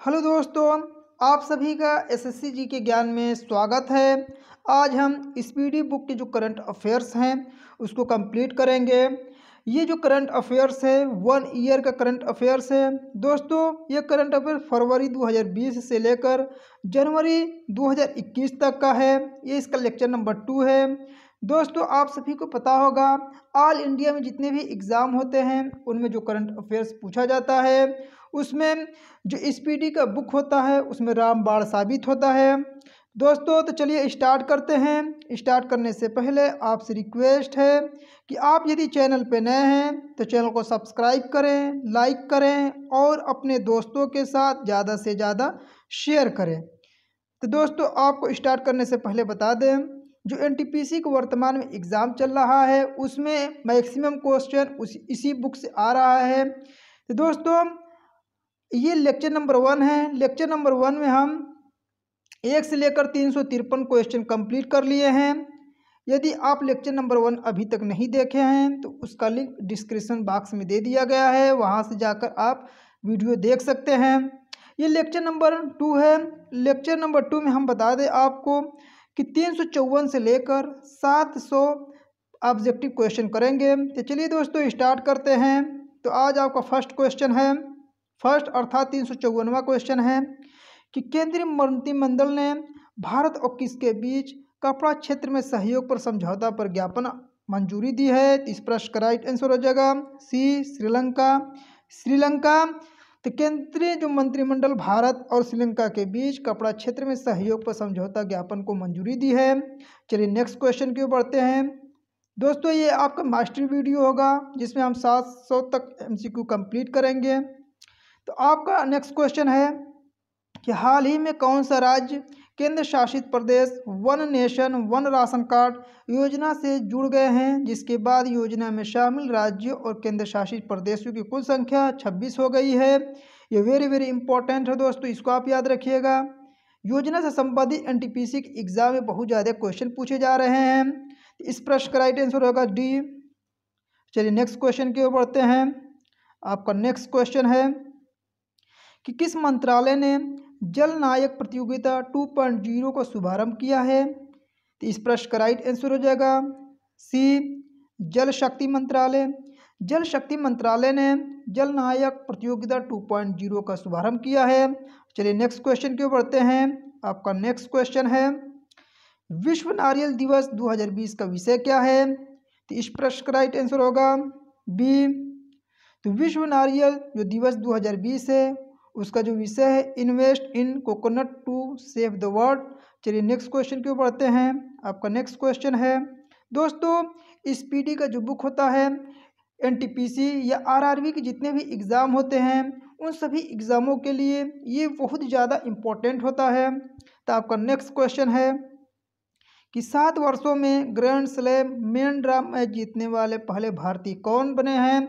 hello दोस्तों आप सभी का एसएससी जी के ज्ञान में स्वागत है आज हम स्पीडी बुक के जो करंट अफेयर्स हैं उसको कंप्लीट करेंगे ये जो करंट अफेयर्स है वन ईयर का करंट अफेयर्स है दोस्तों ये करंट अफेयर फरवरी 2020 से लेकर जनवरी 2021 तक का है ये इसका लेक्चर नंबर टू है दोस्तों आप सभी को पता होगा ऑल इंडिया में जितने भी एग्ज़ाम होते हैं उनमें जो करंट अफेयर्स पूछा जाता है उसमें जो स्पीडी का बुक होता है उसमें रामबाण साबित होता है दोस्तों तो चलिए स्टार्ट करते हैं स्टार्ट करने से पहले आपसे रिक्वेस्ट है कि आप यदि चैनल पर नए हैं तो चैनल को सब्सक्राइब करें लाइक करें और अपने दोस्तों के साथ ज़्यादा से ज़्यादा शेयर करें तो दोस्तों आपको स्टार्ट करने से पहले बता दें जो एन का वर्तमान में एग्ज़ाम चल रहा है उसमें मैक्सिमम क्वेश्चन उस इसी बुक से आ रहा है तो दोस्तों ये लेक्चर नंबर वन है लेक्चर नंबर वन में हम एक से लेकर तीन सौ तिरपन क्वेश्चन कंप्लीट कर लिए हैं यदि आप लेक्चर नंबर वन अभी तक नहीं देखे हैं तो उसका लिंक डिस्क्रिप्शन बॉक्स में दे दिया गया है वहाँ से जाकर आप वीडियो देख सकते हैं ये लेक्चर नंबर टू है लेक्चर नंबर टू में हम बता दें आपको कि तीन सौ चौवन से लेकर सात सौ ऑब्जेक्टिव क्वेश्चन करेंगे तो चलिए दोस्तों स्टार्ट करते हैं तो आज आपका फर्स्ट क्वेश्चन है फर्स्ट अर्थात तीन सौ चौवनवा क्वेश्चन है कि केंद्रीय मंत्रिमंडल ने भारत और किसके बीच कपड़ा क्षेत्र में सहयोग पर समझौता पर ज्ञापन मंजूरी दी है तो इस प्रश्न का राइट आंसर हो जाएगा सी श्रीलंका श्रीलंका तो केंद्रीय जो मंत्रिमंडल भारत और श्रीलंका के बीच कपड़ा क्षेत्र में सहयोग पर समझौता ज्ञापन को मंजूरी दी है चलिए नेक्स्ट क्वेश्चन की ओर बढ़ते हैं दोस्तों ये आपका मास्टर वीडियो होगा जिसमें हम सौ तक एमसीक्यू कंप्लीट करेंगे तो आपका नेक्स्ट क्वेश्चन है कि हाल ही में कौन सा राज्य केंद्र शासित प्रदेश one nation one ration card योजना से जुड़ गए हैं जिसके बाद योजना में शामिल राज्यों और केंद्र शासित प्रदेशों की कुल संख्या छब्बीस हो गई है ये वेरी वेरी इंपॉर्टेंट है दोस्तों इसको आप याद रखिएगा योजना से संबंधित एन टी के एग्ज़ाम में बहुत ज़्यादा क्वेश्चन पूछे जा रहे हैं इस प्रश्न का राइट आंसर होगा डी चलिए नेक्स्ट क्वेश्चन की ओर बढ़ते हैं आपका नेक्स्ट क्वेश्चन है कि किस मंत्रालय ने जल नायक प्रतियोगिता 2.0 का शुभारंभ किया है तो इस प्रश्न का राइट आंसर हो जाएगा सी जल शक्ति मंत्रालय जल शक्ति मंत्रालय ने जल नायक प्रतियोगिता 2.0 का शुभारंभ किया है चलिए नेक्स्ट क्वेश्चन क्यों बढ़ते हैं आपका नेक्स्ट क्वेश्चन है विश्व नारियल दिवस 2020 का विषय क्या है तो इस प्रश्न का राइट आंसर होगा बी तो विश्व नारियल जो दिवस 2020 है उसका जो विषय है invest in coconut to save the world चलिए नेक्स्ट क्वेश्चन क्यों पढ़ते हैं आपका नेक्स्ट क्वेश्चन है दोस्तों इस पीडी का जो बुक होता है एनटीपीसी या आरआरबी के जितने भी एग्ज़ाम होते हैं उन सभी एग्ज़ामों के लिए ये बहुत ज़्यादा इम्पोर्टेंट होता है तो आपका नेक्स्ट क्वेश्चन है कि सात वर्षों में grand slam main draw match जीतने वाले पहले भारतीय कौन बने हैं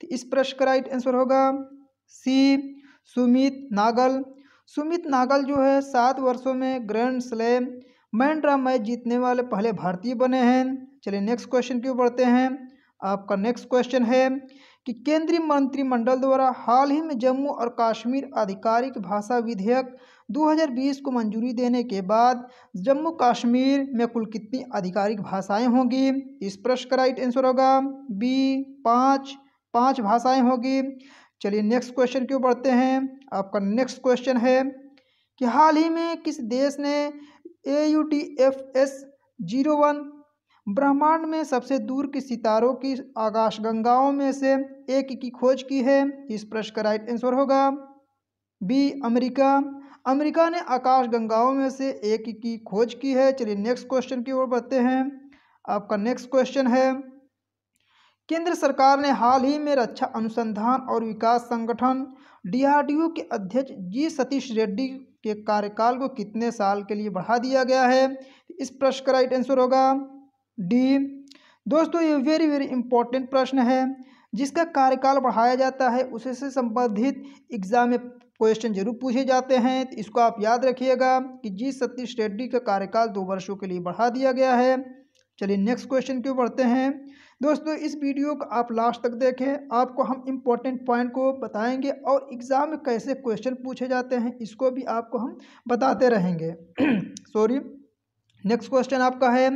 तो इस प्रश्न का राइट आंसर होगा सी सुमित नागल सुमित नागल जो है सात वर्षों में grand slam main draw match जीतने वाले पहले भारतीय बने हैं चलिए नेक्स्ट क्वेश्चन क्यों बढ़ते हैं आपका नेक्स्ट क्वेश्चन है कि केंद्रीय मंत्रिमंडल द्वारा हाल ही में जम्मू और कश्मीर आधिकारिक भाषा विधेयक 2020 को मंजूरी देने के बाद जम्मू कश्मीर में कुल कितनी आधिकारिक भाषाएं होंगी इस प्रश्न का राइट आंसर होगा बी पाँच पाँच भाषाएं होगी चलिए नेक्स्ट क्वेश्चन क्यों बढ़ते हैं आपका नेक्स्ट क्वेश्चन है कि हाल ही में किस देश ने A U T F S zero one ब्रह्मांड में सबसे दूर के सितारों की आकाशगंगाओं में से एक की खोज की है इस प्रश्न का राइट आंसर होगा बी अमेरिका अमेरिका ने आकाशगंगाओं में से एक की खोज की है चलिए नेक्स्ट क्वेश्चन की ओर बढ़ते हैं आपका नेक्स्ट क्वेश्चन है केंद्र सरकार ने हाल ही में रक्षा अनुसंधान और विकास संगठन डीआरडीओ के अध्यक्ष जी सतीश रेड्डी के कार्यकाल को कितने साल के लिए बढ़ा दिया गया है इस प्रश्न का राइट आंसर होगा डी दोस्तों ये वेरी वेरी इंपॉर्टेंट प्रश्न है जिसका कार्यकाल बढ़ाया जाता है उसे संबंधित एग्जाम में क्वेश्चन जरूर पूछे जाते हैं तो इसको आप याद रखिएगा कि जी सतीश रेड्डी का कार्यकाल दो वर्षों के लिए बढ़ा दिया गया है चलिए नेक्स्ट क्वेश्चन क्यों बढ़ते हैं दोस्तों इस वीडियो को आप लास्ट तक देखें आपको हम इम्पोर्टेंट पॉइंट को बताएंगे और एग्ज़ाम में कैसे क्वेश्चन पूछे जाते हैं इसको भी आपको हम बताते रहेंगे सॉरी नेक्स्ट क्वेश्चन आपका है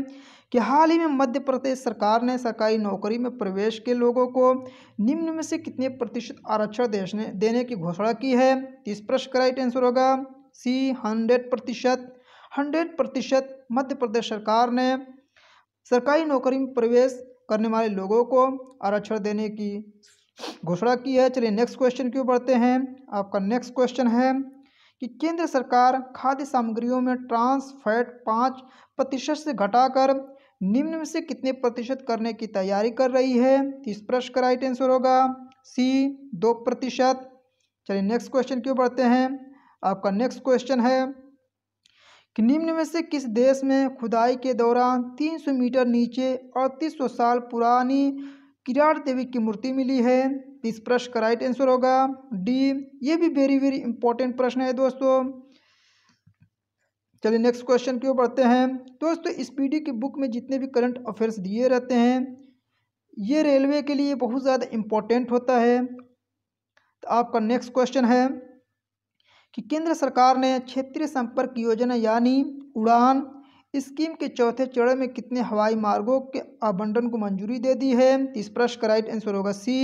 कि हाल ही में मध्य प्रदेश सरकार ने सरकारी नौकरी में प्रवेश के लोगों को निम्न में से कितने प्रतिशत आरक्षण देने देने की घोषणा की है इस प्रश्न का राइट आंसर होगा सी हंड्रेड प्रतिशत हंड्रेड प्रतिशत मध्य प्रदेश सरकार ने सरकारी नौकरी में प्रवेश करने वाले लोगों को आरक्षण देने की घोषणा की है चलिए नेक्स्ट क्वेश्चन क्यों बढ़ते हैं आपका नेक्स्ट क्वेश्चन है कि केंद्र सरकार खाद्य सामग्रियों में ट्रांस फैट पाँच प्रतिशत से घटाकर निम्न में से कितने प्रतिशत करने की तैयारी कर रही है इस प्रश्न का राइट आंसर होगा सी दो प्रतिशत चलिए नेक्स्ट क्वेश्चन क्यों बढ़ते हैं आपका नेक्स्ट क्वेश्चन है कि निम्न में से किस देश में खुदाई के दौरान 300 मीटर नीचे अड़तीस सौ साल पुरानी किराट देवी की मूर्ति मिली है इस प्रश्न का राइट आंसर होगा डी ये भी वेरी वेरी इंपॉर्टेंट प्रश्न है दोस्तों चलिए नेक्स्ट क्वेश्चन क्यों पढ़ते हैं दोस्तों इस की बुक में जितने भी करंट अफेयर्स दिए रहते हैं ये रेलवे के लिए बहुत ज़्यादा इम्पोर्टेंट होता है तो आपका नेक्स्ट क्वेश्चन है कि केंद्र सरकार ने क्षेत्रीय संपर्क योजना यानी उड़ान स्कीम के चौथे चरण में कितने हवाई मार्गों के आवंटन को मंजूरी दे दी है तो इस प्रश्न का राइट आंसर होगा सी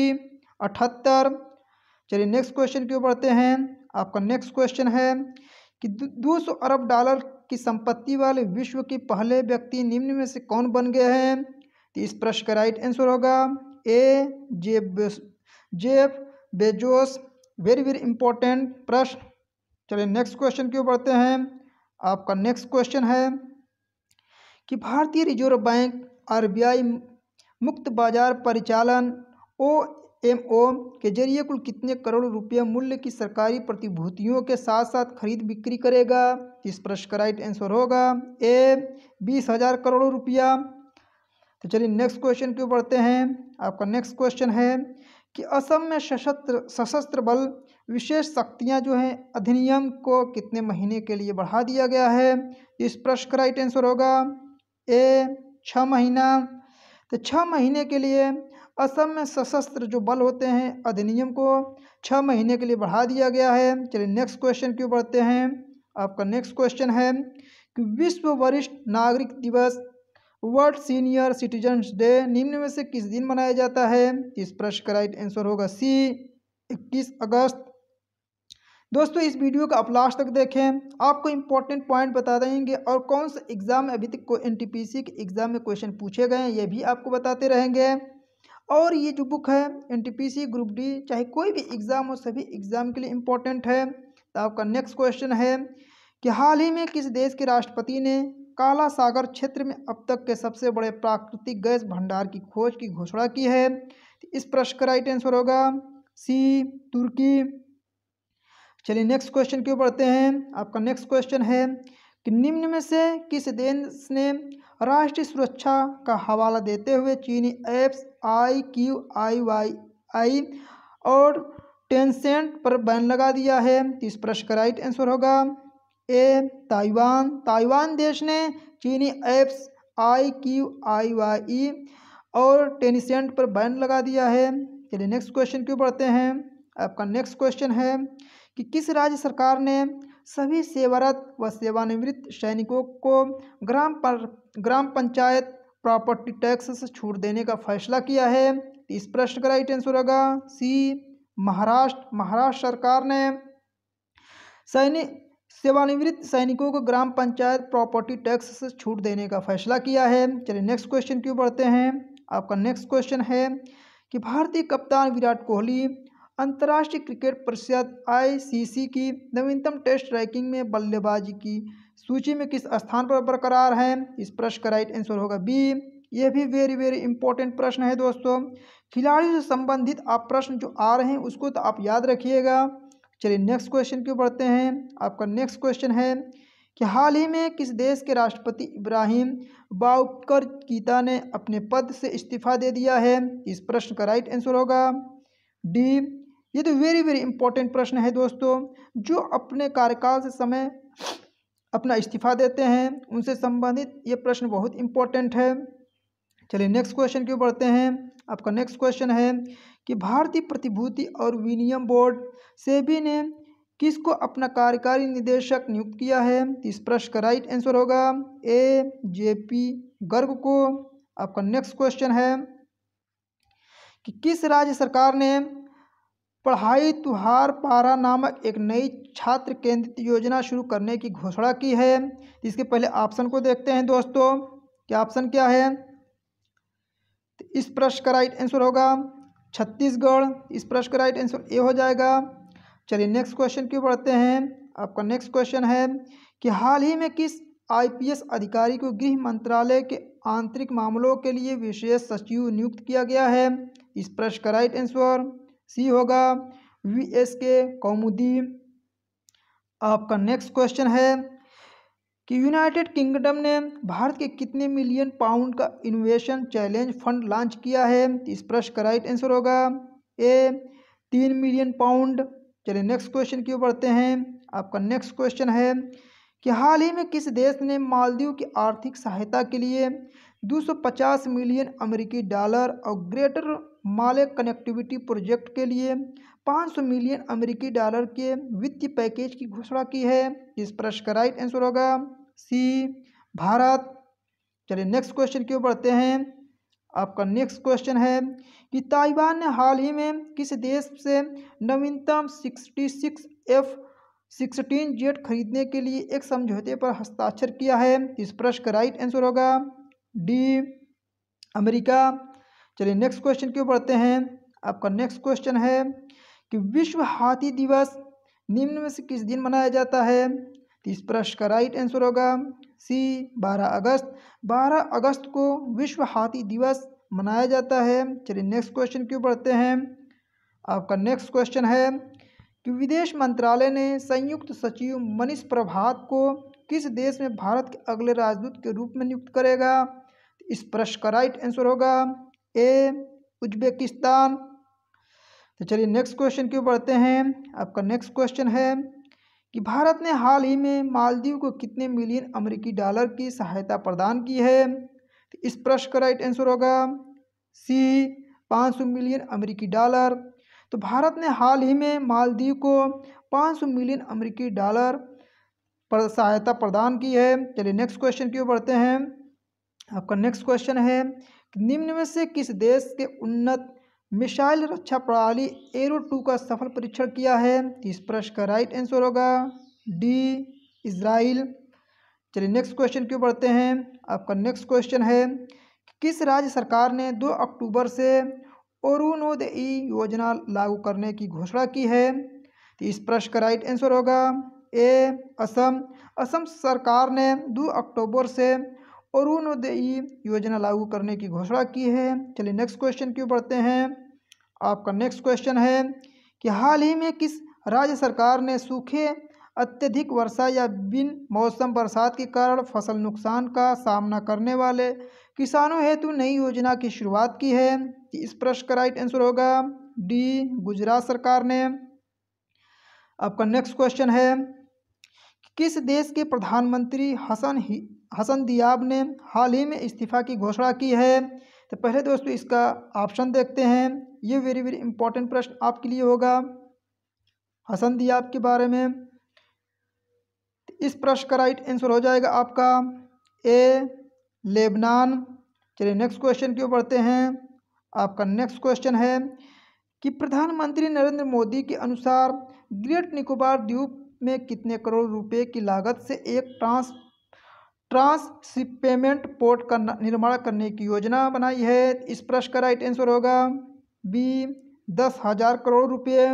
अठहत्तर चलिए नेक्स्ट क्वेश्चन क्यों पढ़ते हैं आपका नेक्स्ट क्वेश्चन है कि दो सौ अरब डॉलर की संपत्ति वाले विश्व के पहले व्यक्ति निम्न में से कौन बन गए हैं तो इस प्रश्न का राइट आंसर होगा ए जेब Jeff Bezos very very important प्रश्न चलिए नेक्स्ट क्वेश्चन क्यों बढ़ते हैं आपका नेक्स्ट क्वेश्चन है कि भारतीय रिजर्व बैंक आरबीआई मुक्त बाजार परिचालन ओ एम ओ के जरिए कुल कितने करोड़ रुपये मूल्य की सरकारी प्रतिभूतियों के साथ साथ खरीद बिक्री करेगा इस प्रश्न का राइट आंसर होगा ए बीस हजार करोड़ रुपया तो चलिए नेक्स्ट क्वेश्चन क्यों बढ़ते हैं आपका नेक्स्ट क्वेश्चन है कि असम में सशस्त्र सशस्त्र बल विशेष शक्तियां जो हैं अधिनियम को कितने महीने के लिए बढ़ा दिया गया है इस प्रश्न का राइट आंसर होगा ए छः महीना तो छः महीने के लिए असम में सशस्त्र जो बल होते हैं अधिनियम को छः महीने के लिए बढ़ा दिया गया है चलिए नेक्स्ट क्वेश्चन क्यों बढ़ते हैं आपका नेक्स्ट क्वेश्चन है कि विश्व वरिष्ठ नागरिक दिवस वर्ल्ड सीनियर सिटीजन्स डे निम्न में से किस दिन मनाया जाता है इस प्रश्न का राइट आंसर होगा सी इक्कीस अगस्त दोस्तों इस वीडियो को आप लास्ट तक देखें आपको इम्पोर्टेंट पॉइंट बता देंगे और कौन से एग्ज़ाम में अभी तक को एन के एग्ज़ाम में क्वेश्चन पूछे गए हैं ये भी आपको बताते रहेंगे और ये जो बुक है एन ग्रुप डी चाहे कोई भी एग्ज़ाम हो सभी एग्ज़ाम के लिए इम्पोर्टेंट है तो आपका नेक्स्ट क्वेश्चन है कि हाल ही में किस देश के राष्ट्रपति ने काला सागर क्षेत्र में अब तक के सबसे बड़े प्राकृतिक गैस भंडार की खोज की घोषणा की है तो इस प्रश्न का राइट आंसर होगा सी तुर्की चलिए नेक्स्ट क्वेश्चन क्यों पढ़ते हैं आपका नेक्स्ट क्वेश्चन है कि निम्न में से किस देश ने राष्ट्रीय सुरक्षा का हवाला देते हुए चीनी apps I Q I Y I और टेंसेंट पर बैन लगा दिया है तो इस प्रश्न का राइट आंसर होगा ए ताइवान ताइवान देश ने चीनी apps I Q I Y E और टेनिसेंट पर बैन लगा दिया है चलिए नेक्स्ट क्वेश्चन क्यों पढ़ते हैं आपका नेक्स्ट क्वेश्चन है कि किस राज्य सरकार ने सभी सेवारत व सेवानिवृत्त सैनिकों को ग्राम पर ग्राम पंचायत प्रॉपर्टी टैक्स से छूट देने का फैसला किया है इस प्रश्न का राइट आंसर होगा सी महाराष्ट्र महाराष्ट्र सरकार ने सैनिक सेवानिवृत्त सैनिकों को ग्राम पंचायत प्रॉपर्टी टैक्स से छूट देने का फैसला किया है चलिए नेक्स्ट क्वेश्चन क्यों बढ़ते हैं आपका नेक्स्ट क्वेश्चन है कि भारतीय कप्तान विराट कोहली अंतर्राष्ट्रीय क्रिकेट परिषद आईसीसी की नवीनतम टेस्ट रैंकिंग में बल्लेबाजी की सूची में किस स्थान पर बरकरार है इस प्रश्न का राइट आंसर होगा बी यह भी वेरी वेरी इंपॉर्टेंट प्रश्न है दोस्तों खिलाड़ियों से संबंधित आप प्रश्न जो आ रहे हैं उसको तो आप याद रखिएगा चलिए नेक्स्ट क्वेश्चन क्यों बढ़ते हैं आपका नेक्स्ट क्वेश्चन है कि हाल ही में किस देश के राष्ट्रपति इब्राहिम बाउकर कीता ने अपने पद से इस्तीफा दे दिया है इस प्रश्न का राइट आंसर होगा डी ये तो वेरी वेरी इंपॉर्टेंट प्रश्न है दोस्तों जो अपने कार्यकाल से समय अपना इस्तीफा देते हैं उनसे संबंधित ये प्रश्न बहुत इंपॉर्टेंट है चलिए नेक्स्ट क्वेश्चन क्यों बढ़ते हैं आपका नेक्स्ट क्वेश्चन है कि भारतीय प्रतिभूति और विनियम बोर्ड सेबी ने किसको अपना कार्यकारी निदेशक नियुक्त किया है तो इस प्रश्न का राइट आंसर होगा ए जे पी गर्ग को आपका नेक्स्ट क्वेश्चन है कि किस राज्य सरकार ने पढ़ाई तुहार पारा नामक एक नई छात्र केंद्रित योजना शुरू करने की घोषणा की है इसके पहले ऑप्शन को देखते हैं दोस्तों क्या ऑप्शन क्या है तो इस प्रश्न का राइट आंसर होगा छत्तीसगढ़ इस प्रश्न का राइट आंसर ए हो जाएगा चलिए नेक्स्ट क्वेश्चन क्यों पढ़ते हैं आपका नेक्स्ट क्वेश्चन है कि हाल ही में किस आईपीएस अधिकारी को गृह मंत्रालय के आंतरिक मामलों के लिए विशेष सचिव नियुक्त किया गया है इस प्रश्न का राइट आंसर सी होगा वी एस के कौमुदी आपका नेक्स्ट क्वेश्चन है कि यूनाइटेड किंगडम ने भारत के कितने मिलियन पाउंड का इन्वेशन चैलेंज फंड लॉन्च किया है तो इस प्रश्न का राइट आंसर होगा ए तीन मिलियन पाउंड चलिए नेक्स्ट क्वेश्चन की ओर बढ़ते हैं आपका नेक्स्ट क्वेश्चन है कि हाल ही में किस देश ने मालदीव की आर्थिक सहायता के लिए 250 मिलियन अमेरिकी डॉलर और ग्रेटर माले कनेक्टिविटी प्रोजेक्ट के लिए 500 मिलियन अमेरिकी डॉलर के वित्तीय पैकेज की घोषणा की है इस प्रश्न का राइट आंसर होगा सी भारत चलिए नेक्स्ट क्वेश्चन क्यों बढ़ते हैं आपका नेक्स्ट क्वेश्चन है कि ताइवान ने हाल ही में किस देश से नवीनतम sixty six F sixteen jet खरीदने के लिए एक समझौते पर हस्ताक्षर किया है इस प्रश्न का राइट आंसर होगा डी अमेरिका चलिए नेक्स्ट क्वेश्चन क्यों पढ़ते हैं आपका नेक्स्ट क्वेश्चन है कि विश्व हाथी दिवस निम्न में से किस दिन मनाया जाता है तो इस प्रश्न का राइट आंसर होगा सी 12 अगस्त 12 अगस्त को विश्व हाथी दिवस मनाया जाता है चलिए नेक्स्ट क्वेश्चन क्यों पढ़ते हैं आपका नेक्स्ट क्वेश्चन है कि विदेश मंत्रालय ने संयुक्त सचिव मनीष प्रभात को किस देश में भारत के अगले राजदूत के रूप में नियुक्त करेगा तो इस प्रश्न का राइट आंसर होगा ए उज्बेकिस्तान तो चलिए नेक्स्ट क्वेश्चन क्यों पढ़ते हैं आपका नेक्स्ट क्वेश्चन है कि भारत ने हाल ही में मालदीव को कितने मिलियन अमेरिकी डॉलर की सहायता प्रदान की है तो इस प्रश्न का राइट आंसर होगा सी 500 मिलियन अमेरिकी डॉलर तो भारत ने हाल ही में मालदीव को 500 मिलियन अमेरिकी डॉलर पर सहायता प्रदान की है चलिए नेक्स्ट क्वेश्चन क्यों पढ़ते हैं आपका नेक्स्ट क्वेश्चन है निम्न में से किस देश के उन्नत मिसाइल रक्षा प्रणाली एरो टू का सफल परीक्षण किया है तो इस प्रश्न का राइट आंसर होगा डी इसराइल चलिए नेक्स्ट क्वेश्चन क्यों पढ़ते हैं आपका नेक्स्ट क्वेश्चन है किस राज्य सरकार ने 2 अक्टूबर से अरुणोदय योजना लागू करने की घोषणा की है तो इस प्रश्न का राइट आंसर होगा ए असम असम सरकार ने 2 अक्टूबर से और अरुणोदयी योजना लागू करने की घोषणा की है चलिए नेक्स्ट क्वेश्चन क्यों पढ़ते हैं आपका नेक्स्ट क्वेश्चन है कि हाल ही में किस राज्य सरकार ने सूखे अत्यधिक वर्षा या बिन मौसम बरसात के कारण फसल नुकसान का सामना करने वाले किसानों हेतु नई योजना की शुरुआत की है तो इस प्रश्न का राइट आंसर होगा डी गुजरात सरकार ने आपका नेक्स्ट क्वेश्चन है किस देश के प्रधानमंत्री हसन हसन दियाब ने हाल ही में इस्तीफ़ा की घोषणा की है तो पहले दोस्तों इसका ऑप्शन देखते हैं ये वेरी वेरी इंपॉर्टेंट प्रश्न आपके लिए होगा हसन दियाब के बारे में इस प्रश्न का राइट आंसर हो जाएगा आपका ए लेबनान चलिए नेक्स्ट क्वेश्चन क्यों पढ़ते हैं आपका नेक्स्ट क्वेश्चन है कि प्रधानमंत्री नरेंद्र मोदी के अनुसार ग्रेट निकोबार द्वीप में कितने करोड़ रुपए की लागत से एक ट्रांस ट्रांसशिपमेंट पोर्ट का निर्माण करने की योजना बनाई है इस प्रश्न का राइट आंसर होगा बी दस हज़ार करोड़ रुपये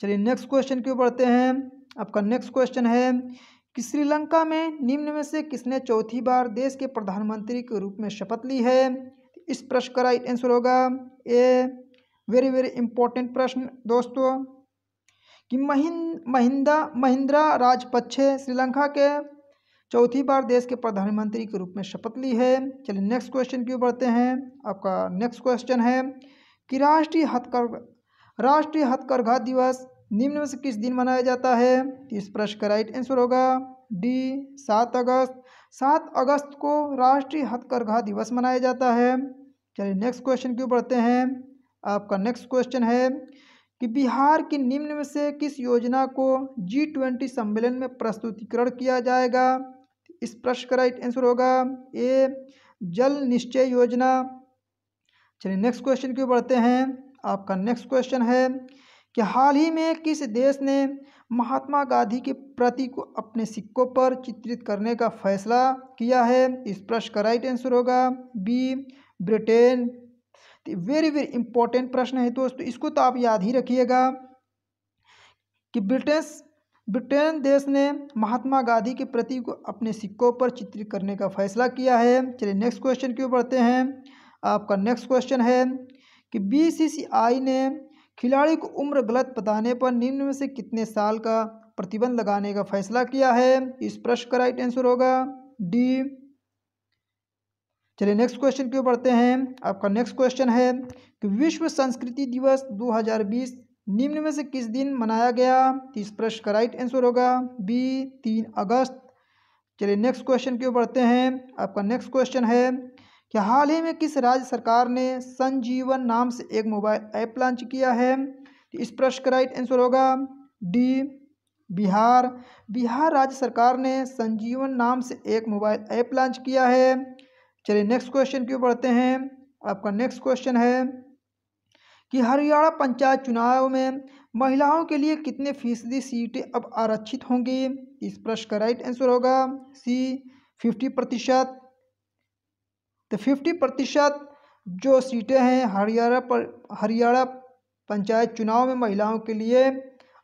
चलिए नेक्स्ट क्वेश्चन क्यों बढ़ते हैं आपका नेक्स्ट क्वेश्चन है कि श्रीलंका में निम्न में से किसने चौथी बार देश के प्रधानमंत्री के रूप में शपथ ली है इस प्रश्न का राइट आंसर होगा ए वेरी वेरी इंपॉर्टेंट प्रश्न दोस्तों कि महिंद महिंदा महिंद्रा राजपक्षे श्रीलंका के चौथी बार देश के प्रधानमंत्री के रूप में शपथ ली है चलिए नेक्स्ट क्वेश्चन की ओर बढ़ते हैं आपका नेक्स्ट क्वेश्चन है कि राष्ट्रीय हथकरघा राष्ट्रीय हथकरघा दिवस निम्न में से किस दिन मनाया जाता है तो इस प्रश्न का राइट आंसर होगा डी सात अगस्त सात अगस्त को राष्ट्रीय हथकरघा दिवस मनाया जाता है चलिए नेक्स्ट क्वेश्चन क्यों पढ़ते बढ़ते हैं आपका नेक्स्ट क्वेश्चन है कि बिहार की निम्न में से किस योजना को जी ट्वेंटी सम्मेलन में प्रस्तुतिकरण किया जाएगा इस प्रश्न का राइट आंसर होगा ए जल निश्चय योजना चलिए नेक्स्ट क्वेश्चन क्यों बढ़ते हैं आपका नेक्स्ट क्वेश्चन है कि हाल ही में किस देश ने महात्मा गांधी के प्रति को अपने सिक्कों पर चित्रित करने का फैसला किया है इस प्रश्न का राइट आंसर होगा B Britain very very important प्रश्न है दोस्तों इसको तो आप याद ही रखिएगा कि ब्रिटिश ब्रिटेन देश ने महात्मा गांधी के प्रति को अपने सिक्कों पर चित्रित करने का फैसला किया है चलिए नेक्स्ट क्वेश्चन क्यों पढ़ते हैं आपका नेक्स्ट क्वेश्चन है कि बीसीसीआई ने खिलाड़ी को उम्र गलत बताने पर निम्न में से कितने साल का प्रतिबंध लगाने का फैसला किया है इस प्रश्न का राइट आंसर होगा डी चलिए नेक्स्ट क्वेश्चन क्यों पढ़ते हैं आपका नेक्स्ट क्वेश्चन है कि विश्व संस्कृति दिवस दो निम्न में से किस दिन मनाया गया तो इस प्रश्न का राइट आंसर होगा बी तीन अगस्त चलिए नेक्स्ट क्वेश्चन की ओर बढ़ते हैं आपका नेक्स्ट क्वेश्चन है कि हाल ही में किस राज्य सरकार ने संजीवन नाम से एक मोबाइल ऐप लॉन्च किया है तो इस प्रश्न का राइट आंसर होगा डी बिहार बिहार राज्य सरकार ने संजीवन नाम से एक मोबाइल ऐप लॉन्च किया है चलिए नेक्स्ट क्वेश्चन की ओर बढ़ते हैं आपका नेक्स्ट क्वेश्चन है कि हरियाणा पंचायत चुनाव में महिलाओं के लिए कितने फीसदी सीटें अब आरक्षित होंगी इस प्रश्न का राइट आंसर होगा सी फिफ्टी प्रतिशत तो फिफ्टी प्रतिशत जो सीटें हैं हरियाणा पर हरियाणा पंचायत चुनाव में महिलाओं के लिए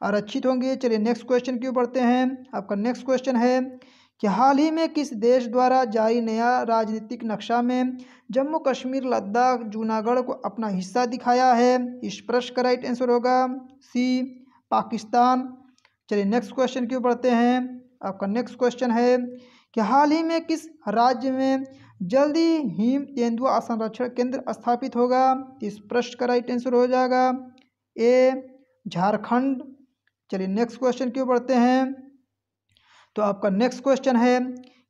आरक्षित होंगी चलिए नेक्स्ट क्वेश्चन की ओर बढ़ते हैं आपका नेक्स्ट क्वेश्चन है कि हाल ही में किस देश द्वारा जारी नया राजनीतिक नक्शा में जम्मू कश्मीर लद्दाख जूनागढ़ को अपना हिस्सा दिखाया है इस प्रश्न का राइट आंसर होगा सी पाकिस्तान चलिए नेक्स्ट क्वेश्चन क्यों पढ़ते हैं आपका नेक्स्ट क्वेश्चन है कि हाल ही में किस राज्य में जल्दी ही तेंदुआ संरक्षण केंद्र स्थापित होगा इस प्रश्न का राइट आंसर हो जाएगा ए झारखंड चलिए नेक्स्ट क्वेश्चन क्यों पढ़ते हैं तो आपका नेक्स्ट क्वेश्चन है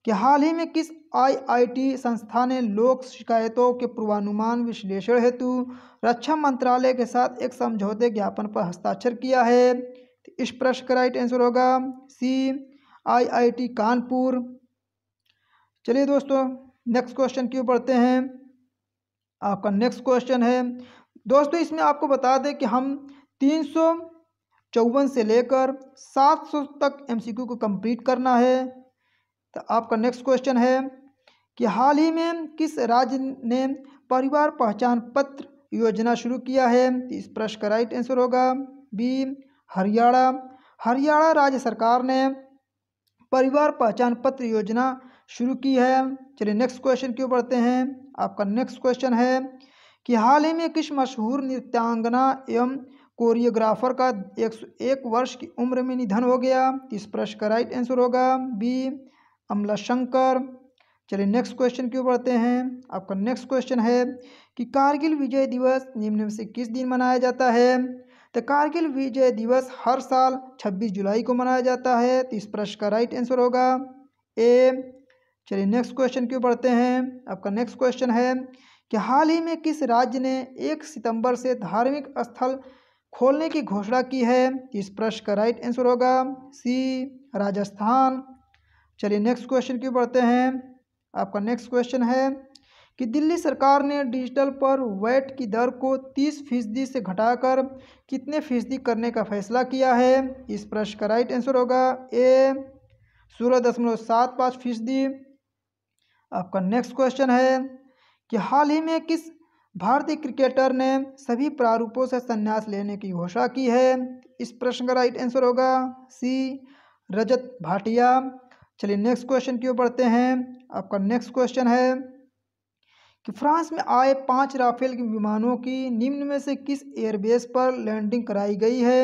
कि हाल ही में किस आईआईटी संस्था ने लोक शिकायतों के पूर्वानुमान विश्लेषण हेतु रक्षा मंत्रालय के साथ एक समझौते ज्ञापन पर हस्ताक्षर किया है तो इस प्रश्न का राइट आंसर होगा सी आईआईटी कानपुर चलिए दोस्तों नेक्स्ट क्वेश्चन क्यों पढ़ते हैं आपका नेक्स्ट क्वेश्चन है दोस्तों इसमें आपको बता दें कि हम तीन चौवन से लेकर सात सौ तक एमसीक्यू को कंप्लीट करना है तो आपका नेक्स्ट क्वेश्चन है कि हाल ही में किस राज्य ने परिवार पहचान पत्र योजना शुरू किया है तो इस प्रश्न का राइट आंसर होगा बी हरियाणा हरियाणा राज्य सरकार ने परिवार पहचान पत्र योजना शुरू की है चलिए नेक्स्ट क्वेश्चन क्यों पढ़ते हैं आपका नेक्स्ट क्वेश्चन है कि हाल ही में किस मशहूर नृत्यांगना एवं कोरियोग्राफर का एक एक वर्ष की उम्र में निधन हो गया इस प्रश्न का राइट आंसर होगा बी अमला शंकर चलिए नेक्स्ट क्वेश्चन क्यों पढ़ते हैं आपका नेक्स्ट क्वेश्चन है कि कारगिल विजय दिवस निम्न में से किस दिन मनाया जाता है तो कारगिल विजय दिवस हर साल 26 जुलाई को मनाया जाता है तो इस प्रश्न का राइट आंसर होगा ए चलिए नेक्स्ट क्वेश्चन क्यों पढ़ते हैं आपका नेक्स्ट क्वेश्चन है कि हाल ही में किस राज्य ने एक सितंबर से धार्मिक स्थल खोलने की घोषणा की है इस प्रश्न का राइट आंसर होगा सी राजस्थान चलिए नेक्स्ट क्वेश्चन की बढ़ते हैं आपका नेक्स्ट क्वेश्चन है कि दिल्ली सरकार ने डिजिटल पर वैट की दर को 30 फीसदी से घटाकर कितने फीसदी करने का फैसला किया है इस प्रश्न का राइट आंसर होगा ए सोलह दशमलव सात पाँच फीसदी आपका नेक्स्ट क्वेश्चन है कि हाल ही में किस भारतीय क्रिकेटर ने सभी प्रारूपों से संन्यास लेने की घोषणा की है इस प्रश्न का राइट आंसर होगा सी रजत भाटिया चलिए नेक्स्ट क्वेश्चन क्यों पढ़ते हैं आपका नेक्स्ट क्वेश्चन है कि फ्रांस में आए पांच राफेल विमानों की निम्न में से किस एयरबेस पर लैंडिंग कराई गई है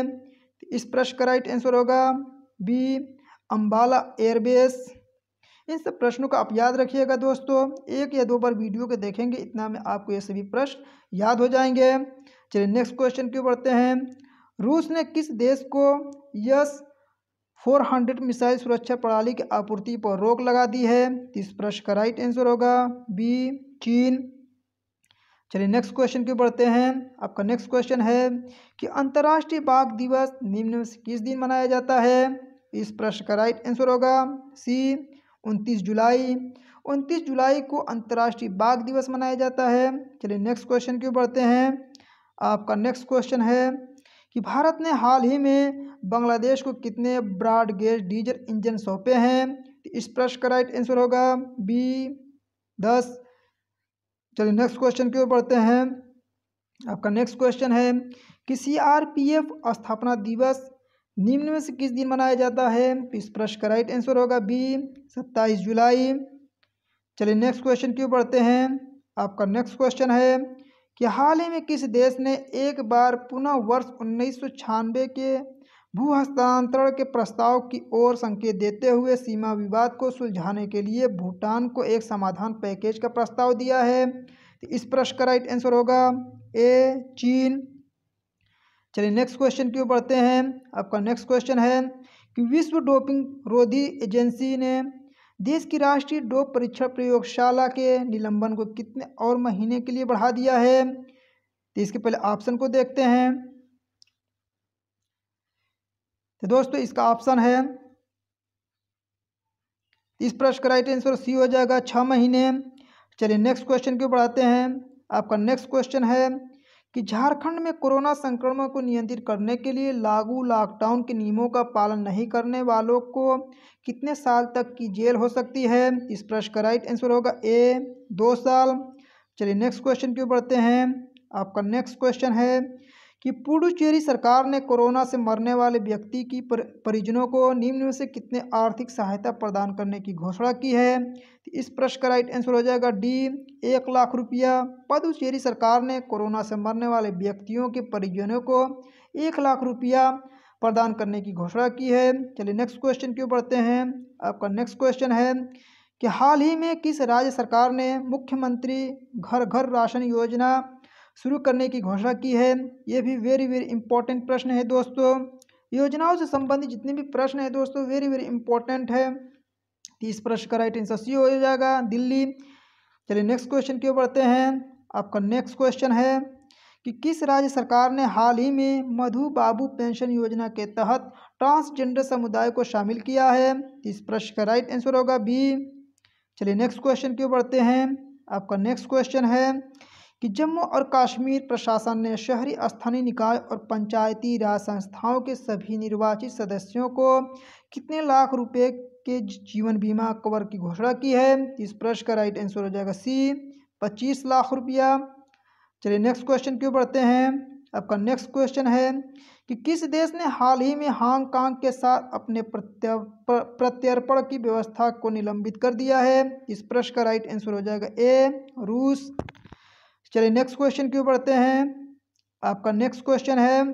इस प्रश्न का राइट आंसर होगा बी अम्बाला एयरबेस इन सब प्रश्नों को आप याद रखिएगा दोस्तों एक या दो बार वीडियो को देखेंगे इतना में आपको ये सभी प्रश्न याद हो जाएंगे चलिए नेक्स्ट क्वेश्चन क्यों बढ़ते हैं रूस ने किस देश को यस 400 मिसाइल सुरक्षा प्रणाली की आपूर्ति पर रोक लगा दी है इस प्रश्न का राइट आंसर होगा बी चीन चलिए नेक्स्ट क्वेश्चन क्यों बढ़ते हैं आपका नेक्स्ट क्वेश्चन है कि अंतर्राष्ट्रीय बाघ दिवस निम्न में से किस दिन मनाया जाता है इस प्रश्न का राइट आंसर होगा सी उनतीस जुलाई उनतीस जुलाई को अंतर्राष्ट्रीय बाघ दिवस मनाया जाता है चलिए नेक्स्ट क्वेश्चन क्यों बढ़ते हैं आपका नेक्स्ट क्वेश्चन है कि भारत ने हाल ही में बांग्लादेश को कितने ब्रॉड गेज डीजल इंजन सौंपे हैं तो इस प्रश्न का राइट आंसर होगा बी दस चलिए नेक्स्ट क्वेश्चन क्यों बढ़ते हैं आपका नेक्स्ट क्वेश्चन है कि सी आर पी एफ स्थापना दिवस निम्न में से किस दिन मनाया जाता है तो इस प्रश्न का राइट आंसर होगा बी सत्ताईस जुलाई चलिए नेक्स्ट क्वेश्चन क्यों पढ़ते हैं आपका नेक्स्ट क्वेश्चन है कि हाल ही में किस देश ने एक बार पुनः वर्ष उन्नीस के भू हस्तांतरण के प्रस्ताव की ओर संकेत देते हुए सीमा विवाद को सुलझाने के लिए भूटान को एक समाधान पैकेज का प्रस्ताव दिया है तो इस प्रश्न का राइट आंसर होगा ए चीन चलिए नेक्स्ट क्वेश्चन क्यों बढ़ते हैं आपका नेक्स्ट क्वेश्चन है कि विश्व डोपिंग रोधी एजेंसी ने देश की राष्ट्रीय डोप परीक्षण प्रयोगशाला के निलंबन को कितने और महीने के लिए बढ़ा दिया है तो इसके पहले ऑप्शन को देखते हैं तो दोस्तों इसका ऑप्शन है इस प्रश्न का राइट आंसर सी हो जाएगा छः महीने चलिए नेक्स्ट क्वेश्चन क्यों बढ़ाते हैं आपका नेक्स्ट क्वेश्चन है कि झारखंड में कोरोना संक्रमण को नियंत्रित करने के लिए लागू लॉकडाउन के नियमों का पालन नहीं करने वालों को कितने साल तक की जेल हो सकती है इस प्रश्न का राइट आंसर होगा ए दो साल चलिए नेक्स्ट क्वेश्चन क्यों पढ़ते बढ़ते हैं आपका नेक्स्ट क्वेश्चन है कि पुडुचेरी सरकार ने कोरोना से मरने वाले व्यक्ति की पर, परिजनों को निम्न में से कितने आर्थिक सहायता प्रदान करने की घोषणा की है तो इस प्रश्न का राइट आंसर हो जाएगा डी एक लाख रुपया पुडुचेरी सरकार ने कोरोना से मरने वाले व्यक्तियों के परिजनों को एक लाख रुपया प्रदान करने की घोषणा की है चलिए नेक्स्ट क्वेश्चन क्यों पढ़ते हैं आपका नेक्स्ट क्वेश्चन है कि हाल ही में किस राज्य सरकार ने मुख्यमंत्री घर घर राशन योजना शुरू करने की घोषणा की है ये भी वेरी वेरी इंपॉर्टेंट प्रश्न है दोस्तों योजनाओं से संबंधित जितने भी प्रश्न है दोस्तों वेरी वेरी इंपॉर्टेंट है तीस प्रश्न का राइट आंसर सी हो जाएगा दिल्ली चलिए नेक्स्ट क्वेश्चन क्यों बढ़ते हैं आपका नेक्स्ट क्वेश्चन है कि किस राज्य सरकार ने हाल ही में मधु बाबू पेंशन योजना के तहत ट्रांसजेंडर समुदाय को शामिल किया है इस प्रश्न का राइट आंसर होगा बी चलिए नेक्स्ट क्वेश्चन क्यों बढ़ते हैं आपका नेक्स्ट क्वेश्चन है कि जम्मू और कश्मीर प्रशासन ने शहरी स्थानीय निकाय और पंचायती राज संस्थाओं के सभी निर्वाचित सदस्यों को कितने लाख रुपए के जीवन बीमा कवर की घोषणा की है इस प्रश्न का राइट आंसर हो जाएगा सी पच्चीस लाख रुपया चलिए नेक्स्ट क्वेश्चन क्यों बढ़ते हैं आपका नेक्स्ट क्वेश्चन है कि किस देश ने हाल ही में हांगकांग के साथ अपने प्रत्यर्पण की व्यवस्था को निलंबित कर दिया है इस प्रश्न का राइट आंसर हो जाएगा ए रूस तो चलिए नेक्स्ट क्वेश्चन क्यों पढ़ते हैं आपका नेक्स्ट क्वेश्चन है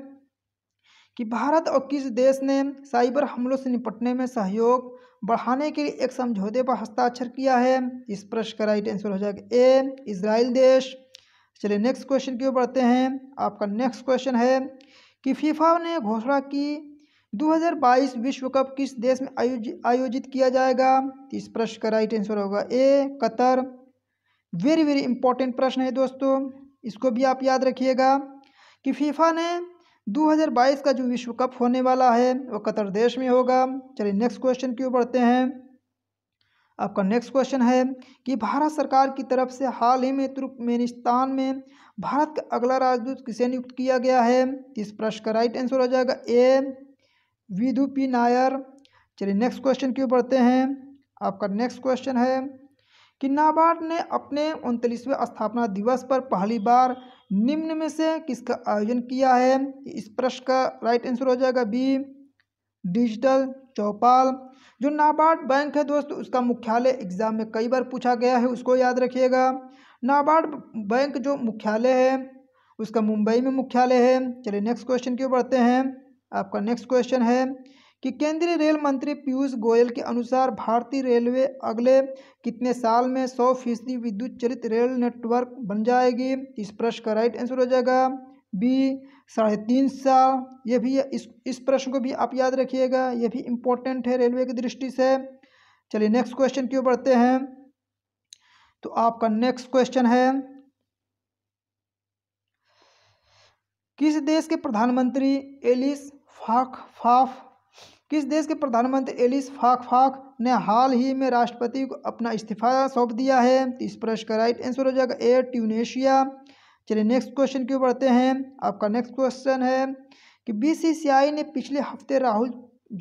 कि भारत और किस देश ने साइबर हमलों से निपटने में सहयोग बढ़ाने के लिए एक समझौते पर हस्ताक्षर किया है इस प्रश्न का राइट आंसर हो जाएगा ए इसराइल देश चलिए नेक्स्ट क्वेश्चन क्यों पढ़ते हैं आपका नेक्स्ट क्वेश्चन है कि फीफा ने घोषणा की 2022 विश्व कप किस देश में आयोजित किया जाएगा इस प्रश्न का राइट आंसर होगा A Qatar very very important प्रश्न है दोस्तों इसको भी आप याद रखिएगा कि फीफा ने 2022 का जो विश्व कप होने वाला है वो कतर देश में होगा चलिए नेक्स्ट क्वेश्चन की ओर बढ़ते हैं आपका नेक्स्ट क्वेश्चन है कि भारत सरकार की तरफ से हाल ही में तुर्कमेनिस्तान में भारत का अगला राजदूत किसे नियुक्त किया गया है इस प्रश्न का राइट आंसर हो जाएगा ए विधु नायर चलिए नेक्स्ट क्वेश्चन की ओर बढ़ते हैं आपका नेक्स्ट क्वेश्चन है कि नाबार्ड ने अपने उनतीसवें स्थापना दिवस पर पहली बार निम्न में से किसका आयोजन किया है इस प्रश्न का राइट आंसर हो जाएगा बी डिजिटल चौपाल जो नाबार्ड बैंक है दोस्त उसका मुख्यालय एग्जाम में कई बार पूछा गया है उसको याद रखिएगा नाबार्ड बैंक जो मुख्यालय है उसका मुंबई में मुख्यालय है चलिए नेक्स्ट क्वेश्चन क्यों बढ़ते हैं आपका नेक्स्ट क्वेश्चन है कि केंद्रीय रेल मंत्री पीयूष गोयल के अनुसार भारतीय रेलवे अगले कितने साल में सौ फीसदी विद्युत चलित रेल नेटवर्क बन जाएगी इस प्रश्न का राइट आंसर हो जाएगा बी साढ़े तीन साल ये भी इस इस प्रश्न को भी आप याद रखिएगा ये भी इम्पोर्टेंट है रेलवे की दृष्टि से चलिए नेक्स्ट क्वेश्चन क्यों बढ़ते हैं तो आपका नेक्स्ट क्वेश्चन है किस देश के प्रधानमंत्री एलिस फाख फाफ किस देश के प्रधानमंत्री एलिस फाक फाक ने हाल ही में राष्ट्रपति को अपना इस्तीफा सौंप दिया है तो इस प्रश्न का राइट आंसर हो जाएगा ए ट्यूनेशिया चलिए नेक्स्ट क्वेश्चन क्यों बढ़ते हैं आपका नेक्स्ट क्वेश्चन है कि बीसीसीआई ने पिछले हफ्ते राहुल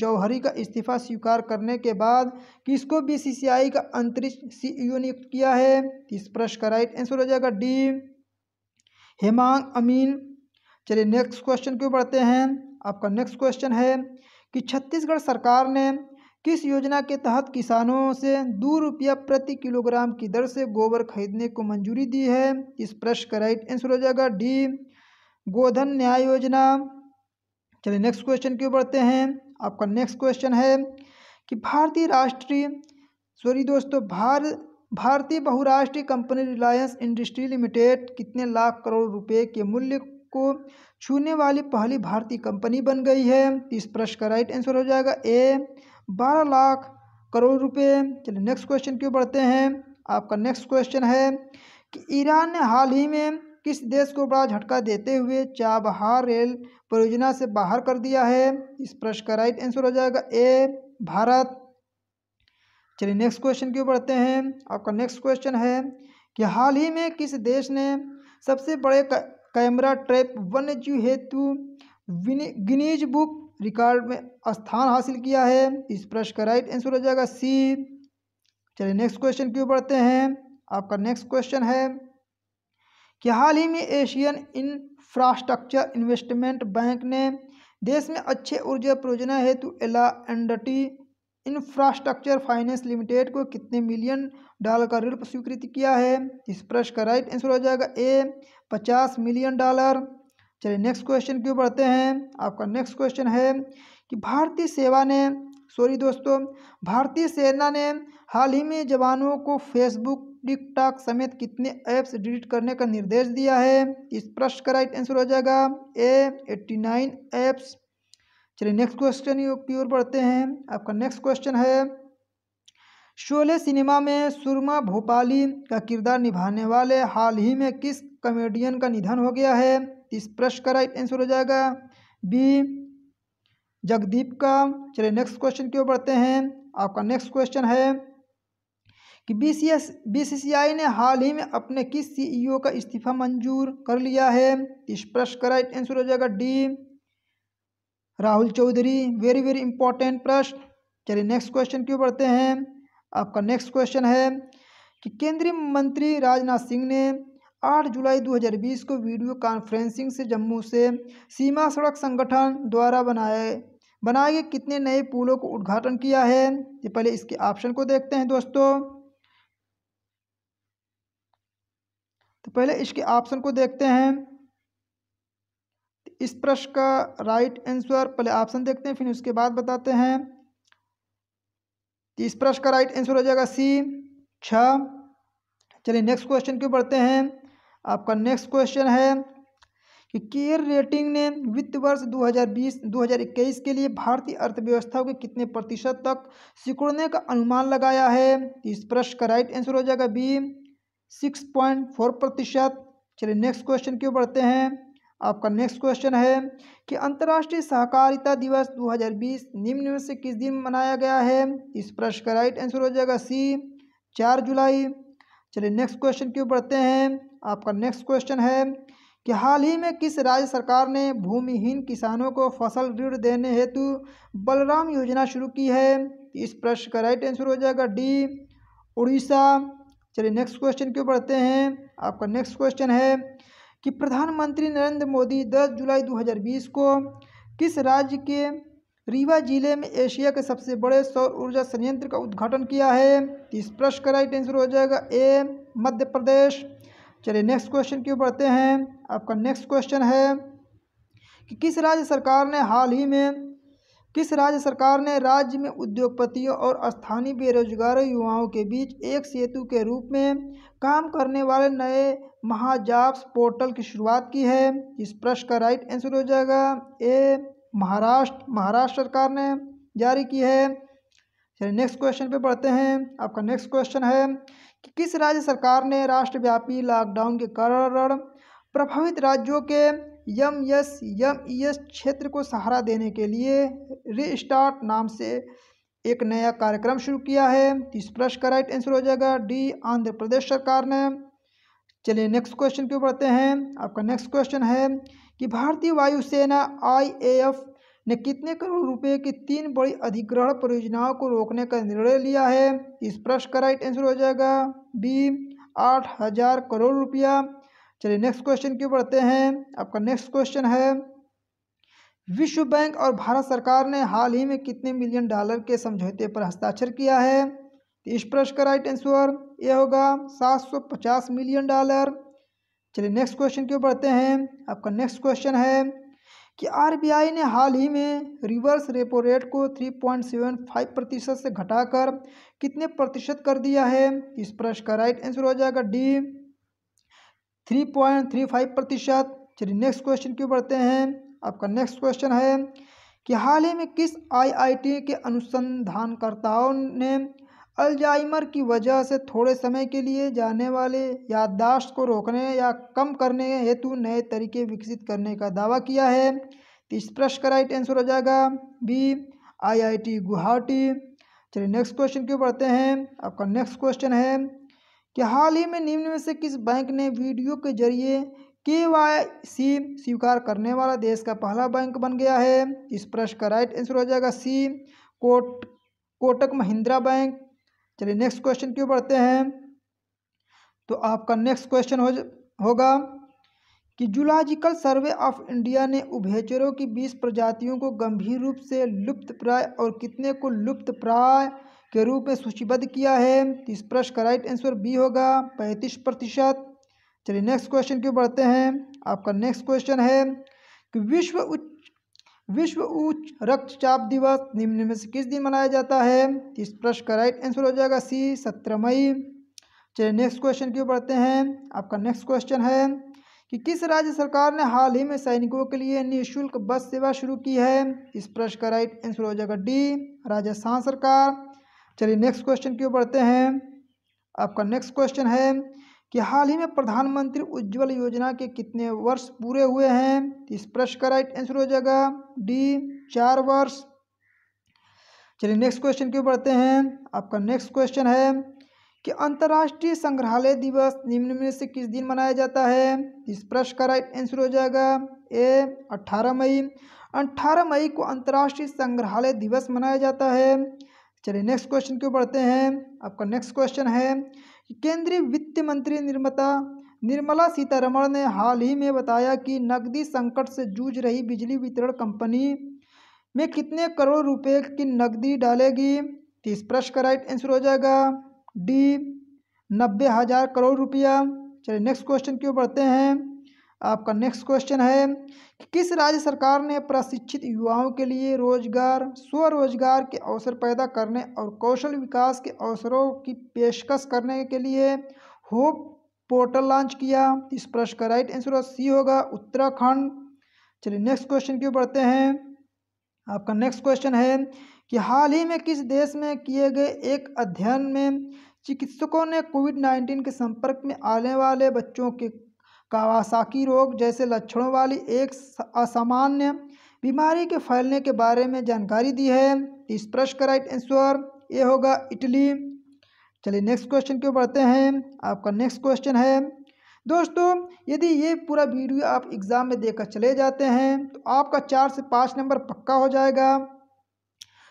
जौहरी का इस्तीफा स्वीकार करने के बाद किसको बीसीसीआई का अंतरिक्ष सीईओ नियुक्त किया है इस प्रश्न का राइट आंसर हो जाएगा डी हेमांग अमीन चलिए नेक्स्ट क्वेश्चन क्यों बढ़ते हैं आपका नेक्स्ट क्वेश्चन है कि छत्तीसगढ़ सरकार ने किस योजना के तहत किसानों से दो रुपया प्रति किलोग्राम की दर से गोबर खरीदने को मंजूरी दी है इस प्रश्न का राइट आंसर हो जाएगा डी गोधन न्याय योजना चलिए नेक्स्ट क्वेश्चन क्यों बढ़ते हैं आपका नेक्स्ट क्वेश्चन है कि भारतीय राष्ट्रीय सॉरी दोस्तों भार भारतीय बहुराष्ट्रीय कंपनी रिलायंस इंडस्ट्री लिमिटेड कितने लाख करोड़ रुपए के मूल्य को छूने वाली पहली भारतीय कंपनी बन गई है इस प्रश्न का राइट आंसर हो जाएगा ए बारह लाख करोड़ रुपए चलिए नेक्स्ट क्वेश्चन क्यों बढ़ते हैं आपका नेक्स्ट क्वेश्चन है कि ईरान ने हाल ही में किस देश को बड़ा झटका देते हुए चाबहार रेल परियोजना से बाहर कर दिया है इस प्रश्न का राइट आंसर हो जाएगा ए भारत चलिए नेक्स्ट क्वेश्चन क्यों बढ़ते हैं आपका नेक्स्ट क्वेश्चन है कि हाल ही में किस देश ने सबसे बड़े कैमरा ट्रैप जीव हेतु गिनीज बुक रिकॉर्ड में स्थान हासिल किया है इस प्रश्न का राइट आंसर हो जाएगा सी चलिए नेक्स्ट क्वेश्चन क्यों पढ़ते हैं आपका नेक्स्ट क्वेश्चन है कि हाल ही में एशियन इंफ्रास्ट्रक्चर इन्वेस्टमेंट बैंक ने देश में अच्छे ऊर्जा परियोजना हेतु एला एंडटी इंफ्रास्ट्रक्चर फाइनेंस लिमिटेड को कितने मिलियन डॉलर का ऋण स्वीकृत किया है इस प्रश्न का राइट आंसर हो जाएगा ए पचास मिलियन डॉलर चलिए नेक्स्ट क्वेश्चन क्यों बढ़ते हैं आपका नेक्स्ट क्वेश्चन है कि भारतीय सेवा ने सॉरी दोस्तों भारतीय सेना ने हाल ही में जवानों को फेसबुक टिकटॉक समेत कितने ऐप्स डिलीट करने का निर्देश दिया है इस प्रश्न का राइट आंसर हो जाएगा ए एट्टी नाइन ऐप्स चलिए नेक्स्ट क्वेश्चन की ओर बढ़ते हैं आपका नेक्स्ट क्वेश्चन है शोले सिनेमा में सुरमा भोपाली का किरदार निभाने वाले हाल ही में किस कॉमेडियन का निधन हो गया है इस प्रश्न का राइट आंसर हो जाएगा बी जगदीप का चलिए नेक्स्ट क्वेश्चन की ओर बढ़ते हैं आपका नेक्स्ट क्वेश्चन है कि B C S B C C I ने हाल ही में अपने किस सीईओ e का इस्तीफा मंजूर कर लिया है इस प्रश्न का राइट आंसर हो जाएगा D Rahul Chaudhary very very important प्रश्न चलिए नेक्स्ट क्वेश्चन क्यों पढ़ते हैं आपका नेक्स्ट क्वेश्चन है कि केंद्रीय मंत्री राजनाथ सिंह ने 8 जुलाई 2020 को वीडियो कॉन्फ्रेंसिंग से जम्मू से सीमा सड़क संगठन द्वारा बनाए बनाए गए कितने नए पुलों को उद्घाटन किया है ये पहले इसके ऑप्शन को देखते हैं दोस्तों तो पहले इसके ऑप्शन को देखते हैं इस प्रश्न का राइट आंसर पहले ऑप्शन देखते हैं फिर उसके बाद बताते हैं इस प्रश्न का राइट आंसर हो जाएगा सी छः चलिए नेक्स्ट क्वेश्चन क्यों बढ़ते हैं आपका नेक्स्ट क्वेश्चन है कि केयर रेटिंग ने वित्त वर्ष 2020-2021 के लिए भारतीय अर्थव्यवस्था के कितने प्रतिशत तक सिकुड़ने का अनुमान लगाया है तो इस प्रश्न का राइट आंसर हो जाएगा बी सिक्स पॉइंट फोर प्रतिशत चलिए नेक्स्ट क्वेश्चन क्यों बढ़ते हैं आपका नेक्स्ट क्वेश्चन है कि अंतर्राष्ट्रीय सहकारिता दिवस 2020 निम्न में से किस दिन मनाया गया है इस प्रश्न का राइट आंसर हो जाएगा सी चार जुलाई चलिए नेक्स्ट क्वेश्चन क्यों पढ़ते हैं आपका नेक्स्ट क्वेश्चन है कि हाल ही में किस राज्य सरकार ने भूमिहीन किसानों को फसल ऋण देने हेतु बलराम योजना शुरू की है इस प्रश्न का राइट आंसर हो जाएगा डी उड़ीसा चलिए नेक्स्ट क्वेश्चन क्यों पढ़ते हैं आपका नेक्स्ट क्वेश्चन है कि प्रधानमंत्री नरेंद्र मोदी 10 जुलाई 2020 को किस राज्य के रीवा जिले में एशिया के सबसे बड़े सौर ऊर्जा संयंत्र का उद्घाटन किया है तो इस प्रश्न का राइट आंसर हो जाएगा ए मध्य प्रदेश चलिए नेक्स्ट क्वेश्चन क्यों पढ़ते बढ़ते हैं आपका नेक्स्ट क्वेश्चन है कि किस राज्य सरकार ने हाल ही में किस राज्य सरकार ने राज्य में उद्योगपतियों और स्थानीय बेरोजगार युवाओं के बीच एक सेतु के रूप में काम करने वाले नए महाजाप्स पोर्टल की शुरुआत की है इस प्रश्न का राइट आंसर हो जाएगा ए महाराष्ट्र महाराष्ट्र सरकार ने जारी की है चलिए नेक्स्ट क्वेश्चन पे बढ़ते हैं आपका नेक्स्ट क्वेश्चन है कि किस राज्य सरकार ने राष्ट्रव्यापी लॉकडाउन के कारण प्रभावित राज्यों के यम यस यम ई एस क्षेत्र को सहारा देने के लिए रीस्टार्ट नाम से एक नया कार्यक्रम शुरू किया है इस प्रश्न का राइट आंसर हो जाएगा डी आंध्र प्रदेश सरकार ने चलिए नेक्स्ट क्वेश्चन क्यों पढ़ते हैं आपका नेक्स्ट क्वेश्चन है कि भारतीय वायुसेना आई ए एफ ने कितने करोड़ रुपए की तीन बड़ी अधिग्रहण परियोजनाओं को रोकने का निर्णय लिया है इस प्रश्न का राइट आंसर हो जाएगा बी आठ हजार करोड़ रुपया चलिए नेक्स्ट क्वेश्चन क्यों पढ़ते हैं आपका नेक्स्ट क्वेश्चन है विश्व बैंक और भारत सरकार ने हाल ही में कितने मिलियन डॉलर के समझौते पर हस्ताक्षर किया है तो इस प्रश्न का राइट आंसर ये होगा 750 मिलियन डॉलर चलिए नेक्स्ट क्वेश्चन क्यों पढ़ते हैं आपका नेक्स्ट क्वेश्चन है कि आरबीआई ने हाल ही में रिवर्स रेपो रेट को 3.75 प्रतिशत से घटाकर कितने प्रतिशत कर दिया है तो इस प्रश्न का राइट आंसर हो जाएगा D three point three five प्रतिशत चलिए नेक्स्ट क्वेश्चन क्यों बढ़ते हैं आपका नेक्स्ट क्वेश्चन है कि हाल ही में किस आईआईटी के अनुसंधानकर्ताओं ने अल्जाइमर की वजह से थोड़े समय के लिए जाने वाले याददाश्त को रोकने या कम करने हेतु नए तरीके विकसित करने का दावा किया है तो इस प्रश्न का राइट आंसर हो जाएगा बी आईआईटी गुवाहाटी चलिए नेक्स्ट क्वेश्चन क्यों बढ़ते हैं आपका नेक्स्ट क्वेश्चन है कि हाल ही में निम्न में से किस बैंक ने वीडियो के जरिए के वाई सी स्वीकार करने वाला देश का पहला बैंक बन गया है इस प्रश्न का राइट आंसर हो जाएगा सी कोट कोटक महिंद्रा बैंक चलिए नेक्स्ट क्वेश्चन क्यों पढ़ते हैं तो आपका नेक्स्ट क्वेश्चन हो होगा कि जूलॉजिकल सर्वे ऑफ इंडिया ने उभेचरों की बीस प्रजातियों को गंभीर रूप से लुप्त प्राय और कितने को लुप्त प्राय के रूप में सूचीबद्ध किया है इस प्रश्न का राइट आंसर बी होगा पैंतीस प्रतिशत चलिए नेक्स्ट क्वेश्चन क्यों बढ़ते हैं आपका नेक्स्ट क्वेश्चन है कि विश्व उच्च विश्व उच्च रक्तचाप दिवस निम्न में से किस दिन मनाया जाता है इस प्रश्न का राइट आंसर हो जाएगा सी सत्रह मई चलिए नेक्स्ट क्वेश्चन क्यों बढ़ते हैं आपका नेक्स्ट क्वेश्चन है कि किस राज्य सरकार ने हाल ही में सैनिकों के लिए निःशुल्क बस सेवा शुरू की है इस प्रश्न का राइट आंसर हो जाएगा डी राजस्थान सरकार चलिए नेक्स्ट क्वेश्चन की ओर बढ़ते हैं आपका नेक्स्ट क्वेश्चन है कि हाल ही में प्रधानमंत्री उज्ज्वल योजना के कितने वर्ष पूरे हुए हैं इस प्रश्न का राइट आंसर हो जाएगा डी चार वर्ष चलिए नेक्स्ट क्वेश्चन की ओर बढ़ते हैं आपका नेक्स्ट क्वेश्चन है कि अंतर्राष्ट्रीय संग्रहालय दिवस निम्न में से किस दिन मनाया जाता है इस प्रश्न का राइट आंसर हो जाएगा ए 18 मई 18 मई को अंतर्राष्ट्रीय संग्रहालय दिवस मनाया जाता है चलिए नेक्स्ट क्वेश्चन क्यों बढ़ते हैं आपका नेक्स्ट क्वेश्चन है कि केंद्रीय वित्त मंत्री निर्मता निर्मला सीतारमण ने हाल ही में बताया कि नकदी संकट से जूझ रही बिजली वितरण कंपनी में कितने करोड़ रुपए की नकदी डालेगी तो इस प्रश्न का राइट आंसर हो जाएगा डी नब्बे हज़ार करोड़ रुपया चलिए नेक्स्ट क्वेश्चन क्यों बढ़ते हैं आपका नेक्स्ट क्वेश्चन है किस राज्य सरकार ने प्रशिक्षित युवाओं के लिए रोजगार स्वरोजगार के अवसर पैदा करने और कौशल विकास के अवसरों की पेशकश करने के लिए होप पोर्टल लॉन्च किया इस प्रश्न का राइट आंसर सी होगा उत्तराखंड चलिए नेक्स्ट क्वेश्चन क्यों पढ़ते बढ़ते हैं आपका नेक्स्ट क्वेश्चन है कि हाल ही में किस देश में किए गए एक अध्ययन में चिकित्सकों ने कोविड नाइन्टीन के संपर्क में आने वाले बच्चों के कावासाकी रोग जैसे लक्षणों वाली एक असामान्य बीमारी के फैलने के बारे में जानकारी दी है इस प्रश्न का राइट आंसर ये होगा इटली चलिए नेक्स्ट क्वेश्चन क्यों बढ़ते हैं आपका नेक्स्ट क्वेश्चन है दोस्तों यदि ये पूरा वीडियो आप एग्ज़ाम में देखकर चले जाते हैं तो आपका चार से पाँच नंबर पक्का हो जाएगा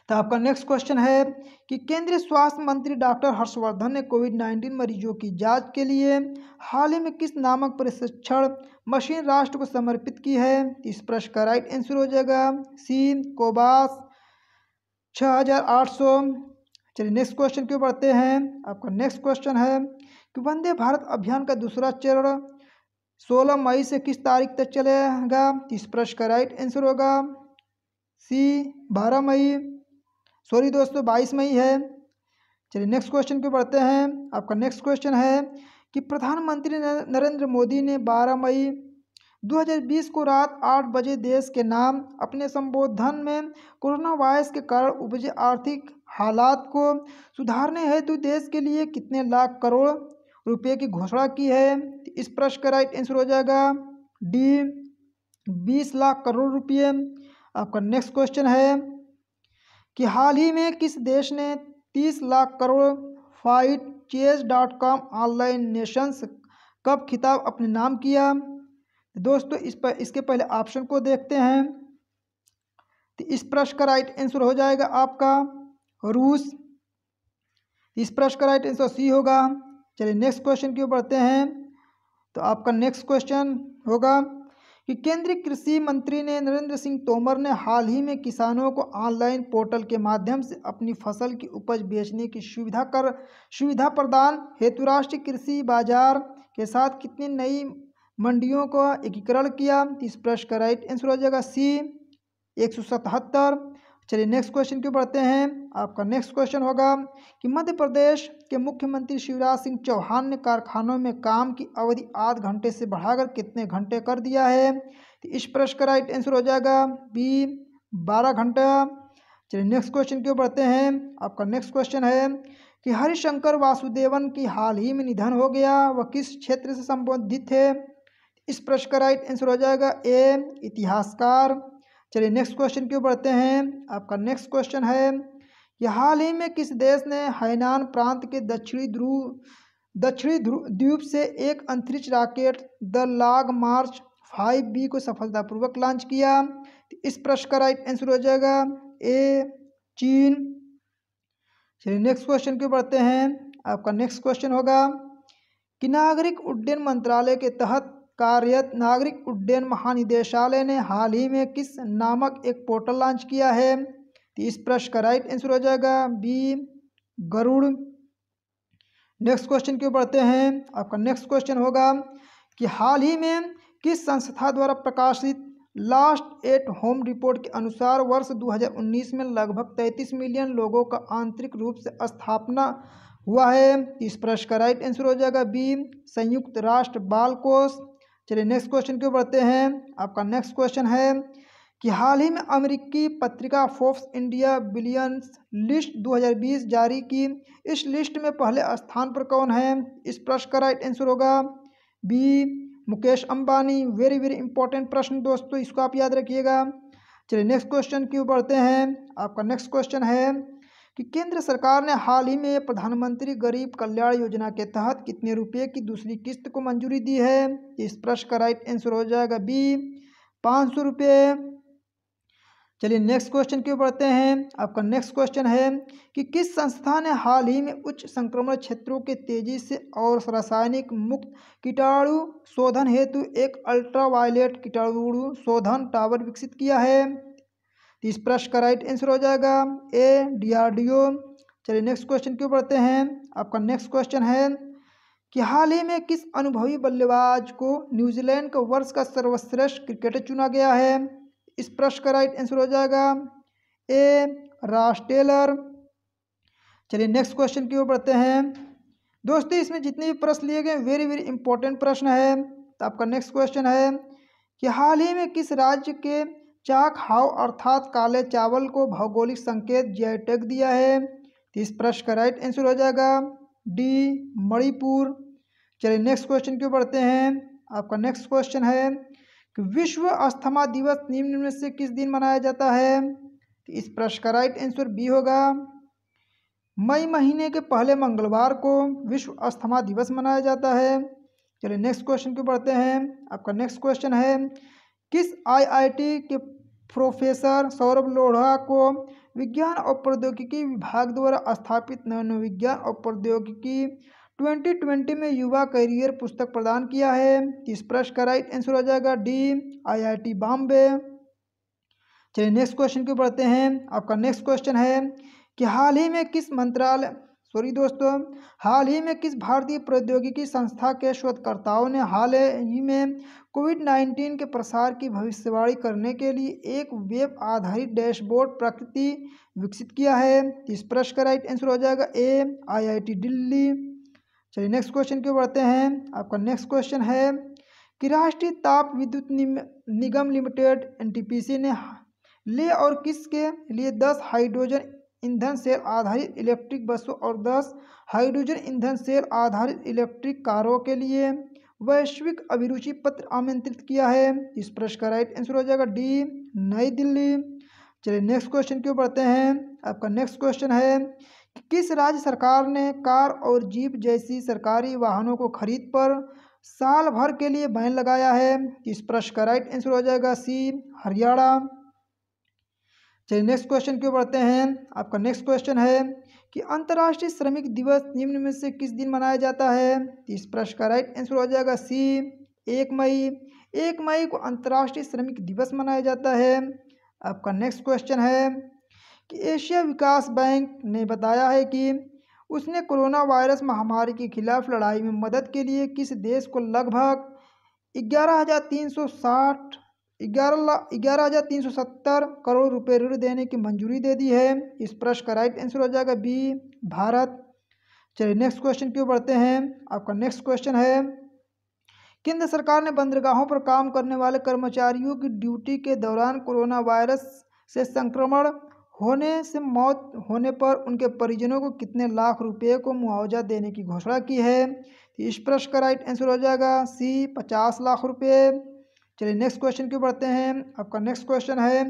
तो आपका नेक्स्ट क्वेश्चन है कि केंद्रीय स्वास्थ्य मंत्री डॉक्टर हर्षवर्धन ने कोविड नाइन्टीन मरीजों की जांच के लिए हाल ही में किस नामक प्रशिक्षण मशीन राष्ट्र को समर्पित की है तो इस प्रश्न का राइट आंसर हो जाएगा सी कोबास छः हज़ार आठ सौ चलिए नेक्स्ट क्वेश्चन क्यों पढ़ते हैं आपका नेक्स्ट क्वेश्चन है कि वंदे भारत अभियान का दूसरा चरण सोलह मई से किस तारीख तक चलेगा तो इस प्रश्न का राइट आंसर होगा सी बारह मई सॉरी दोस्तों बाईस में ही है चलिए नेक्स्ट क्वेश्चन पे बढ़ते हैं आपका नेक्स्ट क्वेश्चन है कि प्रधानमंत्री नरेंद्र मोदी ने 12 मई 2020 को रात 8 बजे देश के नाम अपने संबोधन में कोरोना वायरस के कारण उपजे आर्थिक हालात को सुधारने हेतु देश के लिए कितने लाख करोड़ रुपए की घोषणा की है इस प्रश्न का राइट आंसर हो जाएगा डी बीस लाख करोड़ रुपये आपका नेक्स्ट क्वेश्चन है कि हाल ही में किस देश ने 30 lakh crore FIDE chess dot com online nations cup खिताब अपने नाम किया दोस्तों इस पर इसके पहले ऑप्शन को देखते हैं तो इस प्रश्न का राइट आंसर हो जाएगा आपका रूस इस प्रश्न का राइट आंसर सी होगा चलिए नेक्स्ट क्वेश्चन की ओर बढ़ते हैं तो आपका नेक्स्ट क्वेश्चन होगा कि केंद्रीय कृषि मंत्री ने नरेंद्र सिंह तोमर ने हाल ही में किसानों को ऑनलाइन पोर्टल के माध्यम से अपनी फसल की उपज बेचने की सुविधा कर सुविधा प्रदान हेतु राष्ट्रीय कृषि बाजार के साथ कितनी नई मंडियों का एकीकरण किया इस प्रश्न का राइट आंसर हो जाएगा सी एक सौ सतहत्तर चलिए नेक्स्ट क्वेश्चन क्यों पढ़ते हैं आपका नेक्स्ट क्वेश्चन होगा कि मध्य प्रदेश के मुख्यमंत्री शिवराज सिंह चौहान ने कारखानों में काम की अवधि आध घंटे से बढ़ाकर कितने घंटे कर दिया है तो इस प्रश्न का राइट आंसर हो जाएगा बी बारह घंटा चलिए नेक्स्ट क्वेश्चन क्यों पढ़ते हैं आपका नेक्स्ट क्वेश्चन है कि हरिशंकर वासुदेवन की हाल ही में निधन हो गया वह किस क्षेत्र से संबंधित थे इस प्रश्न का राइट आंसर हो जाएगा ए इतिहासकार चलिए नेक्स्ट क्वेश्चन क्यों बढ़ते हैं आपका नेक्स्ट क्वेश्चन है कि हाल ही में किस देश ने हैनान प्रांत के दक्षिणी ध्रुव दक्षिणी द्वीप से एक अंतरिक्ष राकेट द लाग मार्च फाइव बी को सफलतापूर्वक लॉन्च किया तो इस प्रश्न का राइट आंसर हो जाएगा ए चीन चलिए नेक्स्ट क्वेश्चन क्यों बढ़ते हैं आपका नेक्स्ट क्वेश्चन होगा कि नागरिक उड्डयन मंत्रालय के तहत कार्यरत नागरिक उड्डयन महानिदेशालय ने हाल ही में किस नामक एक पोर्टल लॉन्च किया है तो इस प्रश्न का राइट आंसर हो जाएगा बी गरुड़ नेक्स्ट क्वेश्चन क्यों पढ़ते हैं आपका नेक्स्ट क्वेश्चन होगा कि हाल ही में किस संस्था द्वारा प्रकाशित लास्ट एट होम रिपोर्ट के अनुसार वर्ष 2019 में लगभग 33 मिलियन लोगों का आंतरिक रूप से स्थापना हुआ है इस प्रश्न का राइट आंसर हो जाएगा बी संयुक्त राष्ट्र बाल कोष चलिए नेक्स्ट क्वेश्चन क्यों बढ़ते हैं आपका नेक्स्ट क्वेश्चन है कि हाल ही में अमेरिकी पत्रिका फोर्स इंडिया बिलियंस लिस्ट 2020 जारी की इस लिस्ट में पहले स्थान पर कौन है इस प्रश्न का राइट आंसर होगा B Mukesh Ambani very very important प्रश्न दोस्तों इसको आप याद रखिएगा चलिए नेक्स्ट क्वेश्चन क्यों बढ़ते हैं आपका नेक्स्ट क्वेश्चन है कि केंद्र सरकार ने हाल ही में प्रधानमंत्री गरीब कल्याण योजना के तहत कितने रुपये की दूसरी किस्त को मंजूरी दी है इस प्रश्न का राइट आंसर हो जाएगा बी पाँच सौ रुपये चलिए नेक्स्ट क्वेश्चन क्यों पढ़ते हैं आपका नेक्स्ट क्वेश्चन है कि किस संस्था ने हाल ही में उच्च संक्रमण क्षेत्रों के तेजी से और रासायनिक मुक्त कीटाणु शोधन हेतु एक अल्ट्रावायलेट कीटाणु शोधन टावर विकसित किया है तो इस प्रश्न का राइट आंसर हो जाएगा ए डीआरडीओ चलिए नेक्स्ट क्वेश्चन क्यों पढ़ते हैं आपका नेक्स्ट क्वेश्चन है कि हाल ही में किस अनुभवी बल्लेबाज को न्यूजीलैंड का वर्ष का सर्वश्रेष्ठ क्रिकेटर चुना गया है इस प्रश्न का राइट आंसर हो जाएगा ए रास टेलर चलिए नेक्स्ट क्वेश्चन की ओर बढ़ते हैं दोस्तों इसमें जितने भी प्रश्न लिए गए वेरी वेरी इंपॉर्टेंट प्रश्न है तो आपका नेक्स्ट क्वेश्चन है कि हाल ही में किस राज्य के चाक हाव अर्थात काले चावल को भौगोलिक संकेत जी दिया है तो इस प्रश्न का राइट आंसर हो जाएगा डी मणिपुर चलिए नेक्स्ट क्वेश्चन क्यों पढ़ते हैं आपका नेक्स्ट क्वेश्चन है कि विश्व अस्थमा दिवस निम्न में से किस दिन मनाया जाता है तो इस प्रश्न का राइट आंसर बी होगा मई महीने के पहले मंगलवार को विश्व अस्थमा दिवस मनाया जाता है चलिए नेक्स्ट क्वेश्चन क्यों पढ़ते हैं आपका नेक्स्ट क्वेश्चन है किस आईआईटी के प्रोफेसर सौरभ लोढ़ा को विज्ञान और प्रौद्योगिकी विभाग द्वारा स्थापित मनोविज्ञान और प्रौद्योगिकी 2020 में युवा करियर पुस्तक प्रदान किया है इस प्रश्न का राइट आंसर हो जाएगा डी आईआईटी बॉम्बे चलिए नेक्स्ट क्वेश्चन की बढ़ते हैं आपका नेक्स्ट क्वेश्चन है कि हाल ही में किस मंत्रालय सॉरी दोस्तों हाल ही में किस भारतीय प्रौद्योगिकी संस्था के शोधकर्ताओं ने हाल ही में कोविड नाइन्टीन के प्रसार की भविष्यवाणी करने के लिए एक वेब आधारित डैशबोर्ड प्रकृति विकसित किया है इस प्रश्न का राइट आंसर हो जाएगा ए आईआईटी दिल्ली चलिए नेक्स्ट क्वेश्चन क्यों बढ़ते हैं आपका नेक्स्ट क्वेश्चन है कि राष्ट्रीय ताप विद्युत निगम लिमिटेड एन ने ले और किसके लिए दस हाइड्रोजन ईंधन सेल आधारित इलेक्ट्रिक बसों और दस हाइड्रोजन ईंधन सेल आधारित इलेक्ट्रिक कारों के लिए वैश्विक अभिरुचि पत्र आमंत्रित किया है इस प्रश्न का राइट आंसर हो जाएगा डी नई दिल्ली चलिए नेक्स्ट क्वेश्चन क्यों पढ़ते हैं आपका नेक्स्ट क्वेश्चन है कि किस राज्य सरकार ने कार और जीप जैसी सरकारी वाहनों को खरीद पर साल भर के लिए बैन लगाया है इस प्रश्न का राइट आंसर हो जाएगा सी हरियाणा चलिए नेक्स्ट क्वेश्चन क्यों बढ़ते हैं आपका नेक्स्ट क्वेश्चन है कि अंतर्राष्ट्रीय श्रमिक दिवस निम्न में से किस दिन मनाया जाता है इस प्रश्न का राइट आंसर हो जाएगा सी एक मई एक मई को अंतर्राष्ट्रीय श्रमिक दिवस मनाया जाता है आपका नेक्स्ट क्वेश्चन है कि एशिया विकास बैंक ने बताया है कि उसने कोरोना वायरस महामारी के खिलाफ लड़ाई में मदद के लिए किस देश को लगभग ग्यारह हज़ार तीन सौ साठ ग्यारह लाख ग्यारह हज़ार तीन सौ सत्तर करोड़ रुपए ऋण देने की मंजूरी दे दी है इस प्रश्न का राइट आंसर हो जाएगा बी भारत चलिए नेक्स्ट क्वेश्चन क्यों बढ़ते हैं आपका नेक्स्ट क्वेश्चन है केंद्र सरकार ने बंदरगाहों पर काम करने वाले कर्मचारियों की ड्यूटी के दौरान कोरोना वायरस से संक्रमण होने से मौत होने पर उनके परिजनों को कितने लाख रुपए को मुआवजा देने की घोषणा की है तो इस प्रश्न का राइट आंसर हो जाएगा सी पचास लाख रुपये चलिए नेक्स्ट क्वेश्चन क्यों पढ़ते हैं आपका नेक्स्ट क्वेश्चन है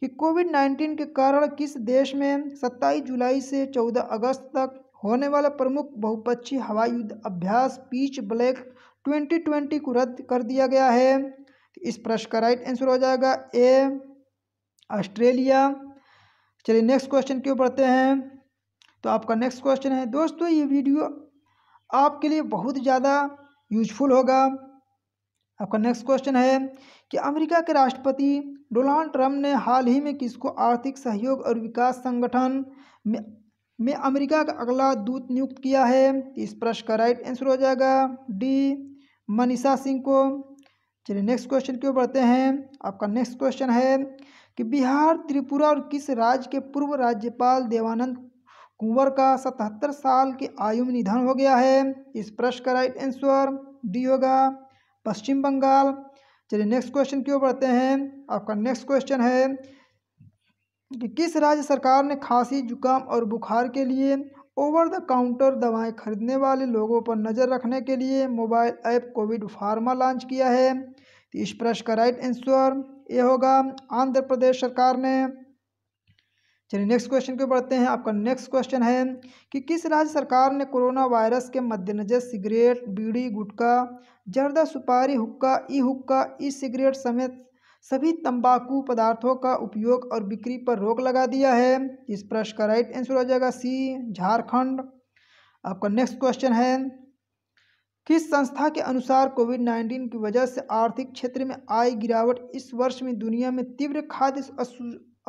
कि कोविड नाइन्टीन के कारण किस देश में सत्ताईस जुलाई से चौदह अगस्त तक होने वाला प्रमुख बहुपक्षी हवाई युद्ध अभ्यास पीच ब्लैक ट्वेंटी ट्वेंटी को रद्द कर दिया गया है इस प्रश्न का राइट आंसर हो जाएगा ए ऑस्ट्रेलिया चलिए नेक्स्ट क्वेश्चन क्यों पढ़ते हैं तो आपका नेक्स्ट क्वेश्चन है दोस्तों ये वीडियो आपके लिए बहुत ज़्यादा यूजफुल होगा आपका नेक्स्ट क्वेश्चन है कि अमेरिका के राष्ट्रपति डोनाल्ड ट्रंप ने हाल ही में किसको आर्थिक सहयोग और विकास संगठन में, में अमेरिका का अगला दूत नियुक्त किया है इस प्रश्न का राइट आंसर हो जाएगा डी मनीषा सिंह को चलिए नेक्स्ट क्वेश्चन क्यों बढ़ते हैं आपका नेक्स्ट क्वेश्चन है कि बिहार त्रिपुरा और किस राज्य के पूर्व राज्यपाल देवानंद कुंवर का सतहत्तर साल की आयु में निधन हो गया है इस प्रश्न का राइट आंसर डी होगा पश्चिम बंगाल चलिए नेक्स्ट क्वेश्चन क्यों पढ़ते बढ़ते हैं आपका नेक्स्ट क्वेश्चन है कि किस राज्य सरकार ने खांसी जुकाम और बुखार के लिए ओवर द काउंटर दवाएं खरीदने वाले लोगों पर नज़र रखने के लिए mobile app Covid pharma launch किया है तो इस प्रश्न का राइट आंसर ये होगा आंध्र प्रदेश सरकार ने चलिए नेक्स्ट क्वेश्चन क्यों बढ़ते हैं आपका नेक्स्ट क्वेश्चन है कि किस राज्य सरकार ने कोरोना वायरस के मद्देनज़र सिगरेट बीड़ी गुटखा जर्दा सुपारी हुक्का ई हुक्का ई सिगरेट समेत सभी तंबाकू पदार्थों का उपयोग और बिक्री पर रोक लगा दिया है इस प्रश्न का राइट आंसर हो जाएगा सी झारखंड आपका नेक्स्ट क्वेश्चन है किस संस्था के अनुसार कोविड नाइन्टीन की वजह से आर्थिक क्षेत्र में आई गिरावट इस वर्ष में दुनिया में तीव्र खाद्य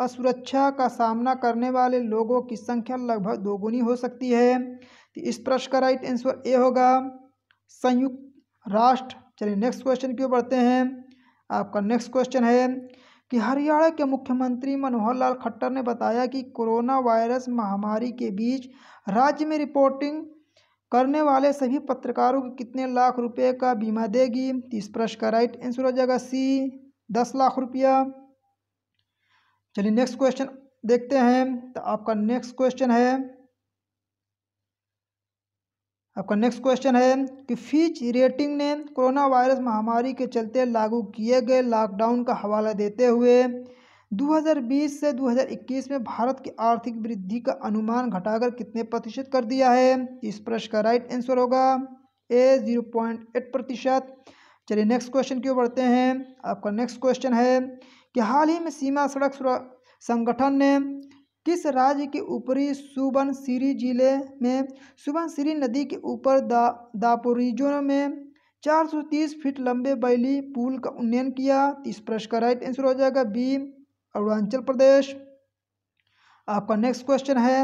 असुरक्षा का सामना करने वाले लोगों की संख्या लगभग दोगुनी हो सकती है तो इस प्रश्न का राइट आंसर ए होगा संयुक्त राष्ट्र चलिए नेक्स्ट क्वेश्चन क्यों बढ़ते हैं आपका नेक्स्ट क्वेश्चन है कि हरियाणा के मुख्यमंत्री मनोहर लाल खट्टर ने बताया कि कोरोना वायरस महामारी के बीच राज्य में रिपोर्टिंग करने वाले सभी पत्रकारों को कितने लाख रुपए का बीमा देगी तो इस प्रश्न का राइट आंसर हो जाएगा सी दस लाख रुपया चलिए नेक्स्ट क्वेश्चन देखते हैं तो आपका नेक्स्ट क्वेश्चन है आपका नेक्स्ट क्वेश्चन है कि फीच रेटिंग ने कोरोना वायरस महामारी के चलते लागू किए गए लॉकडाउन का हवाला देते हुए 2020 से 2021 में भारत की आर्थिक वृद्धि का अनुमान घटाकर कितने प्रतिशत कर दिया है इस प्रश्न का राइट आंसर होगा ए 0.8 प्रतिशत चलिए नेक्स्ट क्वेश्चन की ओर बढ़ते हैं आपका नेक्स्ट क्वेश्चन है कि हाल ही में सीमा सड़क संगठन ने किस राज्य के ऊपरी सुबनसिरी जिले में सुबनसिरी नदी के ऊपर दा दापोरिजो में 430 फीट लंबे बैली पुल का उन्नयन किया इस प्रश्न का राइट आंसर हो जाएगा बी अरुणाचल प्रदेश आपका नेक्स्ट क्वेश्चन है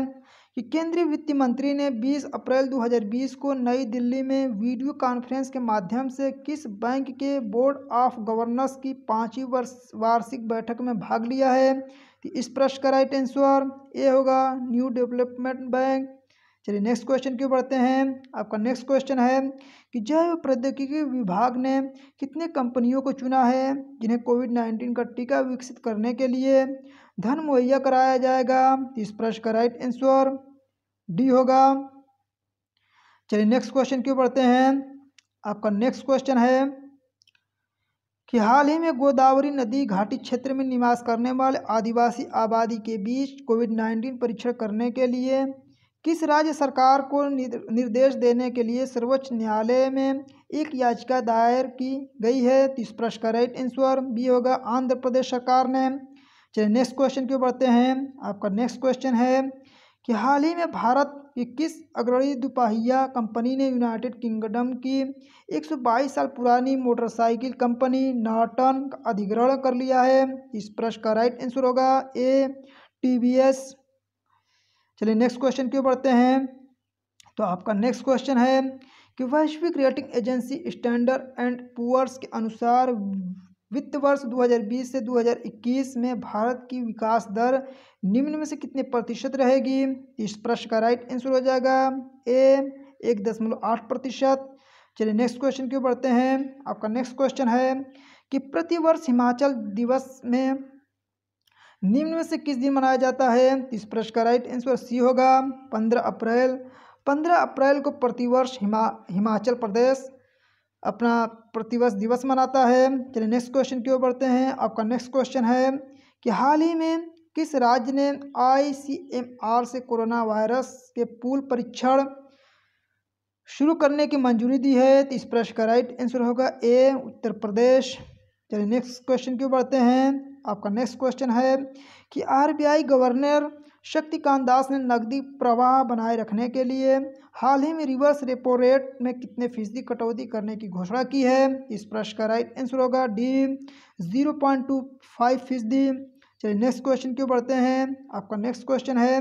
कि केंद्रीय वित्त मंत्री ने 20 अप्रैल 2020 को नई दिल्ली में वीडियो कॉन्फ्रेंस के माध्यम से किस बैंक के बोर्ड ऑफ गवर्नर्स की पाँचवीं वर्ष वार्षिक बैठक में भाग लिया है तो इस प्रश्न का राइट आंसर ए होगा न्यू डेवलपमेंट बैंक चलिए नेक्स्ट क्वेश्चन क्यों बढ़ते हैं आपका नेक्स्ट क्वेश्चन है कि जैव प्रौद्योगिकी विभाग ने कितने कंपनियों को चुना है जिन्हें कोविड नाइन्टीन का टीका विकसित करने के लिए धन मुहैया कराया जाएगा इस प्रश्न का राइट आंसर डी होगा चलिए नेक्स्ट क्वेश्चन क्यों पढ़ते हैं आपका नेक्स्ट क्वेश्चन है कि हाल ही में गोदावरी नदी घाटी क्षेत्र में निवास करने वाले आदिवासी आबादी के बीच कोविड नाइन्टीन परीक्षण करने के लिए किस राज्य सरकार को निर्देश देने के लिए सर्वोच्च न्यायालय में एक याचिका दायर की गई है तो इस प्रश्न का राइट आंसर बी होगा आंध्र प्रदेश सरकार ने चलिए नेक्स्ट क्वेश्चन क्यों पढ़ते हैं आपका नेक्स्ट क्वेश्चन है कि हाल ही में भारत की किस अग्रणी दुपहिया कंपनी ने यूनाइटेड किंगडम की 122 साल पुरानी मोटरसाइकिल कंपनी नाटन का अधिग्रहण कर लिया है इस प्रश्न का राइट आंसर होगा ए टी वी एस चलिए नेक्स्ट क्वेश्चन क्यों पढ़ते हैं तो आपका नेक्स्ट क्वेश्चन है कि वैश्विक rating agency standard and poor's के अनुसार वित्त वर्ष 2020 से 2021 में भारत की विकास दर निम्न में से कितने प्रतिशत रहेगी इस प्रश्न का राइट आंसर हो जाएगा ए एक दशमलव आठ प्रतिशत चलिए नेक्स्ट क्वेश्चन क्यों बढ़ते हैं आपका नेक्स्ट क्वेश्चन है कि प्रतिवर्ष हिमाचल दिवस में निम्न में से किस दिन मनाया जाता है इस प्रश्न का राइट आंसर सी होगा पंद्रह अप्रैल पंद्रह अप्रैल को प्रतिवर्ष हिमा हिमाचल प्रदेश अपना प्रतिवर्ष दिवस मनाता है चलिए नेक्स्ट क्वेश्चन की ओर बढ़ते हैं आपका नेक्स्ट क्वेश्चन है कि हाल ही में किस राज्य ने आईसीएमआर से कोरोना वायरस के पूल परीक्षण शुरू करने की मंजूरी दी है तो इस प्रश्न का राइट आंसर होगा ए उत्तर प्रदेश चलिए नेक्स्ट क्वेश्चन की ओर बढ़ते हैं आपका नेक्स्ट क्वेश्चन है कि आरबीआई गवर्नर शक्तिकांत दास ने नकदी प्रवाह बनाए रखने के लिए हाल ही में रिवर्स रेपो रेट में कितने फीसदी कटौती करने की घोषणा की है इस प्रश्न का राइट आंसर होगा D zero point two five फीसदी चलिए नेक्स्ट क्वेश्चन क्यों बढ़ते हैं आपका नेक्स्ट क्वेश्चन है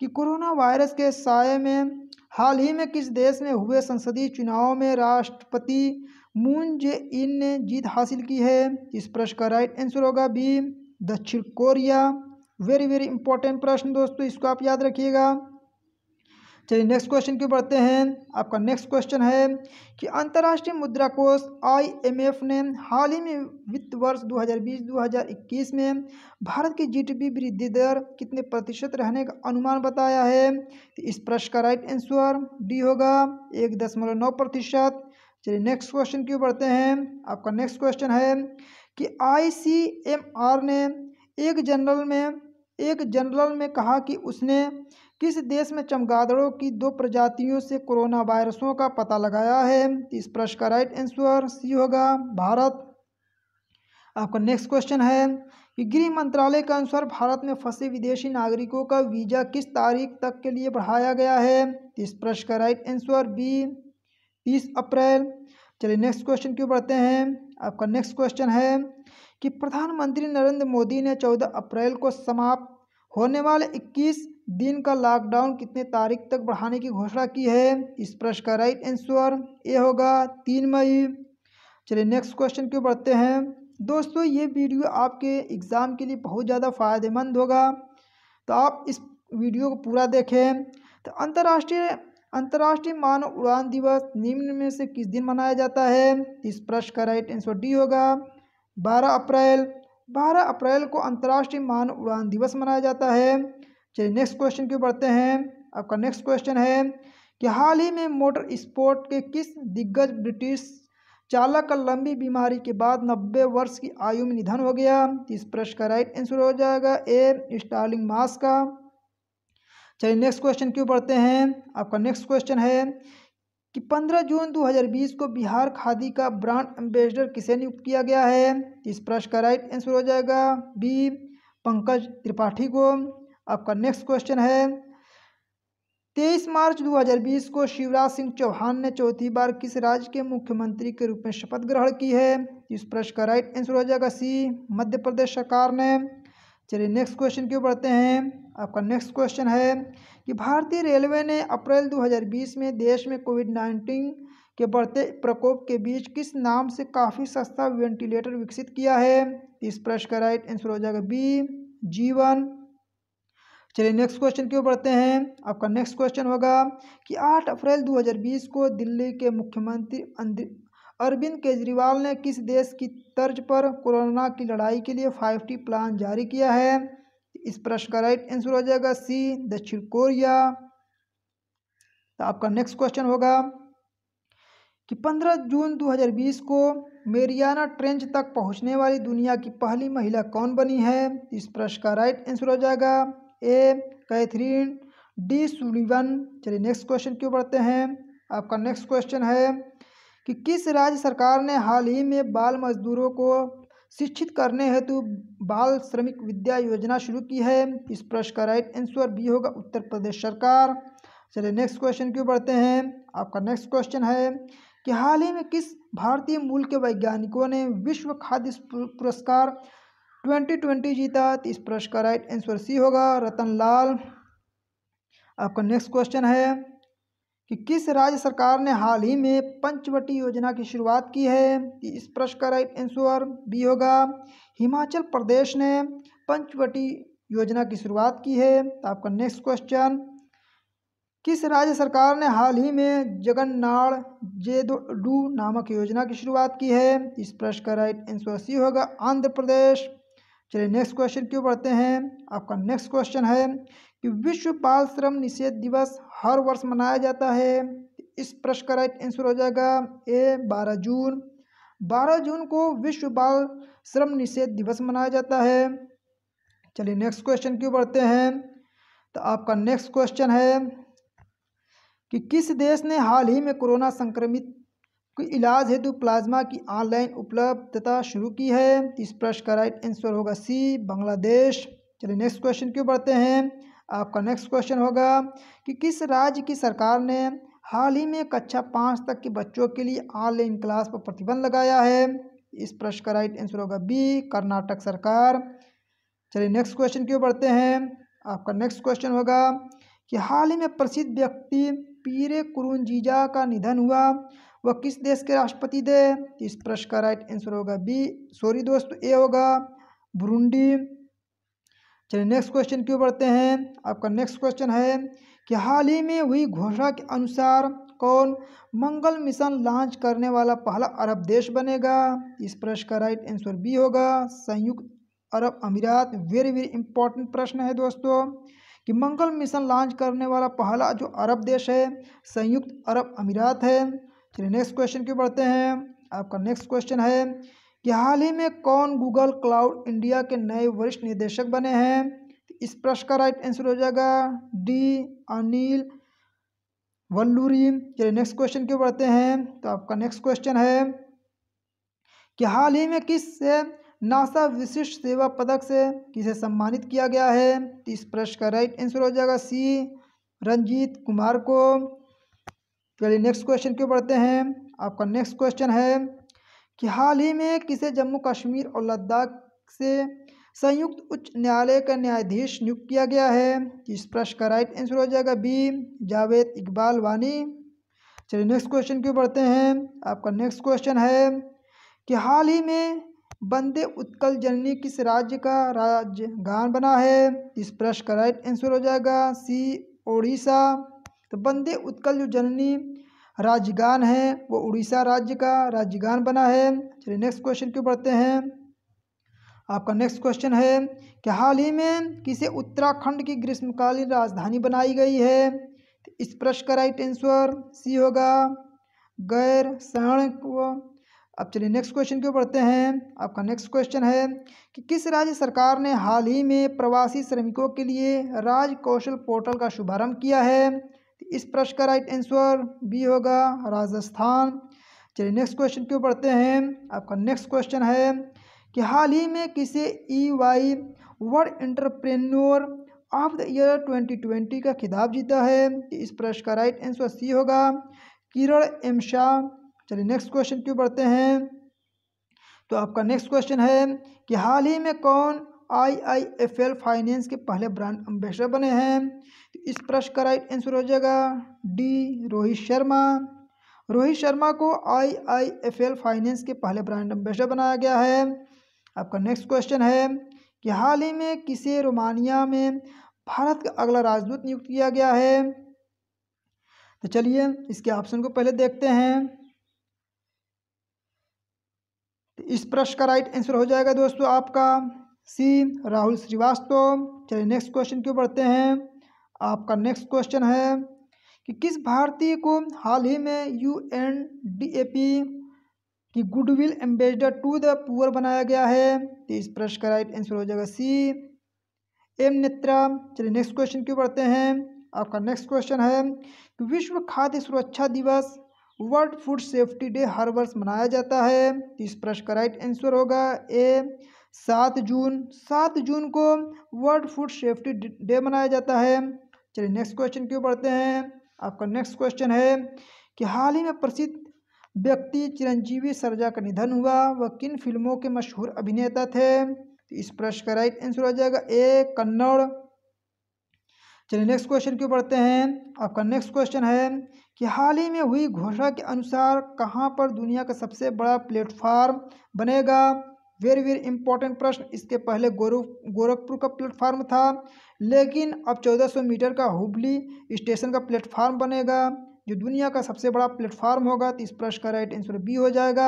कि कोरोना वायरस के साय में हाल ही में किस देश में हुए संसदीय चुनाव में राष्ट्रपति मून जे इन ने जीत हासिल की है इस प्रश्न का राइट आंसर होगा बी दक्षिण कोरिया वेरी वेरी इंपॉर्टेंट प्रश्न दोस्तों इसको आप याद रखिएगा चलिए नेक्स्ट क्वेश्चन क्यों बढ़ते हैं आपका नेक्स्ट क्वेश्चन है कि अंतर्राष्ट्रीय मुद्रा कोष आईएमएफ ने हाल ही में वित्त वर्ष 2020-2021 में भारत की जीडीपी वृद्धि दर कितने प्रतिशत रहने का अनुमान बताया है तो इस प्रश्न का राइट आंसर डी होगा एक दशमलव नौ प्रतिशत चलिए नेक्स्ट क्वेश्चन क्यों बढ़ते हैं आपका नेक्स्ट क्वेश्चन है कि आई ने एक जनरल में एक जनरल में कहा कि उसने किस देश में चमगादड़ों की दो प्रजातियों से कोरोना वायरसों का पता लगाया है इस प्रश्न का राइट आंसर सी होगा भारत आपका नेक्स्ट क्वेश्चन है कि गृह मंत्रालय के अनुसार भारत में फंसे विदेशी नागरिकों का वीज़ा किस तारीख तक के लिए बढ़ाया गया है इस प्रश्न का राइट आंसर बी तीस अप्रैल चलिए नेक्स्ट क्वेश्चन क्यों पढ़ते हैं आपका नेक्स्ट क्वेश्चन है कि प्रधानमंत्री नरेंद्र मोदी ने 14 अप्रैल को समाप्त होने वाले 21 दिन का लॉकडाउन कितने तारीख तक बढ़ाने की घोषणा की है इस प्रश्न का राइट आंसर ए होगा तीन मई चलिए नेक्स्ट क्वेश्चन क्यों बढ़ते हैं दोस्तों ये वीडियो आपके एग्ज़ाम के लिए बहुत ज़्यादा फ़ायदेमंद होगा तो आप इस वीडियो को पूरा देखें तो अंतर्राष्ट्रीय अंतर्राष्ट्रीय मानव उड़ान दिवस निम्न में से किस दिन मनाया जाता है इस प्रश्न का राइट आंसर डी होगा बारह अप्रैल बारह अप्रैल को अंतर्राष्ट्रीय मानव उड़ान दिवस मनाया जाता है चलिए नेक्स्ट क्वेश्चन की बढ़ते हैं आपका नेक्स्ट क्वेश्चन है कि हाल ही में मोटर स्पोर्ट के किस दिग्गज ब्रिटिश चालक का लंबी बीमारी के बाद नब्बे वर्ष की आयु में निधन हो गया इस प्रश्न का राइट आंसर हो जाएगा ए स्टार्लिंग मास का चलिए नेक्स्ट क्वेश्चन क्यों पढ़ते हैं आपका नेक्स्ट क्वेश्चन है कि 15 जून 2020 को बिहार खादी का ब्रांड एम्बेसडर किसे नियुक्त किया गया है इस प्रश्न का राइट आंसर हो जाएगा बी पंकज त्रिपाठी को आपका नेक्स्ट क्वेश्चन है तेईस मार्च 2020 को शिवराज सिंह चौहान ने चौथी बार किस राज्य के मुख्यमंत्री के रूप में शपथ ग्रहण की है इस प्रश्न का राइट आंसर हो जाएगा सी मध्य प्रदेश सरकार ने चलिए नेक्स्ट क्वेश्चन क्यों पढ़ते हैं आपका नेक्स्ट क्वेश्चन है कि भारतीय रेलवे ने अप्रैल 2020 में देश में कोविड 19 के बढ़ते प्रकोप के बीच किस नाम से काफ़ी सस्ता वेंटिलेटर विकसित किया है इस प्रश्न का राइट आंसर हो जाएगा बी जीवन चलिए नेक्स्ट क्वेश्चन क्यों बढ़ते हैं आपका नेक्स्ट क्वेश्चन होगा कि 8 अप्रैल 2020 को दिल्ली के मुख्यमंत्री अरविंद केजरीवाल ने किस देश की तर्ज पर कोरोना की लड़ाई के लिए फाइव टी प्लान जारी किया है तो इस प्रश्न का राइट आंसर हो जाएगा सी दक्षिण कोरिया तो आपका नेक्स्ट क्वेश्चन होगा कि 15 जून 2020 को मेरियाना ट्रेंच तक पहुंचने वाली दुनिया की पहली महिला कौन बनी है तो इस प्रश्न का राइट आंसर हो जाएगा ए कैथरीन डी सुलिवन चलिए नेक्स्ट क्वेश्चन क्यों पढ़ते हैं आपका नेक्स्ट क्वेश्चन है कि किस राज्य सरकार ने हाल ही में बाल मजदूरों को शिक्षित करने हेतु बाल श्रमिक विद्या योजना शुरू की है इस प्रश्न का राइट आंसर बी होगा उत्तर प्रदेश सरकार चलिए नेक्स्ट क्वेश्चन क्यों बढ़ते हैं आपका नेक्स्ट क्वेश्चन है कि हाल ही में किस भारतीय मूल के वैज्ञानिकों ने विश्व खाद्य पुरस्कार 2020 जीता तो इस प्रश्न का राइट आंसर सी होगा रतन लाल आपका नेक्स्ट क्वेश्चन है कि किस राज्य सरकार ने हाल ही में पंचवटी योजना की शुरुआत की है इस प्रश्न का राइट आंसर बी होगा हिमाचल प्रदेश ने पंचवटी योजना की शुरुआत की है तो आपका नेक्स्ट क्वेश्चन किस राज्य सरकार ने हाल ही में जगन्नाड़ जे डू नामक योजना की शुरुआत की है इस प्रश्न का राइट आंसर सी होगा आंध्र प्रदेश चलिए नेक्स्ट क्वेश्चन क्यों पढ़ते हैं आपका नेक्स्ट क्वेश्चन है कि विश्व बाल श्रम निषेध दिवस हर वर्ष मनाया जाता है इस प्रश्न का राइट आंसर हो जाएगा ए बारह जून बारह जून को विश्व बाल श्रम निषेध दिवस मनाया जाता है चलिए नेक्स्ट क्वेश्चन क्यों बढ़ते हैं तो आपका नेक्स्ट क्वेश्चन है कि किस देश ने हाल ही में कोरोना संक्रमित के इलाज हेतु प्लाज्मा की ऑनलाइन उपलब्धता शुरू की है इस प्रश्न का राइट आंसर होगा सी बांग्लादेश चलिए नेक्स्ट क्वेश्चन क्यों बढ़ते हैं आपका नेक्स्ट क्वेश्चन होगा कि किस राज्य की सरकार ने हाल ही में कक्षा पाँच तक के बच्चों के लिए ऑनलाइन क्लास पर प्रतिबंध लगाया है इस प्रश्न का राइट आंसर होगा बी कर्नाटक सरकार चलिए नेक्स्ट क्वेश्चन क्यों बढ़ते हैं आपका नेक्स्ट क्वेश्चन होगा कि हाल ही में प्रसिद्ध व्यक्ति पीरे कुरुंजीजा का निधन हुआ वह किस देश के राष्ट्रपति थे इस प्रश्न का राइट आंसर होगा बी सॉरी दोस्तों ए होगा बुरुंडी चलिए नेक्स्ट क्वेश्चन क्यों बढ़ते हैं आपका नेक्स्ट क्वेश्चन है कि हाल ही में हुई घोषणा के अनुसार कौन मंगल मिशन लॉन्च करने वाला पहला अरब देश बनेगा इस प्रश्न का राइट आंसर बी होगा संयुक्त अरब अमीरात वेरी वेरी इंपॉर्टेंट प्रश्न है दोस्तों कि मंगल मिशन लॉन्च करने वाला पहला जो अरब देश है संयुक्त अरब अमीरात है चलिए नेक्स्ट क्वेश्चन क्यों बढ़ते हैं आपका नेक्स्ट क्वेश्चन है कि हाल ही में कौन गूगल क्लाउड इंडिया के नए वरिष्ठ निदेशक बने हैं तो इस प्रश्न का राइट आंसर हो जाएगा डी अनिल वल्लूरी चलिए नेक्स्ट क्वेश्चन क्यों बढ़ते हैं तो आपका नेक्स्ट क्वेश्चन है कि हाल ही में किस से नासा विशिष्ट सेवा पदक से किसे सम्मानित किया गया है तो इस प्रश्न का राइट आंसर हो जाएगा सी रंजीत कुमार को चलिए नेक्स्ट क्वेश्चन क्यों बढ़ते हैं आपका नेक्स्ट क्वेश्चन है कि हाल ही में किसे जम्मू कश्मीर और लद्दाख से संयुक्त उच्च न्यायालय का न्यायाधीश नियुक्त किया गया है इस प्रश्न का राइट आंसर हो जाएगा बी जावेद इकबाल वानी चलिए नेक्स्ट क्वेश्चन क्यों पढ़ते हैं आपका नेक्स्ट क्वेश्चन है कि हाल ही में बंदे उत्कल जननी किस राज्य का राजगान बना है इस प्रश्न का राइट आंसर हो जाएगा सी ओडिशा तो बंदे उत्कल जो जननी राजगान है वो उड़ीसा राज्य का राजगान बना है चलिए नेक्स्ट क्वेश्चन क्यों पढ़ते हैं आपका नेक्स्ट क्वेश्चन है कि हाल ही में किसे उत्तराखंड की ग्रीष्मकालीन राजधानी बनाई गई है तो इस प्रश्न का राइट आंसर सी होगा गैर शरण अब चलिए नेक्स्ट क्वेश्चन क्यों पढ़ते हैं आपका नेक्स्ट क्वेश्चन है कि किस राज्य सरकार ने हाल ही में प्रवासी श्रमिकों के लिए राज कौशल पोर्टल का शुभारंभ किया है इस प्रश्न का राइट आंसर बी होगा राजस्थान चलिए नेक्स्ट क्वेश्चन क्यों पढ़ते हैं आपका नेक्स्ट क्वेश्चन है कि हाल ही में किसे E Y world entrepreneur of the year twenty twenty का खिताब जीता है तो इस प्रश्न का राइट आंसर सी होगा किरण एम शाह चलिए नेक्स्ट क्वेश्चन क्यों पढ़ते हैं तो आपका नेक्स्ट क्वेश्चन है कि हाल ही में कौन I I F L finance के पहले ब्रांड एम्बेसडर बने हैं इस प्रश्न का राइट आंसर हो जाएगा डी रोहित शर्मा रोहित शर्मा को I I F L finance के पहले ब्रांड एम्बेसडर बनाया गया है आपका नेक्स्ट क्वेश्चन है कि हाल ही में किसे रोमानिया में भारत का अगला राजदूत नियुक्त किया गया है तो चलिए इसके ऑप्शन को पहले देखते हैं तो इस प्रश्न का राइट आंसर हो जाएगा दोस्तों आपका सी राहुल श्रीवास्तव चलिए नेक्स्ट क्वेश्चन क्यों बढ़ते हैं आपका नेक्स्ट क्वेश्चन है कि किस भारतीय को हाल ही में यू एन डी ए पी की goodwill ambassador to the poor बनाया गया है तो इस प्रश्न का राइट आंसर हो जाएगा सी एम नेत्रा चलिए नेक्स्ट क्वेश्चन क्यों पढ़ते हैं आपका नेक्स्ट क्वेश्चन है कि विश्व खाद्य सुरक्षा दिवस वर्ल्ड फूड सेफ्टी डे हर वर्ष मनाया जाता है तो इस प्रश्न का राइट आंसर होगा ए सात जून सात जून को वर्ल्ड फूड सेफ्टी डे मनाया जाता है चलिए नेक्स्ट क्वेश्चन क्यों पढ़ते हैं आपका नेक्स्ट क्वेश्चन है कि हाल ही में प्रसिद्ध व्यक्ति चिरंजीवी सरजा का निधन हुआ वह किन फिल्मों के मशहूर अभिनेता थे तो इस प्रश्न का राइट आंसर हो जाएगा ए कन्नड़ चलिए नेक्स्ट क्वेश्चन क्यों पढ़ते हैं आपका नेक्स्ट क्वेश्चन है कि हाल ही में हुई घोषणा के अनुसार कहाँ पर दुनिया का सबसे बड़ा प्लेटफार्म बनेगा वेरी वेरी इंपॉर्टेंट प्रश्न इसके पहले गोरख गोरखपुर का प्लेटफार्म था लेकिन अब 1400 मीटर का हुबली स्टेशन का प्लेटफार्म बनेगा जो दुनिया का सबसे बड़ा प्लेटफार्म होगा तो इस प्रश्न का राइट आंसर बी हो जाएगा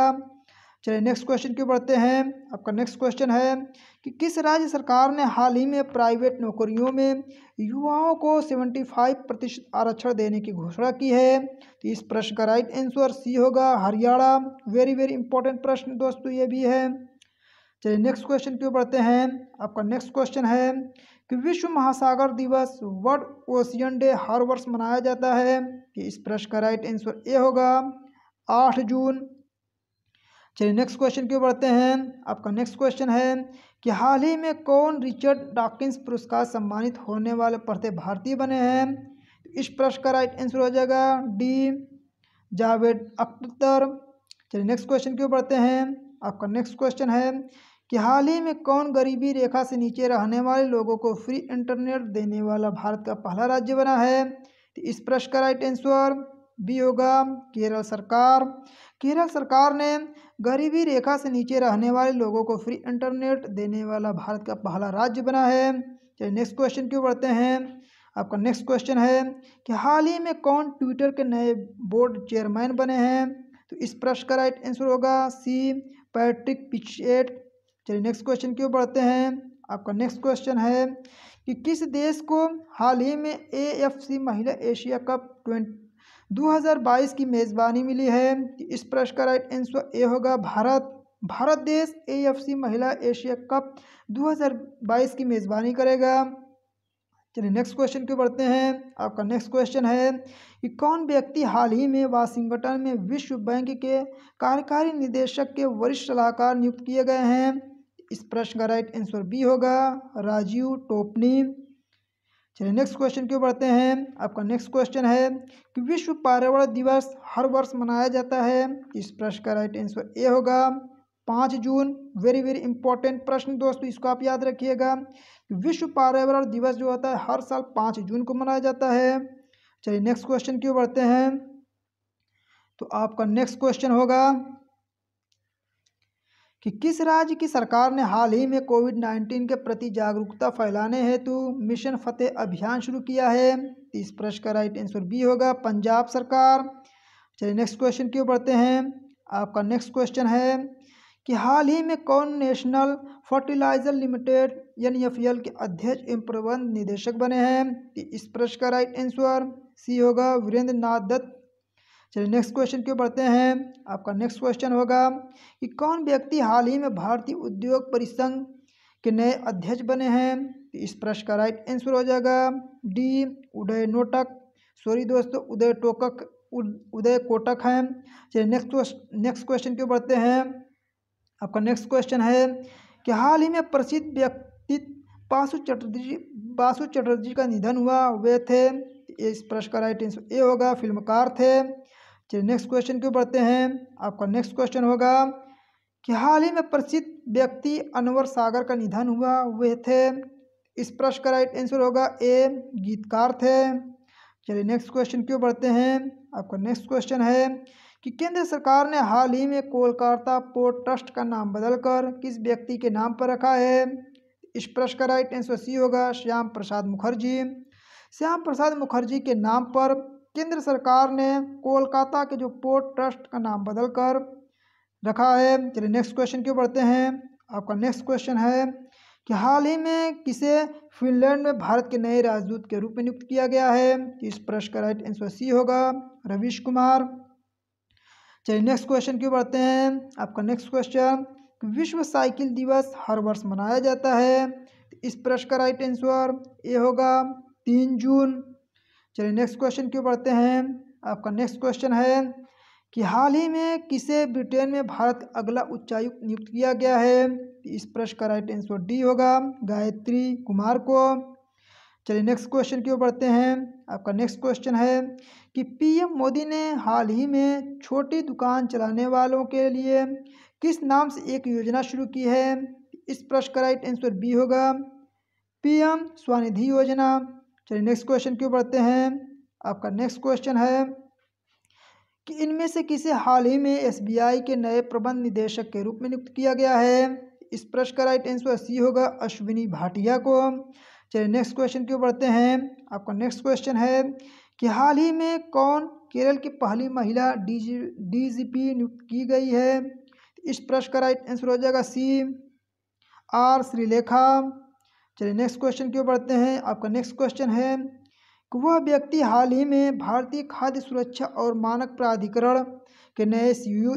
चलिए नेक्स्ट क्वेश्चन क्यों बढ़ते हैं आपका नेक्स्ट क्वेश्चन है कि किस राज्य सरकार ने हाल ही में प्राइवेट नौकरियों में युवाओं को सेवेंटी फाइव प्रतिशत आरक्षण देने की घोषणा की है तो इस प्रश्न का राइट आंसर सी होगा हरियाणा वेरी वेरी इंपॉर्टेंट प्रश्न दोस्तों ये भी है चलिए नेक्स्ट क्वेश्चन क्यों बढ़ते हैं आपका नेक्स्ट क्वेश्चन है कि विश्व महासागर दिवस वर्ल्ड ओशियन डे हर वर्ष मनाया जाता है कि इस प्रश्न का राइट आंसर ए होगा आठ जून चलिए नेक्स्ट क्वेश्चन क्यों बढ़ते हैं आपका नेक्स्ट क्वेश्चन है कि हाल ही में कौन रिचर्ड डॉकिंस पुरस्कार सम्मानित होने वाले पढ़ते भारतीय बने हैं तो इस प्रश्न का राइट आंसर हो जाएगा डी जावेद अख्तर चलिए नेक्स्ट क्वेश्चन क्यों बढ़ते हैं आपका नेक्स्ट क्वेश्चन है कि हाल ही में कौन गरीबी रेखा से नीचे रहने वाले लोगों को फ्री इंटरनेट देने वाला भारत का पहला राज्य बना है तो इस प्रश्न का राइट आंसर बी होगा केरल सरकार केरल सरकार ने गरीबी रेखा से नीचे रहने वाले लोगों को फ्री इंटरनेट देने वाला भारत का पहला राज्य बना है चलिए नेक्स्ट क्वेश्चन क्यों बढ़ते हैं आपका नेक्स्ट क्वेश्चन है कि हाल ही में कौन ट्विटर के नए बोर्ड चेयरमैन बने हैं तो इस प्रश्न का राइट आंसर होगा सी पैट्रिक पिचेट चलिए नेक्स्ट क्वेश्चन क्यों बढ़ते हैं आपका नेक्स्ट क्वेश्चन है कि किस देश को हाल ही में ए महिला एशिया कप ट्वेंटी 2022 की मेज़बानी मिली है इस प्रश्न का राइट आंसर ए होगा भारत भारत देश ए महिला एशिया कप 2022 की मेज़बानी करेगा चलिए नेक्स्ट क्वेश्चन क्यों बढ़ते हैं आपका नेक्स्ट क्वेश्चन है कि कौन व्यक्ति हाल ही में वाशिंगटन में विश्व बैंक के कार्यकारी निदेशक के वरिष्ठ सलाहकार नियुक्त किए गए हैं इस प्रश्न का राइट आंसर बी होगा राजीव टोपनी चलिए नेक्स्ट क्वेश्चन क्यों बढ़ते हैं आपका नेक्स्ट क्वेश्चन है कि विश्व पर्यावरण दिवस हर वर्ष मनाया जाता है इस प्रश्न का राइट आंसर ए होगा पाँच जून वेरी वेरी इंपॉर्टेंट प्रश्न दोस्तों इसको आप याद रखिएगा विश्व पर्यावरण दिवस जो होता है हर साल पाँच जून को मनाया जाता है चलिए नेक्स्ट क्वेश्चन क्यों बढ़ते हैं तो आपका नेक्स्ट क्वेश्चन होगा कि किस राज्य की सरकार ने हाल ही में कोविड नाइन्टीन के प्रति जागरूकता फैलाने हेतु मिशन फतेह अभियान शुरू किया है तो इस प्रश्न का राइट आंसर बी होगा पंजाब सरकार चलिए नेक्स्ट क्वेश्चन क्यों पढ़ते हैं आपका नेक्स्ट क्वेश्चन है कि हाल ही में कौन नेशनल फर्टिलाइजर लिमिटेड एन के अध्यक्ष एवं प्रबंध निदेशक बने हैं तो इस प्रश्न का राइट आंसर सी होगा वीरेंद्र नाथ दत्त चलिए नेक्स्ट क्वेश्चन क्यों पढ़ते हैं आपका नेक्स्ट क्वेश्चन होगा कि कौन व्यक्ति हाल ही में भारतीय उद्योग परिसंघ के नए अध्यक्ष बने हैं तो इस प्रश्न का राइट आंसर हो जाएगा डी उदय नोटक सॉरी दोस्तों उदय टोकक उदय कोटक हैं चलिए नेक्स्ट नेक्स्ट क्वेश्चन क्यों पढ़ते हैं आपका नेक्स्ट क्वेश्चन है कि हाल ही में प्रसिद्ध व्यक्तित्व पासु चटर्जी बासु चटर्जी का निधन हुआ वे थे तो इस प्रश्न का राइट आंसर ए होगा फिल्मकार थे चलिए नेक्स्ट क्वेश्चन क्यों बढ़ते हैं आपका नेक्स्ट क्वेश्चन होगा कि हाल ही में प्रसिद्ध व्यक्ति अनवर सागर का निधन हुआ हुए थे इस प्रश्न का राइट आंसर होगा ए गीतकार थे चलिए नेक्स्ट क्वेश्चन क्यों बढ़ते हैं आपका नेक्स्ट क्वेश्चन है कि केंद्र सरकार ने हाल ही में कोलकाता पोर्ट ट्रस्ट का नाम बदलकर किस व्यक्ति के नाम पर रखा है इस प्रश्न का राइट आंसर सी होगा श्याम प्रसाद मुखर्जी श्याम प्रसाद मुखर्जी के नाम पर केंद्र सरकार ने कोलकाता के जो पोर्ट ट्रस्ट का नाम बदल कर रखा है चलिए नेक्स्ट क्वेश्चन क्यों बढ़ते हैं आपका नेक्स्ट क्वेश्चन है कि हाल ही में किसे फिनलैंड में भारत के नए राजदूत के रूप में नियुक्त किया गया है तो इस प्रश्न का राइट आंसर सी होगा रवीश कुमार चलिए नेक्स्ट क्वेश्चन क्यों बढ़ते हैं आपका नेक्स्ट क्वेश्चन विश्व साइकिल दिवस हर वर्ष मनाया जाता है तो इस प्रश्न का राइट आंसर ए होगा तीन जून चलिए नेक्स्ट क्वेश्चन क्यों पढ़ते हैं आपका नेक्स्ट क्वेश्चन है कि हाल ही में किसे ब्रिटेन में भारत का अगला उच्चायुक्त नियुक्त किया गया है इस प्रश्न का राइट आंसर डी होगा गायत्री कुमार को चलिए नेक्स्ट क्वेश्चन क्यों पढ़ते हैं आपका नेक्स्ट क्वेश्चन है कि पीएम मोदी ने हाल ही में छोटी दुकान चलाने वालों के लिए किस नाम से एक योजना शुरू की है इस प्रश्न का राइट आंसर बी होगा पीएम स्वनिधि योजना चलिए नेक्स्ट क्वेश्चन क्यों पढ़ते हैं आपका नेक्स्ट क्वेश्चन है कि इनमें से किसे हाल ही में एसबीआई के नए प्रबंध निदेशक के रूप में नियुक्त किया गया है इस प्रश्न का राइट आंसर सी होगा अश्विनी भाटिया को चलिए नेक्स्ट क्वेश्चन क्यों पढ़ते हैं आपका नेक्स्ट क्वेश्चन है कि हाल ही में कौन केरल की पहली महिला डीजी डीजीपी नियुक्त की गई है इस प्रश्न का राइट आंसर हो जाएगा सी आर श्रीलेखा चलिए नेक्स्ट क्वेश्चन क्यों पढ़ते हैं आपका नेक्स्ट क्वेश्चन है कि वह व्यक्ति हाल ही में भारतीय खाद्य सुरक्षा और मानक प्राधिकरण के नए सीईओ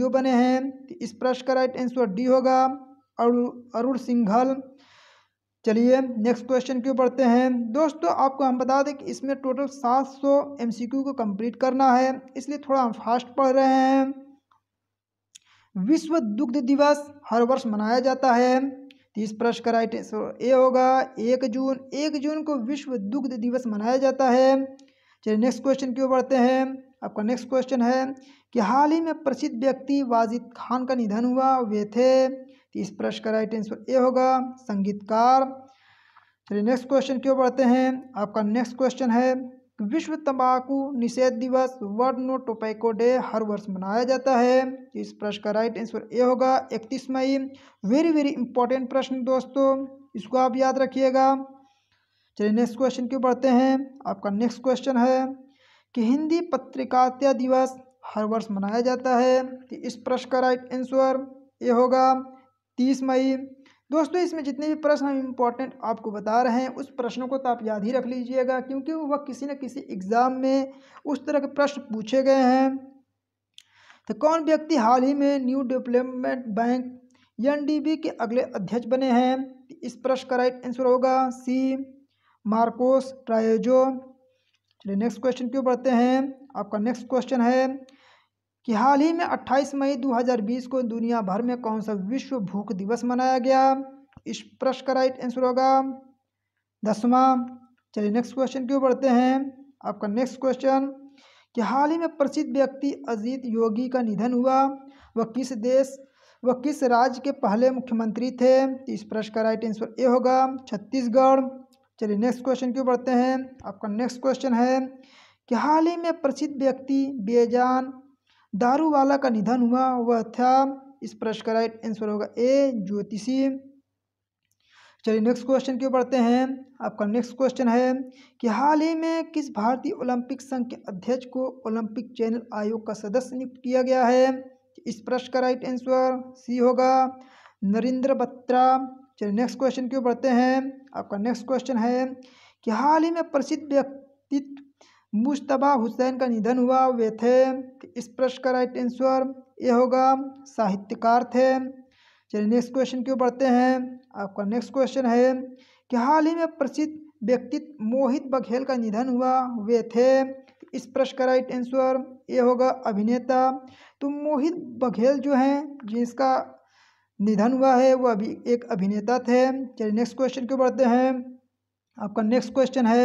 e e बने हैं तो इस प्रश्न का राइट आंसर डी होगा अरुण सिंघल चलिए नेक्स्ट क्वेश्चन क्यों पढ़ते हैं दोस्तों आपको हम बता दें कि इसमें टोटल 700 सौ को कंप्लीट करना है इसलिए थोड़ा हम फास्ट पढ़ रहे हैं विश्व दुग्ध दिवस हर वर्ष मनाया जाता है तीस प्रश्न का राइट आंसर ए होगा एक जून एक जून को विश्व दुग्ध दिवस मनाया जाता है चलिए नेक्स्ट क्वेश्चन की ओर बढ़ते हैं आपका नेक्स्ट क्वेश्चन है कि हाल ही में प्रसिद्ध व्यक्ति वाजिद खान का निधन हुआ वे थे तीस प्रश्न का राइट आंसर ए होगा संगीतकार चलिए नेक्स्ट क्वेश्चन की ओर बढ़ते हैं आपका नेक्स्ट क्वेश्चन है विश्व तंबाकू निषेध दिवस वर्ल्ड नो टोपैको डे हर वर्ष मनाया जाता है इस प्रश्न का राइट आंसर ए होगा इकतीस मई वेरी वेरी इंपॉर्टेंट प्रश्न दोस्तों इसको आप याद रखिएगा चलिए नेक्स्ट क्वेश्चन क्यों पढ़ते हैं आपका नेक्स्ट क्वेश्चन है कि हिंदी पत्रिकारिता दिवस हर वर्ष मनाया जाता है कि तो इस प्रश्न का राइट आंसर ए होगा तीस मई दोस्तों इसमें जितने भी प्रश्न हम इम्पोर्टेंट आपको बता रहे हैं उस प्रश्नों को तो आप याद ही रख लीजिएगा क्योंकि वह किसी न किसी एग्ज़ाम में उस तरह के प्रश्न पूछे गए हैं तो कौन व्यक्ति हाल ही में न्यू डेवलपमेंट बैंक एन के अगले अध्यक्ष बने हैं इस प्रश्न का राइट आंसर होगा सी मार्कोस ट्रायोजो चलिए नेक्स्ट क्वेश्चन क्यों पढ़ते हैं आपका नेक्स्ट क्वेश्चन है कि हाल ही में 28 मई 2020 को दुनिया भर में कौन सा विश्व भूख दिवस मनाया गया इस प्रश्न का राइट आंसर होगा दसवा चलिए नेक्स्ट क्वेश्चन क्यों बढ़ते हैं आपका नेक्स्ट क्वेश्चन कि हाल ही में प्रसिद्ध व्यक्ति अजीत योगी का निधन हुआ वह किस देश वह किस राज्य के पहले मुख्यमंत्री थे तो इस प्रश्न का राइट आंसर ए होगा छत्तीसगढ़ चलिए नेक्स्ट क्वेश्चन क्यों बढ़ते हैं आपका नेक्स्ट क्वेश्चन है कि हाल ही में प्रसिद्ध व्यक्ति बेजान दारू वाला का निधन हुआ वह था इस प्रश्न का राइट आंसर होगा ए ज्योतिषी चलिए नेक्स्ट क्वेश्चन क्यों पढ़ते हैं आपका नेक्स्ट क्वेश्चन है कि हाल ही में किस भारतीय ओलंपिक संघ के अध्यक्ष को ओलंपिक चैनल आयोग का सदस्य नियुक्त किया गया है इस प्रश्न का राइट आंसर सी होगा नरेंद्र बत्रा चलिए नेक्स्ट क्वेश्चन क्यों पढ़ते हैं आपका नेक्स्ट क्वेश्चन है कि हाल ही में प्रसिद्ध व्यक्तित्व मुश्तबा हुसैन का निधन हुआ वे थे इस प्रश्न का राइट आंसर ये होगा साहित्यकार थे चलिए नेक्स्ट क्वेश्चन क्यों पढ़ते हैं आपका नेक्स्ट क्वेश्चन है कि हाल ही में प्रसिद्ध व्यक्तित्व मोहित बघेल का निधन हुआ वे थे इस प्रश्न का राइट आंसर ये होगा अभिनेता तो मोहित बघेल जो हैं जिसका निधन हुआ है वो अभी एक अभिनेता थे चलिए नेक्स्ट क्वेश्चन क्यों पढ़ते हैं आपका नेक्स्ट क्वेश्चन है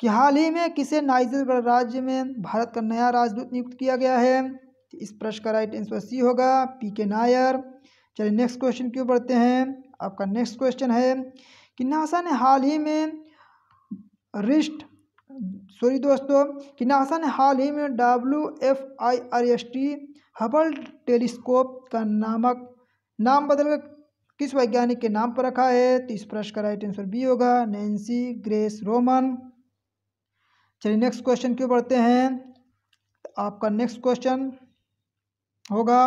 कि हाल ही में किसे नाइजर गणराज्य में भारत का नया राजदूत नियुक्त किया गया है तो इस प्रश्न का राइट आंसर सी होगा पी के नायर चलिए नेक्स्ट क्वेश्चन क्यों पढ़ते हैं आपका नेक्स्ट क्वेश्चन है कि नासा ने हाल ही में रिस्ट सॉरी दोस्तों कि नासा ने हाल ही में W F I R S T Hubble telescope का नामक नाम बदलकर किस वैज्ञानिक के नाम पर रखा है तो इस प्रश्न का राइट आंसर बी होगा नैन्सी ग्रेस रोमन चलिए नेक्स्ट क्वेश्चन क्यों बढ़ते हैं आपका नेक्स्ट क्वेश्चन होगा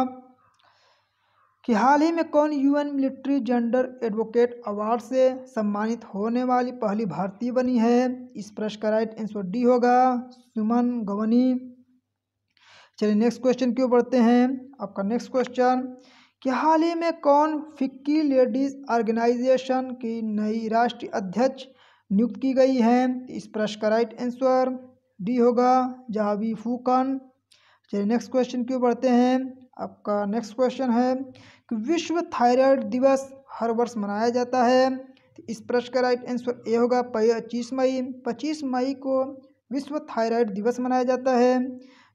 कि हाल ही में कौन UN military gender advocate award से सम्मानित होने वाली पहली भारतीय बनी है इस प्रश्न का राइट आंसर डी होगा सुमन गवनी चलिए नेक्स्ट क्वेश्चन क्यों बढ़ते हैं आपका नेक्स्ट क्वेश्चन कि हाल ही में कौन फिक्की लेडीज ऑर्गेनाइजेशन की नई राष्ट्रीय अध्यक्ष नियुक्त की गई हैं इस प्रश्न का राइट आंसर डी होगा जावी फूकन चलिए नेक्स्ट क्वेश्चन क्यों पढ़ते हैं आपका नेक्स्ट क्वेश्चन है कि विश्व थायराइड दिवस हर वर्ष मनाया जाता है तो इस प्रश्न का राइट आंसर ए होगा पच्चीस मई पच्चीस मई को विश्व थायराइड दिवस मनाया जाता है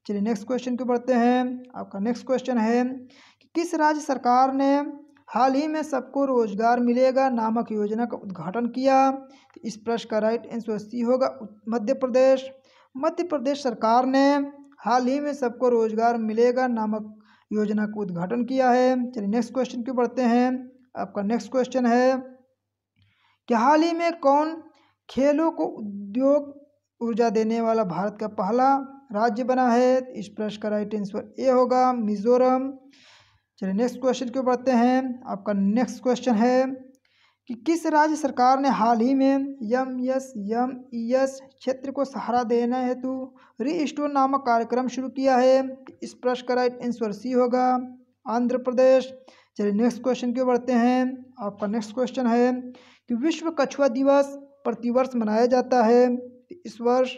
चलिए नेक्स्ट क्वेश्चन क्यों पढ़ते हैं आपका नेक्स्ट क्वेश्चन है कि किस राज्य सरकार ने हाल ही में सबको रोजगार मिलेगा नामक योजना का उद्घाटन किया तो इस प्रश्न का राइट आंसर सी होगा मध्य प्रदेश मध्य प्रदेश सरकार ने हाल ही में सबको रोजगार मिलेगा नामक योजना का उद्घाटन किया है चलिए नेक्स्ट क्वेश्चन क्यों बढ़ते हैं आपका नेक्स्ट क्वेश्चन है कि हाल ही में कौन खेलों को उद्योग ऊर्जा देने वाला भारत का पहला राज्य बना है तो इस प्रश्न का राइट आंसर ए होगा मिजोरम चलिए नेक्स्ट क्वेश्चन क्यों बढ़ते हैं आपका नेक्स्ट क्वेश्चन है कि किस राज्य सरकार ने हाल ही में यम यस यम ई एस क्षेत्र को सहारा देना हेतु स्टोर नामक कार्यक्रम शुरू किया है इस प्रश्न का राइट आंसर सी होगा आंध्र प्रदेश चलिए नेक्स्ट क्वेश्चन क्यों बढ़ते हैं आपका नेक्स्ट क्वेश्चन है कि विश्व कछुआ दिवस प्रतिवर्ष मनाया जाता है इस वर्ष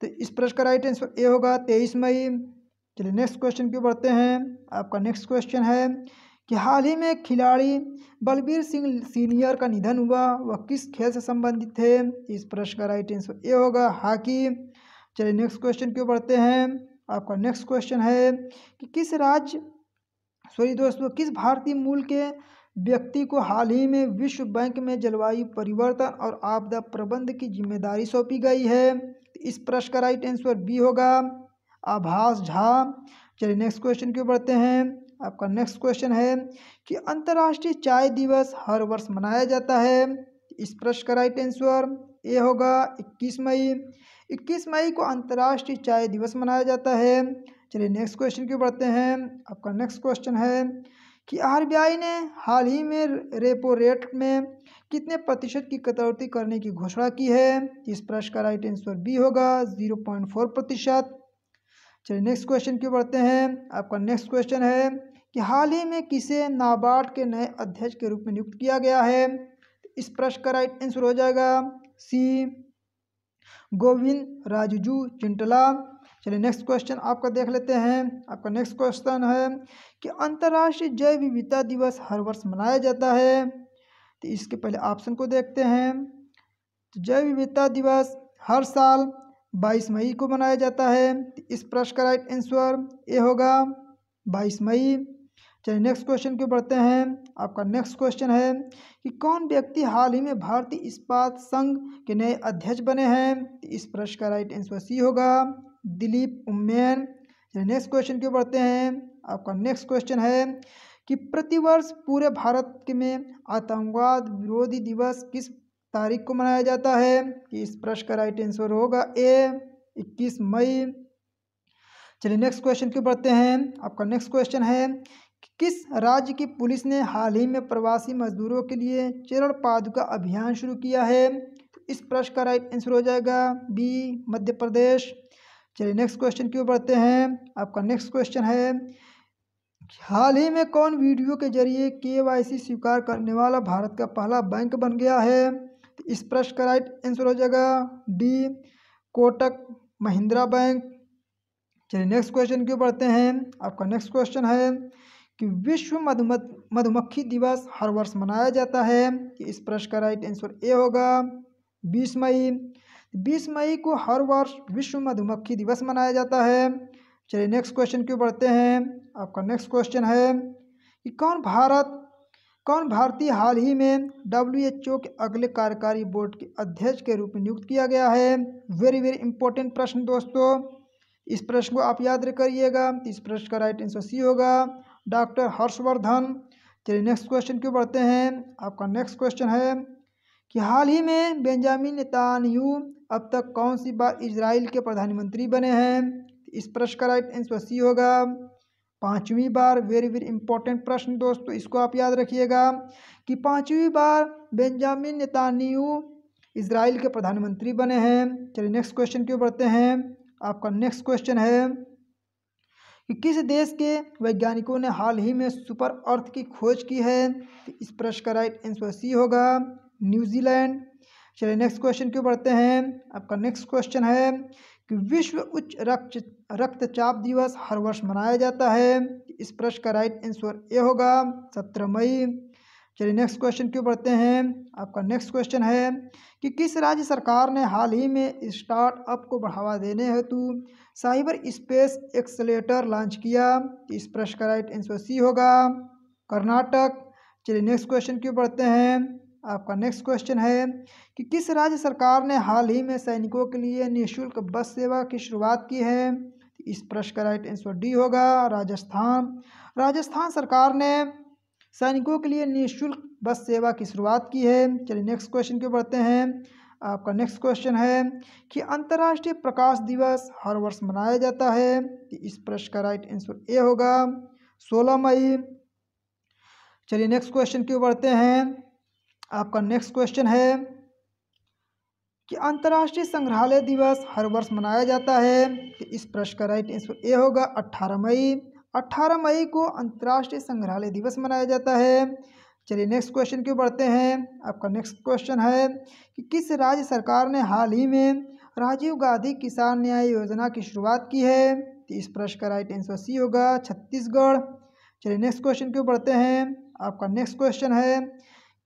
तो इस प्रश्न का राइट आंसर ए होगा तेईस मई चलिए नेक्स्ट क्वेश्चन क्यों बढ़ते हैं आपका नेक्स्ट क्वेश्चन है कि हाल ही में खिलाड़ी बलबीर सिंह सीनियर का निधन हुआ वह किस खेल से संबंधित थे इस प्रश्न का राइट आंसर ए होगा हॉकी चलिए नेक्स्ट क्वेश्चन क्यों बढ़ते हैं आपका नेक्स्ट क्वेश्चन है कि किस राज्य सॉरी दोस्तों किस भारतीय मूल के व्यक्ति को हाल ही में विश्व बैंक में जलवायु परिवर्तन और आपदा प्रबंध की जिम्मेदारी सौंपी गई है इस प्रश्न का राइट आंसर बी होगा आभास झा चलिए नेक्स्ट क्वेश्चन क्यों बढ़ते हैं आपका नेक्स्ट क्वेश्चन है कि अंतर्राष्ट्रीय चाय दिवस हर वर्ष मनाया जाता है इस प्रश्न का राइट आंसर ए होगा 21 मई 21 मई को अंतर्राष्ट्रीय चाय दिवस मनाया जाता है चलिए नेक्स्ट क्वेश्चन क्यों बढ़ते हैं आपका नेक्स्ट क्वेश्चन है कि आर ने हाल ही में रेपो रेट में कितने प्रतिशत की कटौती करने की घोषणा की है इस प्रश्न का राइट आंसर बी होगा जीरो पॉइंट फोर प्रतिशत चलिए नेक्स्ट क्वेश्चन क्यों बढ़ते हैं आपका नेक्स्ट क्वेश्चन है कि हाल ही में किसे नाबार्ड के नए अध्यक्ष के रूप में नियुक्त किया गया है इस प्रश्न का राइट आंसर हो जाएगा सी गोविंद राजजू चिंटला चलिए नेक्स्ट क्वेश्चन आपका देख लेते हैं आपका नेक्स्ट क्वेश्चन है कि अंतर्राष्ट्रीय जैव विविधता दिवस हर वर्ष मनाया जाता है तो इसके पहले ऑप्शन को देखते हैं तो जैव विविधता दिवस हर साल बाईस मई को मनाया जाता है इस प्रश्न का राइट आंसर ए होगा बाईस मई चलिए नेक्स्ट क्वेश्चन क्यों पढ़ते हैं आपका नेक्स्ट क्वेश्चन है कि कौन व्यक्ति हाल ही में भारतीय इस्पात संघ के नए अध्यक्ष बने हैं इस प्रश्न का राइट आंसर सी होगा दिलीप उम्मेन चलिए नेक्स्ट क्वेश्चन क्यों पढ़ते हैं आपका नेक्स्ट क्वेश्चन है कि प्रतिवर्ष पूरे भारत में आतंकवाद विरोधी दिवस किस तारीख को मनाया जाता है कि इस प्रश्न का राइट आंसर होगा ए इक्कीस मई चलिए नेक्स्ट क्वेश्चन क्यों बढ़ते हैं आपका नेक्स्ट क्वेश्चन है कि किस राज्य की पुलिस ने हाल ही में प्रवासी मजदूरों के लिए चरण पादुका अभियान शुरू किया है इस प्रश्न का राइट आंसर हो जाएगा बी मध्य प्रदेश चलिए नेक्स्ट क्वेश्चन क्यों बढ़ते हैं आपका नेक्स्ट क्वेश्चन है हाल ही में कौन वीडियो के जरिए केवाईसी स्वीकार करने वाला भारत का पहला बैंक बन गया है तो इस प्रश्न का राइट आंसर हो जाएगा डी कोटक महिंद्रा बैंक चलिए नेक्स्ट क्वेश्चन क्यों पढ़ते हैं आपका नेक्स्ट क्वेश्चन है कि विश्व मधुमक्खी दिवस हर वर्ष मनाया जाता है कि इस प्रश्न का राइट आंसर ए होगा बीस मई बीस मई को हर वर्ष विश्व मधुमक्खी दिवस मनाया जाता है चलिए नेक्स्ट क्वेश्चन क्यों पढ़ते हैं आपका नेक्स्ट क्वेश्चन है कि कौन भारत कौन भारतीय हाल ही में डब्ल्यू के अगले कार्यकारी बोर्ड के अध्यक्ष के रूप में नियुक्त किया गया है वेरी वेरी इंपॉर्टेंट प्रश्न दोस्तों इस प्रश्न को आप याद करिएगा इस प्रश्न का राइट आंसर सी होगा डॉक्टर हर्षवर्धन चलिए नेक्स्ट क्वेश्चन क्यों बढ़ते हैं आपका नेक्स्ट क्वेश्चन है कि हाल ही में बेंजामिन नेतान्यू अब तक कौन सी बार इसराइल के प्रधानमंत्री बने हैं इस प्रश्न का राइट आंसर सी होगा पाँचवीं बार वेरी वेरी इंपॉर्टेंट प्रश्न दोस्तों इसको आप याद रखिएगा कि पाँचवीं बार बेंजामिन नेतान्यू इसराइल के प्रधानमंत्री बने हैं चलिए नेक्स्ट क्वेश्चन क्यों बढ़ते हैं आपका नेक्स्ट क्वेश्चन है कि किस देश के वैज्ञानिकों ने हाल ही में सुपर अर्थ की खोज की है तो इस प्रश्न का राइट आंसर सी होगा न्यूजीलैंड चलिए नेक्स्ट क्वेश्चन क्यों बढ़ते हैं आपका नेक्स्ट क्वेश्चन है कि विश्व उच्च रक्त रक्तचाप दिवस हर वर्ष मनाया जाता है इस प्रश्न का राइट आंसर ए होगा सत्रह मई चलिए नेक्स्ट क्वेश्चन क्यों पढ़ते हैं आपका नेक्स्ट क्वेश्चन है कि किस राज्य सरकार ने हाल ही में स्टार्टअप को बढ़ावा देने हेतु साइबर स्पेस एक्सलेटर लॉन्च किया इस प्रश्न का राइट आंसर सी होगा कर्नाटक चलिए नेक्स्ट क्वेश्चन क्यों पढ़ते हैं आपका नेक्स्ट क्वेश्चन है कि किस राज्य सरकार ने हाल ही में सैनिकों के लिए निःशुल्क बस सेवा की शुरुआत की है इस प्रश्न का राइट आंसर डी होगा राजस्थान राजस्थान सरकार ने सैनिकों के लिए निःशुल्क बस सेवा की शुरुआत की है चलिए नेक्स्ट क्वेश्चन के बढ़ते हैं आपका नेक्स्ट क्वेश्चन है कि अंतर्राष्ट्रीय प्रकाश दिवस हर वर्ष मनाया जाता है इस प्रश्न का राइट आंसर ए होगा सोलह मई चलिए नेक्स्ट क्वेश्चन की बढ़ते हैं आपका नेक्स्ट क्वेश्चन है कि अंतर्राष्ट्रीय संग्रहालय दिवस हर वर्ष मनाया जाता है तो इस प्रश्न का राइट आंसर ए होगा अट्ठारह मई अट्ठारह मई को अंतर्राष्ट्रीय संग्रहालय दिवस मनाया जाता है चलिए नेक्स्ट क्वेश्चन क्यों बढ़ते हैं आपका नेक्स्ट क्वेश्चन है कि किस राज्य सरकार ने हाल ही में राजीव गांधी किसान न्याय योजना की शुरुआत की है तो इस प्रश्न का राइट आंसर सी होगा छत्तीसगढ़ चलिए नेक्स्ट क्वेश्चन क्यों बढ़ते हैं आपका नेक्स्ट क्वेश्चन है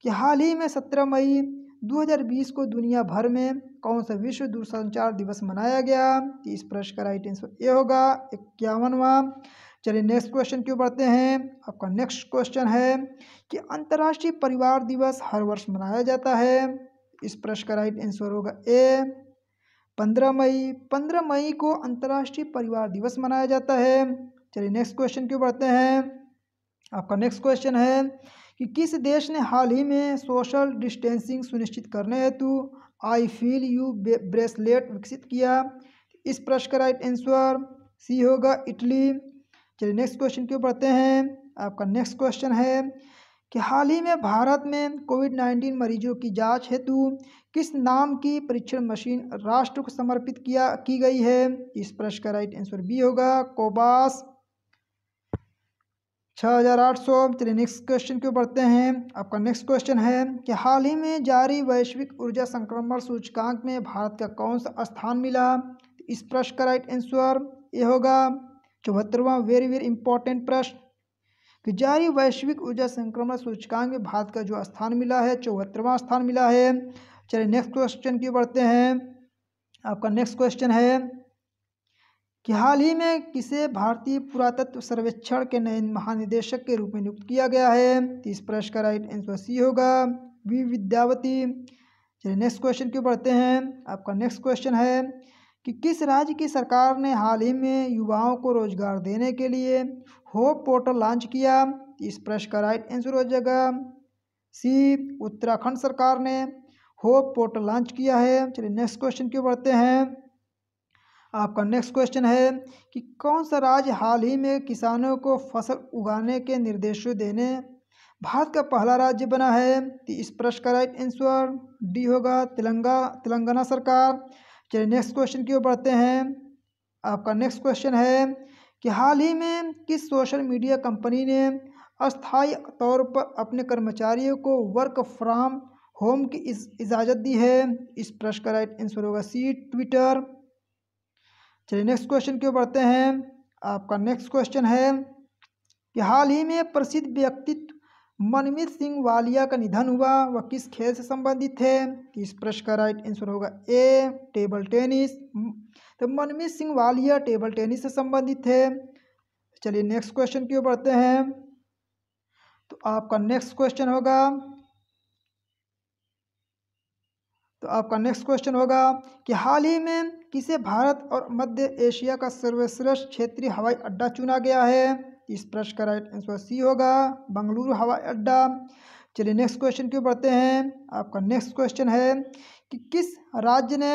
कि हाल ही में सत्रह मई 2020 को दुनिया भर में कौन सा विश्व दूरसंचार दिवस मनाया गया इस प्रश्न का राइट आंसर ए होगा इक्यावनवा चलिए नेक्स्ट क्वेश्चन क्यों बढ़ते हैं आपका नेक्स्ट क्वेश्चन है कि अंतर्राष्ट्रीय परिवार दिवस हर वर्ष मनाया जाता है इस प्रश्न का राइट आंसर होगा ए पंद्रह मई पंद्रह मई को अंतर्राष्ट्रीय परिवार दिवस मनाया जाता है चलिए नेक्स्ट क्वेश्चन क्यों बढ़ते हैं आपका नेक्स्ट क्वेश्चन है कि किस देश ने हाल ही में सोशल डिस्टेंसिंग सुनिश्चित करने हेतु आई फील यू ब्रेसलेट विकसित किया इस प्रश्न का राइट आंसर सी होगा इटली चलिए नेक्स्ट क्वेश्चन क्यों पढ़ते हैं आपका नेक्स्ट क्वेश्चन है कि हाल ही में भारत में कोविड नाइन्टीन मरीजों की जांच हेतु किस नाम की परीक्षण मशीन राष्ट्र को समर्पित किया की गई है इस प्रश्न का राइट आंसर बी होगा कोबास छः हज़ार आठ सौ चलिए नेक्स्ट क्वेश्चन क्यों पढ़ते हैं आपका नेक्स्ट क्वेश्चन है कि हाल ही में जारी वैश्विक ऊर्जा संक्रमण सूचकांक में भारत का कौन सा स्थान मिला इस प्रश्न का राइट आंसर ये होगा चौहत्तरवा वेरी वेरी इंपॉर्टेंट प्रश्न कि जारी वैश्विक ऊर्जा संक्रमण सूचकांक में भारत का जो स्थान मिला है चौहत्तरवा स्थान मिला है चलिए नेक्स्ट क्वेश्चन क्यों पढ़ते हैं आपका नेक्स्ट क्वेश्चन है कि हाल ही में किसे भारतीय पुरातत्व सर्वेक्षण के नए महानिदेशक के रूप में नियुक्त किया गया है तो इस प्रश्न का राइट आंसर सी होगा वी विद्यावती चलिए नेक्स्ट क्वेश्चन क्यों बढ़ते हैं आपका नेक्स्ट क्वेश्चन है कि किस राज्य की सरकार ने हाल ही में युवाओं को रोजगार देने के लिए होप पोर्टल लॉन्च किया इस प्रश्न का राइट आंसर हो जाएगा सी उत्तराखंड सरकार ने होप पोर्टल लॉन्च किया है चलिए नेक्स्ट क्वेश्चन क्यों बढ़ते हैं आपका नेक्स्ट क्वेश्चन है कि कौन सा राज्य हाल ही में किसानों को फसल उगाने के निर्देश देने भारत का पहला राज्य बना है तो इस प्रश्न का राइट आंसर डी होगा तेलंगा तेलंगाना सरकार चलिए नेक्स्ट क्वेश्चन की ओर बढ़ते हैं आपका नेक्स्ट क्वेश्चन है कि हाल ही में किस सोशल मीडिया कंपनी ने अस्थायी तौर पर अपने कर्मचारियों को वर्क फ्रॉम होम की इजाज़त दी है इस प्रश्न का राइट आंसर होगा सी ट्विटर चलिए नेक्स्ट क्वेश्चन क्यों बढ़ते हैं आपका नेक्स्ट क्वेश्चन है कि हाल ही में प्रसिद्ध व्यक्तित्व मनमीत सिंह वालिया का निधन हुआ वह किस खेल से संबंधित थे इस प्रश्न का राइट आंसर होगा ए टेबल टेनिस तो मनमीत सिंह वालिया टेबल टेनिस से संबंधित थे चलिए नेक्स्ट क्वेश्चन क्यों बढ़ते हैं तो आपका नेक्स्ट क्वेश्चन होगा तो आपका नेक्स्ट क्वेश्चन होगा कि हाल ही में किसे भारत और मध्य एशिया का सर्वश्रेष्ठ क्षेत्रीय हवाई अड्डा चुना गया है इस प्रश्न का राइट आंसर सी होगा बंगलुरु हवाई अड्डा चलिए नेक्स्ट क्वेश्चन क्यों पढ़ते हैं आपका नेक्स्ट क्वेश्चन है कि किस राज्य ने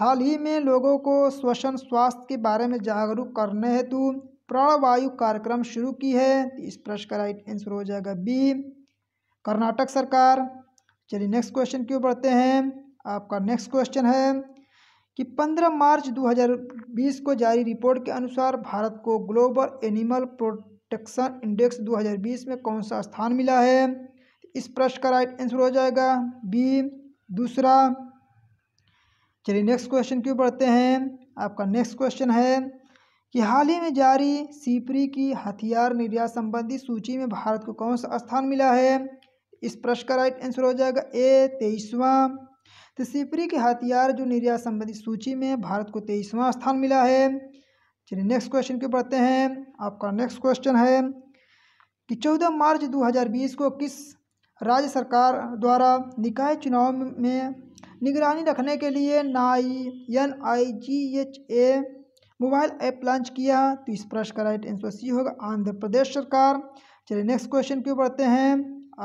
हाल ही में लोगों को श्वसन स्वास्थ्य के बारे में जागरूक करने हेतु प्राणवायु कार्यक्रम शुरू की है तो इस प्रश्न का राइट आंसर हो जाएगा बी कर्नाटक सरकार चलिए नेक्स्ट क्वेश्चन क्यों पढ़ते हैं आपका नेक्स्ट क्वेश्चन है कि 15 मार्च 2020 को जारी रिपोर्ट के अनुसार भारत को ग्लोबल एनिमल प्रोटेक्शन इंडेक्स 2020 में कौन सा स्थान मिला है इस प्रश्न का राइट आंसर हो जाएगा बी दूसरा चलिए नेक्स्ट क्वेश्चन क्यों बढ़ते हैं आपका नेक्स्ट क्वेश्चन है कि हाल ही में जारी सीपरी की हथियार निर्यात संबंधी सूची में भारत को कौन सा स्थान मिला है इस प्रश्न का राइट आंसर हो जाएगा ए तेईसवां तो सिपरी के हथियार जो निर्यात संबंधी सूची में भारत को तेईसवां स्थान मिला है चलिए नेक्स्ट क्वेश्चन के पढ़ते हैं आपका नेक्स्ट क्वेश्चन है कि चौदह मार्च 2020 को किस राज्य सरकार द्वारा निकाय चुनाव में निगरानी रखने के लिए नाई N I G H A mobile app launch किया तो इस प्रश्न का राइट आंसर सी होगा आंध्र प्रदेश सरकार चलिए नेक्स्ट क्वेश्चन क्यों पढ़ते हैं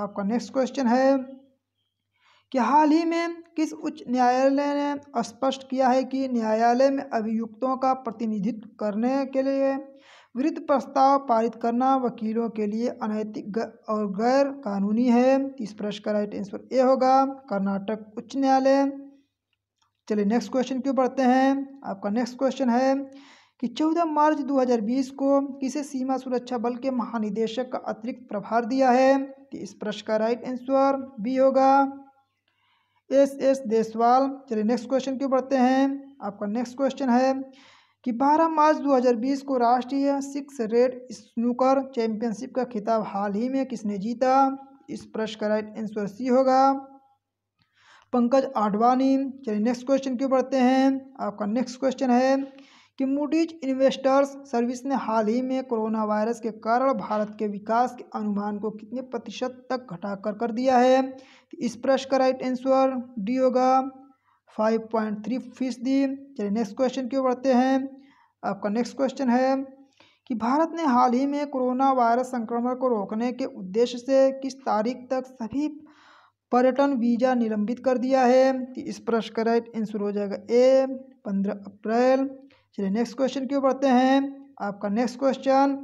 आपका नेक्स्ट क्वेश्चन है कि हाल ही में किस उच्च न्यायालय ने स्पष्ट किया है कि न्यायालय में अभियुक्तों का प्रतिनिधित्व करने के लिए विरुद्ध प्रस्ताव पारित करना वकीलों के लिए अनैतिक और गैर कानूनी है इस प्रश्न का राइट आंसर ए होगा कर्नाटक उच्च न्यायालय चलिए नेक्स्ट क्वेश्चन क्यों पढ़ते हैं आपका नेक्स्ट क्वेश्चन है कि 14 मार्च 2020 को किसे सीमा सुरक्षा बल के महानिदेशक का अतिरिक्त प्रभार दिया है तो इस प्रश्न का राइट आंसर बी होगा एस एस देसवाल चलिए नेक्स्ट क्वेश्चन क्यों पढ़ते बढ़ते हैं आपका नेक्स्ट क्वेश्चन है कि 12 मार्च 2020 को राष्ट्रीय सिक्स रेड स्नूकर चैंपियनशिप का खिताब हाल ही में किसने जीता इस प्रश्न का राइट आंसर सी होगा पंकज आडवाणी चलिए नेक्स्ट क्वेश्चन क्यों पढ़ते बढ़ते हैं आपका नेक्स्ट क्वेश्चन है कि मूडीज इन्वेस्टर्स सर्विस ने हाल ही में कोरोना वायरस के कारण भारत के विकास के अनुमान को कितने प्रतिशत तक घटा कर कर दिया है इस प्रश्न का राइट आंसर डी होगा फाइव पॉइंट थ्री फीसदी चलिए नेक्स्ट क्वेश्चन क्यों पढ़ते बढ़ते हैं आपका नेक्स्ट क्वेश्चन है कि भारत ने हाल ही में कोरोना वायरस संक्रमण को रोकने के उद्देश्य से किस तारीख तक सभी पर्यटन वीज़ा निलंबित कर दिया है कि तो इस प्रश्न का राइट आंसर हो जाएगा ए पंद्रह अप्रैल चलिए नेक्स्ट क्वेश्चन क्यों पढ़ते बढ़ते हैं आपका नेक्स्ट क्वेश्चन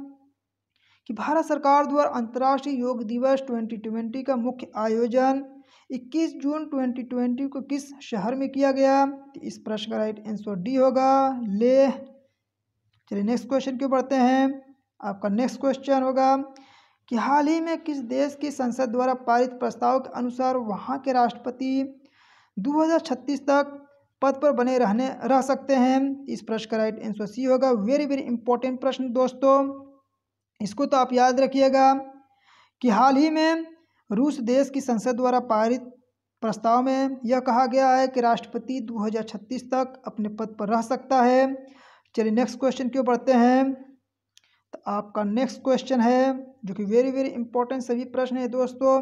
कि भारत सरकार द्वारा अंतर्राष्ट्रीय योग दिवस ट्वेंटी का मुख्य आयोजन इक्कीस जून ट्वेंटी ट्वेंटी को किस शहर में किया गया तो इस प्रश्न का राइट आंसर डी होगा लेह चलिए नेक्स्ट क्वेश्चन क्यों पढ़ते हैं आपका नेक्स्ट क्वेश्चन होगा कि हाल ही में किस देश की संसद द्वारा पारित प्रस्ताव के अनुसार वहाँ के राष्ट्रपति 2036 तक पद पर बने रहने रह सकते हैं तो इस प्रश्न का राइट आंसर सी होगा वेरी वेरी इंपॉर्टेंट प्रश्न दोस्तों इसको तो आप याद रखिएगा कि हाल ही में रूस देश की संसद द्वारा पारित प्रस्ताव में यह कहा गया है कि राष्ट्रपति 2036 तक अपने पद पर रह सकता है चलिए नेक्स्ट क्वेश्चन क्यों पढ़ते हैं तो आपका नेक्स्ट क्वेश्चन है जो कि वेरी वेरी इंपॉर्टेंट सभी प्रश्न है दोस्तों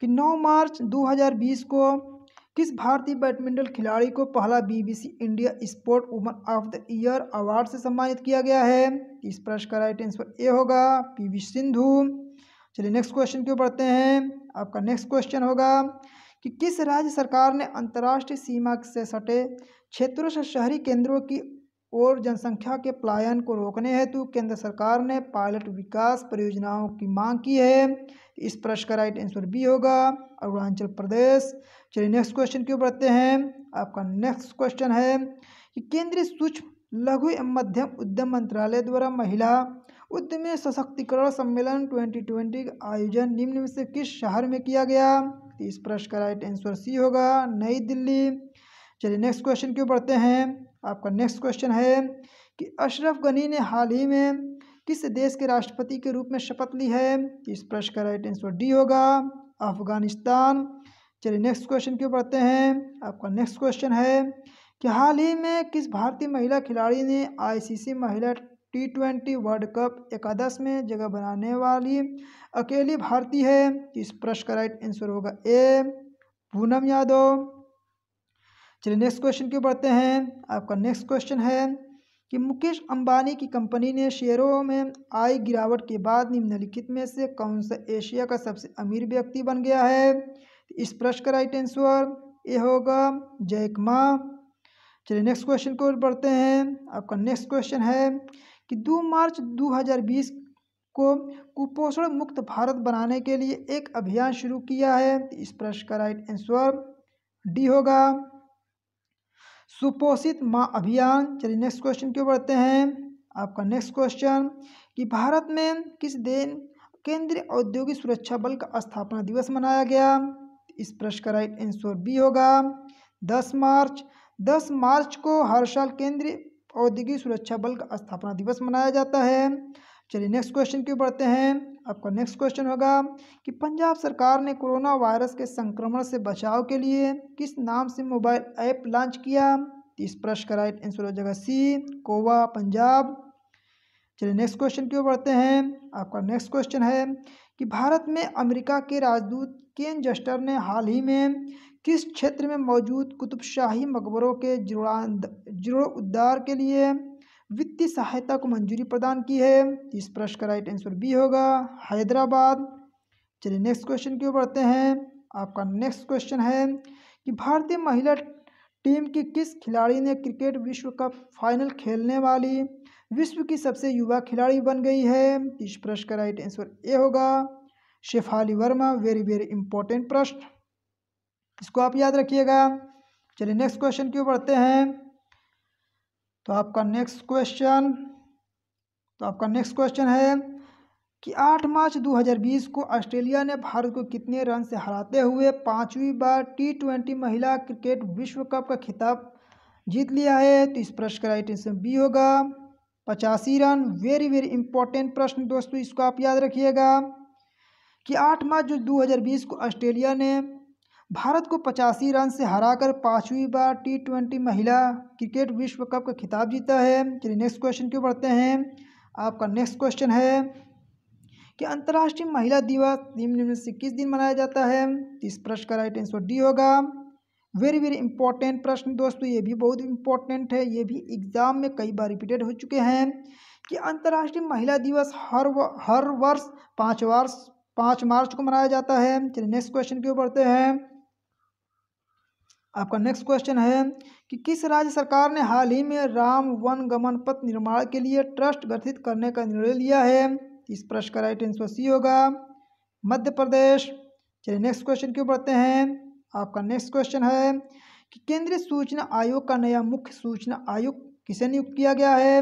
कि 9 मार्च 2020 को किस भारतीय बैडमिंटन खिलाड़ी को पहला BBC India sport woman of the year award से सम्मानित किया गया है इस प्रश्न का राइट आंसर ए होगा पी सिंधु चलिए नेक्स्ट क्वेश्चन क्यों पढ़ते हैं आपका नेक्स्ट क्वेश्चन होगा कि किस राज्य सरकार ने अंतर्राष्ट्रीय सीमा से सटे क्षेत्रों से शहरी केंद्रों की और जनसंख्या के पलायन को रोकने हेतु केंद्र सरकार ने पायलट विकास परियोजनाओं की मांग की है इस प्रश्न का राइट आंसर बी होगा अरुणाचल प्रदेश चलिए नेक्स्ट क्वेश्चन क्यों पढ़ते हैं आपका नेक्स्ट क्वेश्चन है कि केंद्रीय सूक्ष्म लघु एवं मध्यम उद्यम मंत्रालय द्वारा महिला उद्यमी सशक्तिकरण सम्मेलन 2020 का आयोजन निम्न में से किस शहर में किया गया तो इस प्रश्न का राइट आंसर सी होगा नई दिल्ली चलिए नेक्स्ट क्वेश्चन क्यों पढ़ते हैं आपका नेक्स्ट क्वेश्चन है कि अशरफ गनी ने हाल ही में किस देश के राष्ट्रपति के रूप में शपथ ली है इस प्रश्न का राइट आंसर डी होगा अफगानिस्तान चलिए नेक्स्ट क्वेश्चन क्यों पढ़ते हैं आपका नेक्स्ट क्वेश्चन है कि हाल ही में किस भारतीय महिला खिलाड़ी ने आईसीसी महिला टी ट्वेंटी वर्ल्ड कप एकादश में जगह बनाने वाली अकेली भारतीय है इस प्रश्न का राइट आंसर होगा ए पूनम यादव चलिए नेक्स्ट क्वेश्चन क्यों बढ़ते हैं आपका नेक्स्ट क्वेश्चन है कि मुकेश अंबानी की कंपनी ने शेयरों में आई गिरावट के बाद निम्नलिखित में से कौन सा एशिया का सबसे अमीर व्यक्ति बन गया है इस प्रश्न का राइट आंसर ये होगा जयकमा चलिए नेक्स्ट क्वेश्चन को बढ़ते हैं आपका नेक्स्ट क्वेश्चन है कि दो मार्च 2020 को कुपोषण मुक्त भारत बनाने के लिए एक अभियान शुरू किया है इस प्रश्न का राइट आंसर डी होगा सुपोषित माँ अभियान चलिए नेक्स्ट क्वेश्चन क्यों बढ़ते हैं आपका नेक्स्ट क्वेश्चन कि भारत में किस दिन केंद्रीय औद्योगिक सुरक्षा बल का स्थापना दिवस मनाया गया इस प्रश्न का राइट आंसर बी होगा दस मार्च दस मार्च को हर साल केंद्रीय औद्योगिक सुरक्षा बल का स्थापना दिवस मनाया जाता है चलिए नेक्स्ट क्वेश्चन क्यों बढ़ते हैं आपका नेक्स्ट क्वेश्चन होगा कि पंजाब सरकार ने कोरोना वायरस के संक्रमण से बचाव के लिए किस नाम से मोबाइल ऐप लॉन्च किया इस प्रश्न का राइट आंसर हो जाएगा सी कोवा पंजाब चलिए नेक्स्ट क्वेश्चन क्यों बढ़ते हैं आपका नेक्स्ट क्वेश्चन है कि भारत में अमेरिका के राजदूत केन जस्टर ने हाल ही में किस क्षेत्र में मौजूद कुतुबशाही मकबरों के उद्धार के लिए वित्तीय सहायता को मंजूरी प्रदान की है इस प्रश्न का राइट आंसर बी होगा हैदराबाद चलिए नेक्स्ट क्वेश्चन की ओर बढ़ते हैं आपका नेक्स्ट क्वेश्चन है कि भारतीय महिला टीम की किस खिलाड़ी ने क्रिकेट विश्व कप फाइनल खेलने वाली विश्व की सबसे युवा खिलाड़ी बन गई है इस प्रश्न का राइट आंसर ए होगा Shefali Verma very very important प्रश्न इसको आप याद रखिएगा चलिए नेक्स्ट क्वेश्चन क्यों पढ़ते हैं तो आपका नेक्स्ट क्वेश्चन तो आपका नेक्स्ट क्वेश्चन है कि 8 मार्च 2020 को ऑस्ट्रेलिया ने भारत को कितने रन से हराते हुए पाँचवीं बार टी ट्वेंटी महिला क्रिकेट विश्व कप का खिताब जीत लिया है तो इस प्रश्न का राइट आंसर बी होगा पचासी रन वेरी वेरी इंपॉर्टेंट प्रश्न दोस्तों इसको आप याद रखिएगा कि 8 मार्च जो 2020 को ऑस्ट्रेलिया ने भारत को पचासी रन से हराकर पांचवीं बार टी ट्वेंटी महिला क्रिकेट विश्व कप का खिताब जीता है चलिए नेक्स्ट क्वेश्चन क्यों बढ़ते हैं आपका नेक्स्ट क्वेश्चन है कि अंतर्राष्ट्रीय महिला दिवस निम्न में से किस दिन मनाया जाता है इस प्रश्न का राइट आंसर डी होगा वेरी वेरी इंपॉर्टेंट प्रश्न दोस्तों ये भी बहुत इंपॉर्टेंट है ये भी एग्जाम में कई बार रिपीटेड हो चुके हैं कि अंतर्राष्ट्रीय महिला दिवस हर व, हर वर्ष पाँच वर्ष पाँच मार्च को मनाया जाता है चलिए नेक्स्ट क्वेश्चन क्यों पढ़ते बढ़ते हैं आपका नेक्स्ट क्वेश्चन है कि किस राज्य सरकार ने हाल ही में राम वन गमन पथ निर्माण के लिए ट्रस्ट गठित करने का निर्णय लिया है इस प्रश्न का राइट आंसर सी होगा मध्य प्रदेश चलिए नेक्स्ट क्वेश्चन क्यों बढ़ते हैं आपका नेक्स्ट क्वेश्चन है कि केंद्रीय सूचना आयोग का नया मुख्य सूचना आयुक्त किसे नियुक्त किया गया है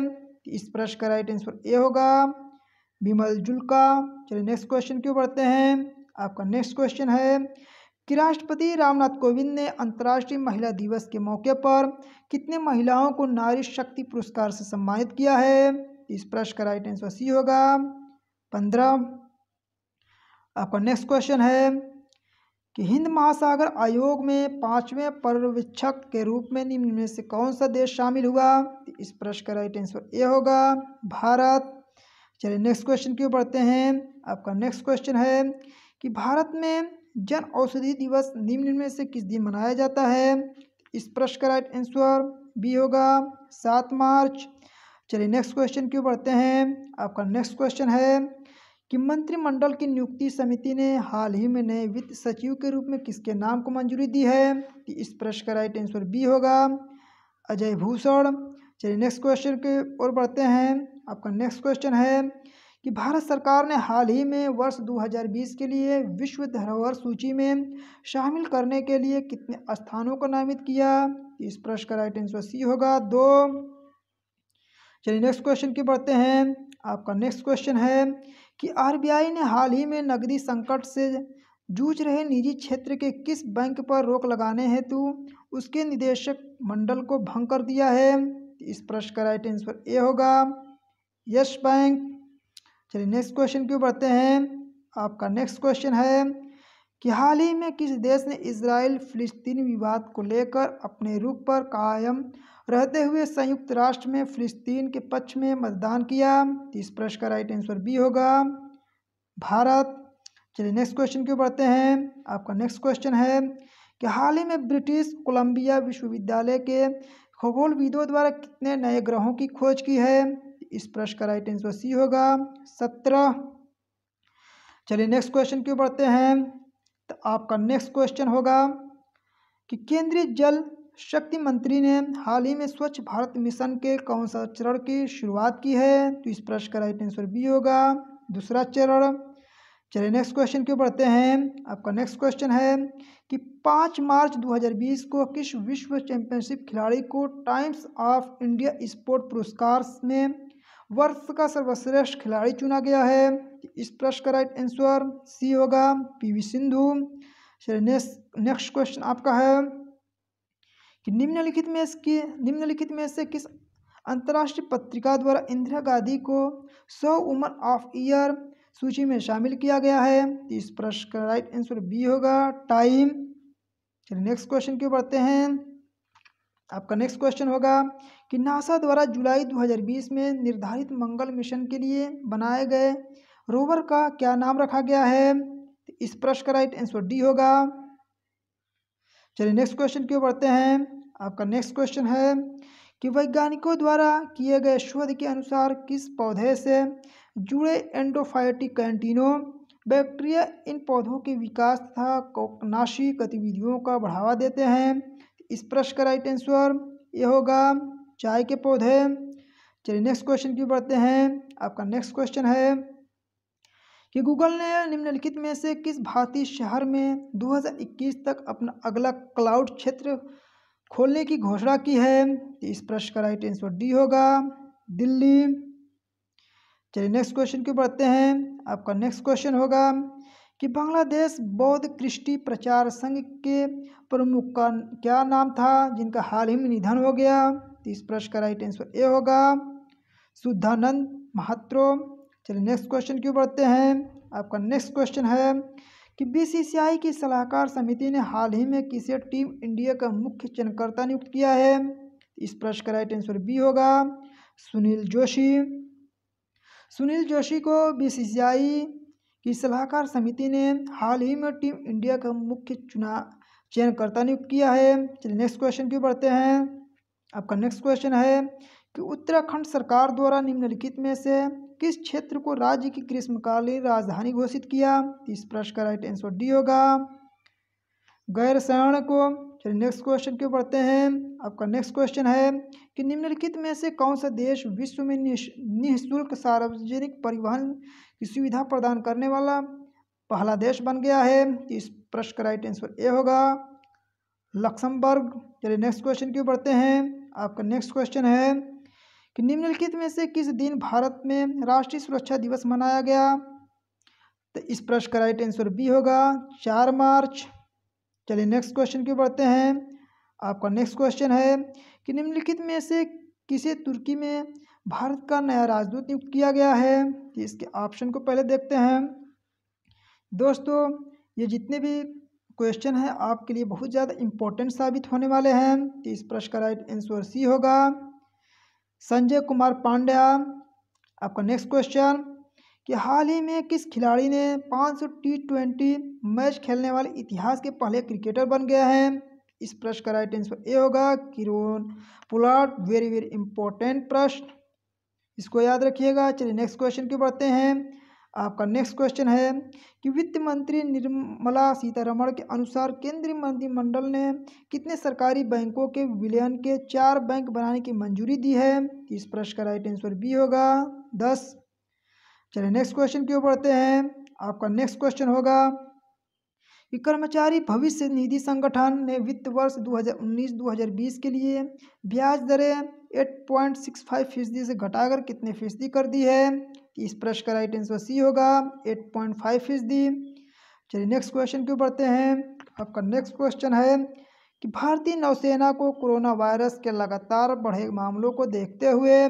इस प्रश्न का राइट आंसर ए होगा विमल जुल्का चलिए नेक्स्ट क्वेश्चन क्यों बढ़ते हैं आपका नेक्स्ट क्वेश्चन है कि राष्ट्रपति रामनाथ कोविंद ने अंतर्राष्ट्रीय महिला दिवस के मौके पर कितने महिलाओं को नारी शक्ति पुरस्कार से सम्मानित किया है इस प्रश्न का राइट आंसर सी होगा पंद्रह आपका नेक्स्ट क्वेश्चन है कि हिंद महासागर आयोग में पांचवें पर्यवेक्षक के रूप में निम्न में से कौन सा देश शामिल हुआ इस प्रश्न का राइट आंसर ए होगा भारत चलिए नेक्स्ट क्वेश्चन क्यों पढ़ते हैं आपका नेक्स्ट क्वेश्चन है कि भारत में जन औषधि दिवस निम्न में से किस दिन मनाया जाता है इस प्रश्न का राइट आंसर बी होगा सात मार्च चलिए नेक्स्ट क्वेश्चन क्यों पढ़ते हैं आपका नेक्स्ट क्वेश्चन है कि मंत्रिमंडल की नियुक्ति समिति ने हाल ही में नए वित्त सचिव के रूप में किसके नाम को मंजूरी दी है तो इस प्रश्न का राइट आंसर बी होगा अजय भूषण चलिए नेक्स्ट क्वेश्चन के ओर बढ़ते हैं आपका नेक्स्ट क्वेश्चन है कि भारत सरकार ने हाल ही में वर्ष 2020 के लिए विश्व धरोहर सूची में शामिल करने के लिए कितने स्थानों को नामित किया इस प्रश्न का राइट आंसर सी होगा दो चलिए नेक्स्ट क्वेश्चन की बढ़ते हैं आपका नेक्स्ट क्वेश्चन है कि आरबीआई ने हाल ही में नकदी संकट से जूझ रहे निजी क्षेत्र के किस बैंक पर रोक लगाने हेतु उसके निदेशक मंडल को भंग कर दिया है इस प्रश्न का राइट आंसर ए होगा यस बैंक चलिए नेक्स्ट क्वेश्चन क्यों बढ़ते हैं आपका नेक्स्ट क्वेश्चन है कि हाल ही में किस देश ने इसराइल फिलिस्तीनी विवाद को लेकर अपने रुख पर कायम रहते हुए संयुक्त राष्ट्र में फिलिस्तीन के पक्ष में मतदान किया इस प्रश्न का राइट आंसर बी होगा भारत चलिए नेक्स्ट क्वेश्चन क्यों बढ़ते हैं आपका नेक्स्ट क्वेश्चन है कि हाल ही में ब्रिटिश कोलंबिया विश्वविद्यालय के खगोलविदों द्वारा कितने नए ग्रहों की खोज की है इस प्रश्न का राइट आंसर सी होगा सत्रह चलिए नेक्स्ट क्वेश्चन क्यों पढ़ते हैं तो आपका नेक्स्ट क्वेश्चन होगा कि केंद्रीय जल शक्ति मंत्री ने हाल ही में स्वच्छ भारत मिशन के कौन सा चरण की शुरुआत की है तो इस प्रश्न का राइट आंसर बी होगा दूसरा चरण चलिए नेक्स्ट क्वेश्चन क्यों पढ़ते हैं आपका नेक्स्ट क्वेश्चन है कि पाँच मार्च 2020 को किस विश्व चैंपियनशिप खिलाड़ी को टाइम्स ऑफ इंडिया स्पोर्ट पुरस्कार में वर्ष का सर्वश्रेष्ठ खिलाड़ी चुना गया है इस प्रश्न का राइट आंसर सी होगा पीवी सिंधु चलिए नेक्स्ट नेक्स्ट क्वेश्चन आपका है कि निम्नलिखित में इसकी निम्नलिखित में से किस अंतर्राष्ट्रीय पत्रिका द्वारा इंदिरा गांधी को सौ उमर ऑफ ईयर सूची में शामिल किया गया है तो इस प्रश्न का राइट आंसर बी होगा टाइम चलिए नेक्स्ट क्वेश्चन क्यों बढ़ते हैं आपका नेक्स्ट क्वेश्चन होगा कि नासा द्वारा जुलाई 2020 में निर्धारित मंगल मिशन के लिए बनाए गए रोवर का क्या नाम रखा गया है इस प्रश्न का राइट आंसर डी होगा चलिए नेक्स्ट क्वेश्चन क्यों पढ़ते बढ़ते हैं आपका नेक्स्ट क्वेश्चन है कि वैज्ञानिकों द्वारा किए गए शोध के अनुसार किस पौधे से जुड़े एंडोफायोटिक कैंटीनों बैक्टीरिया इन पौधों के विकास तथा कोकनाशी गतिविधियों का बढ़ावा देते हैं इस प्रश्न का राइट आंसर ये होगा चाय के पौधे चलिए नेक्स्ट क्वेश्चन की बढ़ते हैं आपका नेक्स्ट क्वेश्चन है कि गूगल ने निम्नलिखित में से किस भारतीय शहर में 2021 तक अपना अगला क्लाउड क्षेत्र खोलने की घोषणा की है तो इस प्रश्न का राइट आंसर डी होगा दिल्ली चलिए नेक्स्ट क्वेश्चन की बढ़ते हैं आपका नेक्स्ट क्वेश्चन होगा कि बांग्लादेश बौद्ध कृष्टि प्रचार संघ के प्रमुख का क्या नाम था जिनका हाल ही में निधन हो गया तो इस प्रश्न का राइट आंसर ए होगा शुद्धानंद महात्रो चलिए नेक्स्ट क्वेश्चन क्यों बढ़ते हैं आपका नेक्स्ट क्वेश्चन है कि बीसीसीआई की सलाहकार समिति ने हाल ही में किसे टीम इंडिया का मुख्य चयनकर्ता नियुक्त किया है इस प्रश्न का राइट आंसर बी होगा सुनील जोशी सुनील जोशी को बीसीसीआई की सलाहकार समिति ने हाल ही में टीम इंडिया का मुख्य चुनाव चयनकर्ता नियुक्त किया है चलिए नेक्स्ट क्वेश्चन क्यों बढ़ते हैं आपका नेक्स्ट क्वेश्चन है कि उत्तराखंड सरकार द्वारा निम्नलिखित में से किस क्षेत्र को राज्य की ग्रीष्मकालीन राजधानी घोषित किया इस प्रश्न का राइट आंसर डी होगा गैर शरण को चलिए नेक्स्ट क्वेश्चन क्यों पढ़ते हैं आपका नेक्स्ट क्वेश्चन है कि निम्नलिखित में से कौन सा देश विश्व में निःशुल्क सार्वजनिक परिवहन की सुविधा प्रदान करने वाला पहला देश बन गया है इस प्रश्न का राइट आंसर ए होगा लक्समबर्ग चलिए नेक्स्ट क्वेश्चन क्यों पढ़ते हैं आपका नेक्स्ट क्वेश्चन है कि निम्नलिखित में से किस दिन भारत में राष्ट्रीय सुरक्षा दिवस मनाया गया तो इस प्रश्न का राइट आंसर बी होगा चार मार्च चलिए नेक्स्ट क्वेश्चन की बढ़ते हैं आपका नेक्स्ट क्वेश्चन है कि निम्नलिखित में से किसे तुर्की में भारत का नया राजदूत नियुक्त किया गया है तो इसके ऑप्शन को पहले देखते हैं दोस्तों ये जितने भी क्वेश्चन है आपके लिए बहुत ज़्यादा इम्पोर्टेंट साबित होने वाले हैं तो इस प्रश्न का राइट आंसर सी होगा संजय कुमार पांड्या आपका नेक्स्ट क्वेश्चन कि हाल ही में किस खिलाड़ी ने 500 टी ट्वेंटी मैच खेलने वाले इतिहास के पहले क्रिकेटर बन गए हैं इस प्रश्न का राइट आंसर ए होगा Kieron Pollard very very important प्रश्न इसको याद रखिएगा चलिए नेक्स्ट क्वेश्चन क्यों बढ़ते हैं आपका नेक्स्ट क्वेश्चन है कि वित्त मंत्री निर्मला सीतारमण के अनुसार केंद्रीय मंत्रिमंडल ने कितने सरकारी बैंकों के विलयन के चार बैंक बनाने की मंजूरी दी है इस प्रश्न का राइट आंसर बी होगा दस चलिए नेक्स्ट क्वेश्चन क्यों पढ़ते हैं आपका नेक्स्ट क्वेश्चन होगा कि कर्मचारी भविष्य निधि संगठन ने वित्त वर्ष 2019-2020 के लिए ब्याज दरें 8.65 फीसदी से घटाकर कितने फीसदी कर दी है इस प्रश्न का राइट आंसर सी होगा एट पॉइंट फाइव फीसदी चलिए नेक्स्ट क्वेश्चन क्यों पढ़ते हैं आपका नेक्स्ट क्वेश्चन है कि भारतीय नौसेना को कोरोना वायरस के लगातार बढ़े मामलों को देखते हुए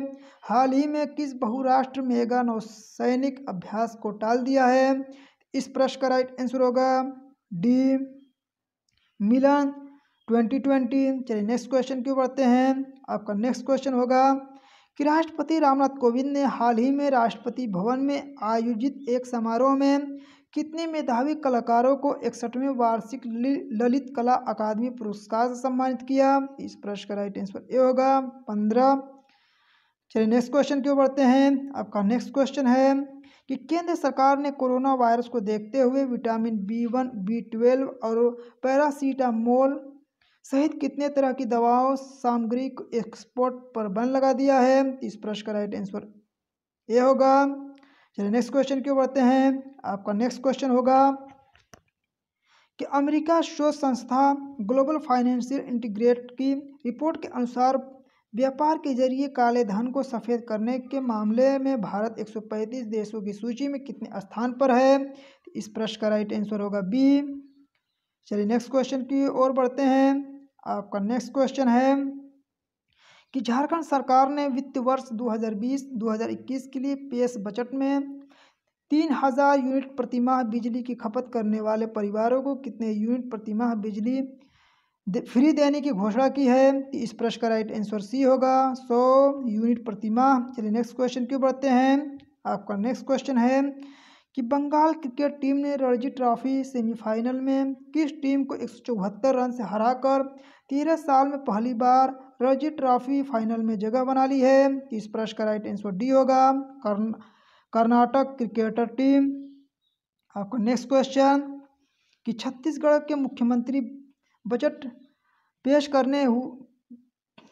हाल ही में किस बहुराष्ट्र मेगा नौसैनिक अभ्यास को टाल दिया है इस प्रश्न का राइट आंसर होगा डी मिलन 2020 चलिए नेक्स्ट क्वेश्चन क्यों पढ़ते हैं आपका नेक्स्ट क्वेश्चन होगा कि राष्ट्रपति रामनाथ कोविंद ने हाल ही में राष्ट्रपति भवन में आयोजित एक समारोह में कितने मेधावी कलाकारों को इकसठवें वार्षिक ललित कला अकादमी पुरस्कार से सम्मानित किया इस प्रश्न का राइट आंसर ए होगा पंद्रह चलिए नेक्स्ट क्वेश्चन क्यों बढ़ते हैं आपका नेक्स्ट क्वेश्चन है कि केंद्र सरकार ने कोरोना वायरस को देखते हुए vitamin B one B twelve और पैरासीटामोल सहित कितने तरह की दवाओं सामग्री एक्सपोर्ट पर बन लगा दिया है इस प्रश्न का राइट आंसर ये होगा चलिए नेक्स्ट क्वेश्चन क्यों बढ़ते हैं आपका नेक्स्ट क्वेश्चन होगा कि अमेरिका शोध संस्था ग्लोबल फाइनेंशियल इंटीग्रेट की रिपोर्ट के अनुसार व्यापार के जरिए काले धन को सफ़ेद करने के मामले में भारत 135 देशों की सूची में कितने स्थान पर है इस प्रश्न का राइट आंसर होगा बी चलिए नेक्स्ट क्वेश्चन की ओर बढ़ते हैं आपका नेक्स्ट क्वेश्चन है कि झारखंड सरकार ने वित्त वर्ष 2020-2021 के लिए पेश बजट में तीन हज़ार यूनिट प्रतिमाह बिजली की खपत करने वाले परिवारों को कितने यूनिट प्रतिमाह बिजली दे, फ्री देने की घोषणा की है कि तो इस प्रश्न का राइट आंसर सी होगा सौ यूनिट प्रतिमाह चलिए नेक्स्ट क्वेश्चन क्यों बढ़ते हैं आपका नेक्स्ट क्वेश्चन है कि बंगाल क्रिकेट टीम ने रणजी ट्रॉफी सेमीफाइनल में किस टीम को एक रन से हराकर तेरह साल में पहली बार रणजी ट्रॉफी फाइनल में जगह बना ली है इस प्रश्न का राइट आंसर डी होगा कर्नाटक क्रिकेटर टीम आपको नेक्स्ट क्वेश्चन कि छत्तीसगढ़ के मुख्यमंत्री बजट पेश करने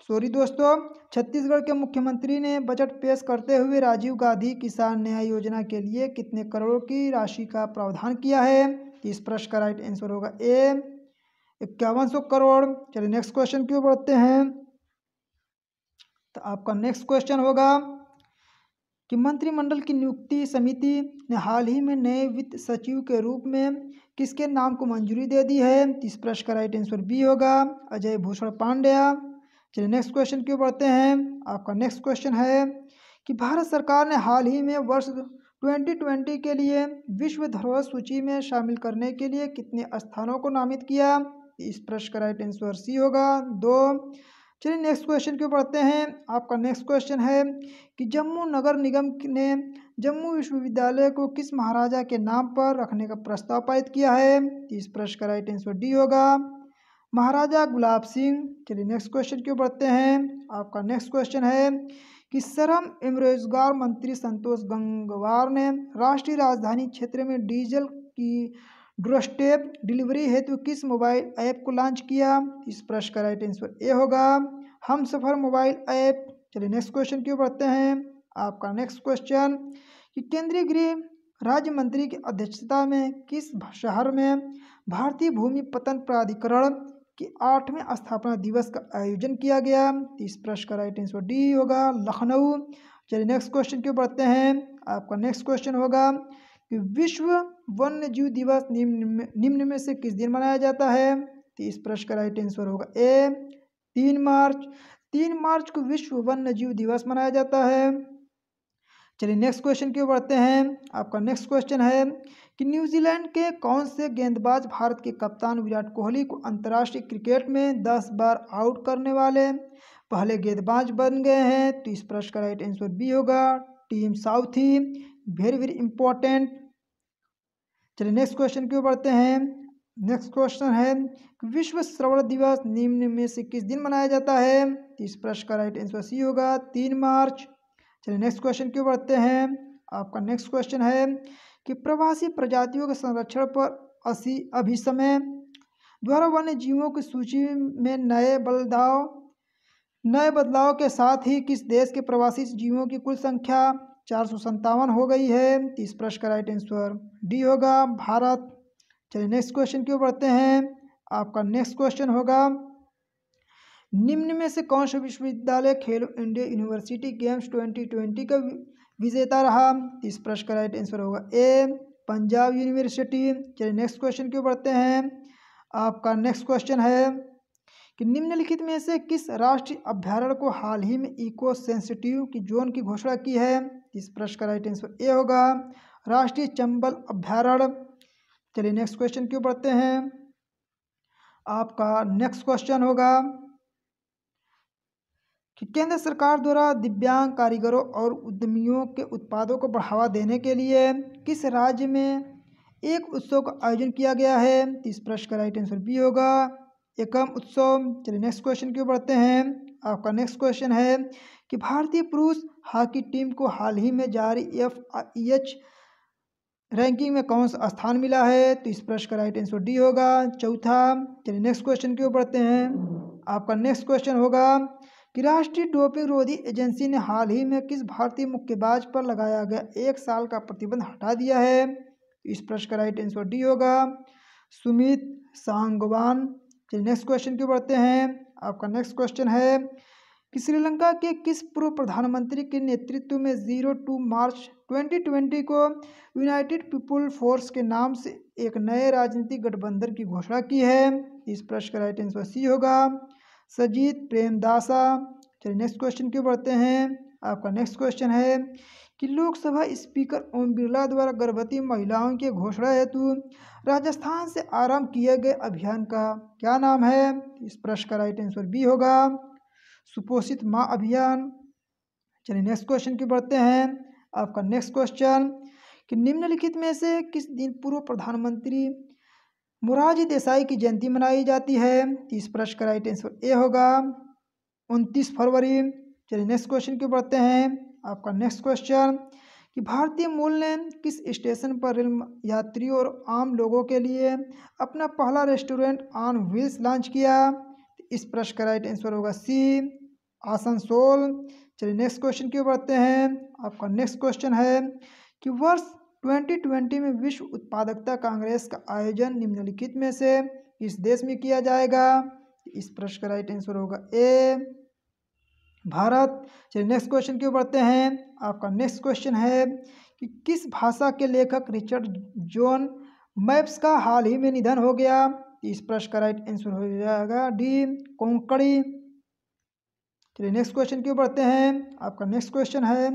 सॉरी दोस्तों छत्तीसगढ़ के मुख्यमंत्री ने बजट पेश करते हुए राजीव गांधी किसान न्याय योजना के लिए कितने करोड़ की राशि का प्रावधान किया है इस प्रश्न का राइट आंसर होगा ए इक्यावन सौ करोड़ चलिए नेक्स्ट क्वेश्चन क्यों बढ़ते हैं तो आपका नेक्स्ट क्वेश्चन होगा कि मंत्रिमंडल की नियुक्ति समिति ने हाल ही में नए वित्त सचिव के रूप में किसके नाम को मंजूरी दे दी है इस प्रश्न का राइट आंसर बी होगा अजय भूषण पांड्या चलिए नेक्स्ट क्वेश्चन क्यों बढ़ते हैं आपका नेक्स्ट क्वेश्चन है कि भारत सरकार ने हाल ही में वर्ष 2020 के लिए विश्व धरोहर सूची में शामिल करने के लिए कितने स्थानों को नामित किया इस प्रश्न का राइट आंसर सी होगा दो चलिए नेक्स्ट क्वेश्चन क्यों पढ़ते हैं आपका नेक्स्ट क्वेश्चन है कि जम्मू नगर निगम ने जम्मू विश्वविद्यालय को किस महाराजा के नाम पर रखने का प्रस्ताव पारित किया है इस प्रश्न का राइट आंसर डी होगा महाराजा गुलाब सिंह चलिए नेक्स्ट क्वेश्चन क्यों बढ़ते हैं आपका नेक्स्ट क्वेश्चन है कि श्रम एवं रोजगार मंत्री संतोष गंगवार ने राष्ट्रीय राजधानी क्षेत्र में डीजल की डोरस्टेप डिलीवरी हेतु किस मोबाइल ऐप को लॉन्च किया इस प्रश्न का राइट आंसर ए होगा हम सफ़र मोबाइल ऐप चलिए नेक्स्ट क्वेश्चन क्यों बढ़ते हैं आपका नेक्स्ट क्वेश्चन कि केंद्रीय गृह राज्य मंत्री की अध्यक्षता में किस शहर में भारतीय भूमि पतन प्राधिकरण कि आठवें स्थापना दिवस का आयोजन किया गया इस प्रश्न का राइट आंसर डी होगा लखनऊ चलिए नेक्स्ट क्वेश्चन क्यों पढ़ते हैं आपका नेक्स्ट क्वेश्चन होगा कि विश्व वन्य जीव दिवस निम्न निम्न में से किस दिन मनाया जाता है तो इस प्रश्न का राइट आंसर होगा ए तीन मार्च तीन मार्च को विश्व वन्य जीव दिवस मनाया जाता है चलिए नेक्स्ट क्वेश्चन क्यों पढ़ते हैं आपका नेक्स्ट क्वेश्चन है कि न्यूजीलैंड के कौन से गेंदबाज भारत के कप्तान विराट कोहली को अंतर्राष्ट्रीय क्रिकेट में दस बार आउट करने वाले पहले गेंदबाज बन गए हैं तो इस प्रश्न का राइट आंसर बी होगा टीम साउथ ही वेरी वेरी इंपॉर्टेंट चलिए नेक्स्ट क्वेश्चन क्यों बढ़ते हैं नेक्स्ट क्वेश्चन है विश्व श्रवण दिवस निम्न में से किस दिन मनाया जाता है तो इस प्रश्न का राइट आंसर सी होगा तीन मार्च चलिए नेक्स्ट क्वेश्चन क्यों बढ़ते हैं आपका नेक्स्ट क्वेश्चन है कि प्रवासी प्रजातियों के संरक्षण पर असी अभिसमय द्वारा वन्य जीवों की सूची में नए बदलाव नए बदलाव के साथ ही किस देश के प्रवासी जीवों की कुल संख्या चार हो गई है तीस प्रश्न का राइट आंसर डी होगा भारत चलिए नेक्स्ट क्वेश्चन क्यों पढ़ते बढ़ते हैं आपका नेक्स्ट क्वेश्चन होगा निम्न में से कौन सा विश्वविद्यालय खेलो इंडिया यूनिवर्सिटी गेम्स 2020 का विजेता रहा इस प्रश्न का राइट आंसर होगा ए पंजाब यूनिवर्सिटी चलिए नेक्स्ट क्वेश्चन क्यों पढ़ते हैं आपका नेक्स्ट क्वेश्चन है कि निम्नलिखित में से किस राष्ट्रीय अभ्यारण्य को हाल ही में इको सेंसिटिव की जोन की घोषणा की है इस प्रश्न का राइट आंसर ए होगा राष्ट्रीय चंबल अभ्यारण्य चलिए नेक्स्ट क्वेश्चन क्यों पढ़ते हैं आपका नेक्स्ट क्वेश्चन होगा कि केंद्र सरकार द्वारा दिव्यांग कारीगरों और उद्यमियों के उत्पादों को बढ़ावा देने के लिए किस राज्य में एक उत्सव का आयोजन किया गया है तो इस प्रश्न का राइट आंसर बी होगा एकम उत्सव चलिए नेक्स्ट क्वेश्चन की ओर बढ़ते हैं आपका नेक्स्ट क्वेश्चन है कि भारतीय पुरुष हॉकी टीम को हाल ही में जारी एफ ई एच रैंकिंग में कौन सा स्थान मिला है तो इस प्रश्न का राइट आंसर डी होगा चौथा चलिए नेक्स्ट क्वेश्चन की ओर बढ़ते हैं आपका नेक्स्ट क्वेश्चन होगा कि राष्ट्रीय डोपिंग रोधी एजेंसी ने हाल ही में किस भारतीय मुक्केबाज पर लगाया गया एक साल का प्रतिबंध हटा दिया है इस प्रश्न का राइट आंसर डी होगा सुमित सांगवान चलिए नेक्स्ट क्वेश्चन क्यों बढ़ते हैं आपका नेक्स्ट क्वेश्चन है कि श्रीलंका के किस पूर्व प्रधानमंत्री के नेतृत्व में जीरो टू मार्च 2020 को यूनाइटेड पीपुल फोर्स के नाम से एक नए राजनीतिक गठबंधन की घोषणा की है इस प्रश्न का राइट आंसर सी होगा सजीत प्रेमदासा चलिए नेक्स्ट क्वेश्चन क्यों बढ़ते हैं आपका नेक्स्ट क्वेश्चन है कि लोकसभा स्पीकर ओम बिरला द्वारा गर्भवती महिलाओं के घोषणा हेतु राजस्थान से आरंभ किए गए अभियान का क्या नाम है इस प्रश्न का राइट आंसर बी होगा सुपोषित माँ अभियान चलिए नेक्स्ट क्वेश्चन क्यों बढ़ते हैं आपका नेक्स्ट क्वेश्चन कि निम्नलिखित में से किस दिन पूर्व प्रधानमंत्री मुरारजी देसाई की जयंती मनाई जाती है तीस प्रश्न का राइट आंसर ए होगा उनतीस फरवरी चलिए नेक्स्ट क्वेश्चन की पढ़ते हैं आपका नेक्स्ट क्वेश्चन कि भारतीय मूल ने किस स्टेशन पर रेल यात्रियों और आम लोगों के लिए अपना पहला रेस्टोरेंट ऑन व्हील्स लॉन्च किया तो इस प्रश्न का राइट आंसर होगा सी आसनसोल चलिए नेक्स्ट क्वेश्चन की पढ़ते हैं आपका नेक्स्ट क्वेश्चन है कि वर्ष 2020 में विश्व उत्पादकता कांग्रेस का आयोजन निम्नलिखित में से किस देश में किया जाएगा इस प्रश्न का राइट आंसर होगा ए भारत चलिए नेक्स्ट क्वेश्चन क्यों बढ़ते हैं आपका नेक्स्ट क्वेश्चन है कि किस भाषा के लेखक रिचर्ड जॉन मैप्स का हाल ही में निधन हो गया इस प्रश्न का राइट आंसर हो जाएगा डी कोंकड़ी चलिए नेक्स्ट क्वेश्चन क्यों बढ़ते हैं आपका नेक्स्ट क्वेश्चन है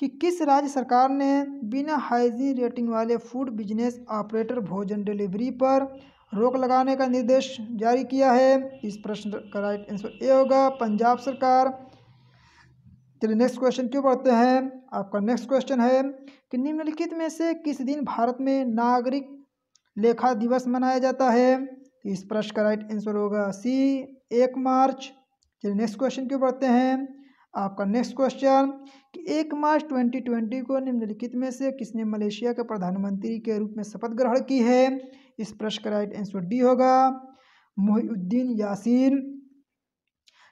कि किस राज्य सरकार ने बिना हाइजीन रेटिंग वाले फूड बिजनेस ऑपरेटर भोजन डिलीवरी पर रोक लगाने का निर्देश जारी किया है इस प्रश्न का राइट आंसर ए होगा पंजाब सरकार चलिए नेक्स्ट क्वेश्चन क्यों पढ़ते हैं आपका नेक्स्ट क्वेश्चन है कि निम्नलिखित में से किस दिन भारत में नागरिक लेखा दिवस मनाया जाता है इस प्रश्न का राइट आंसर होगा सी एक मार्च चलिए नेक्स्ट क्वेश्चन क्यों पढ़ते हैं आपका नेक्स्ट क्वेश्चन कि एक मार्च 2020 को निम्नलिखित में से किसने मलेशिया के प्रधानमंत्री के रूप में शपथ ग्रहण की है इस प्रश्न का राइट आंसर डी होगा मोहिउद्दीन यासीन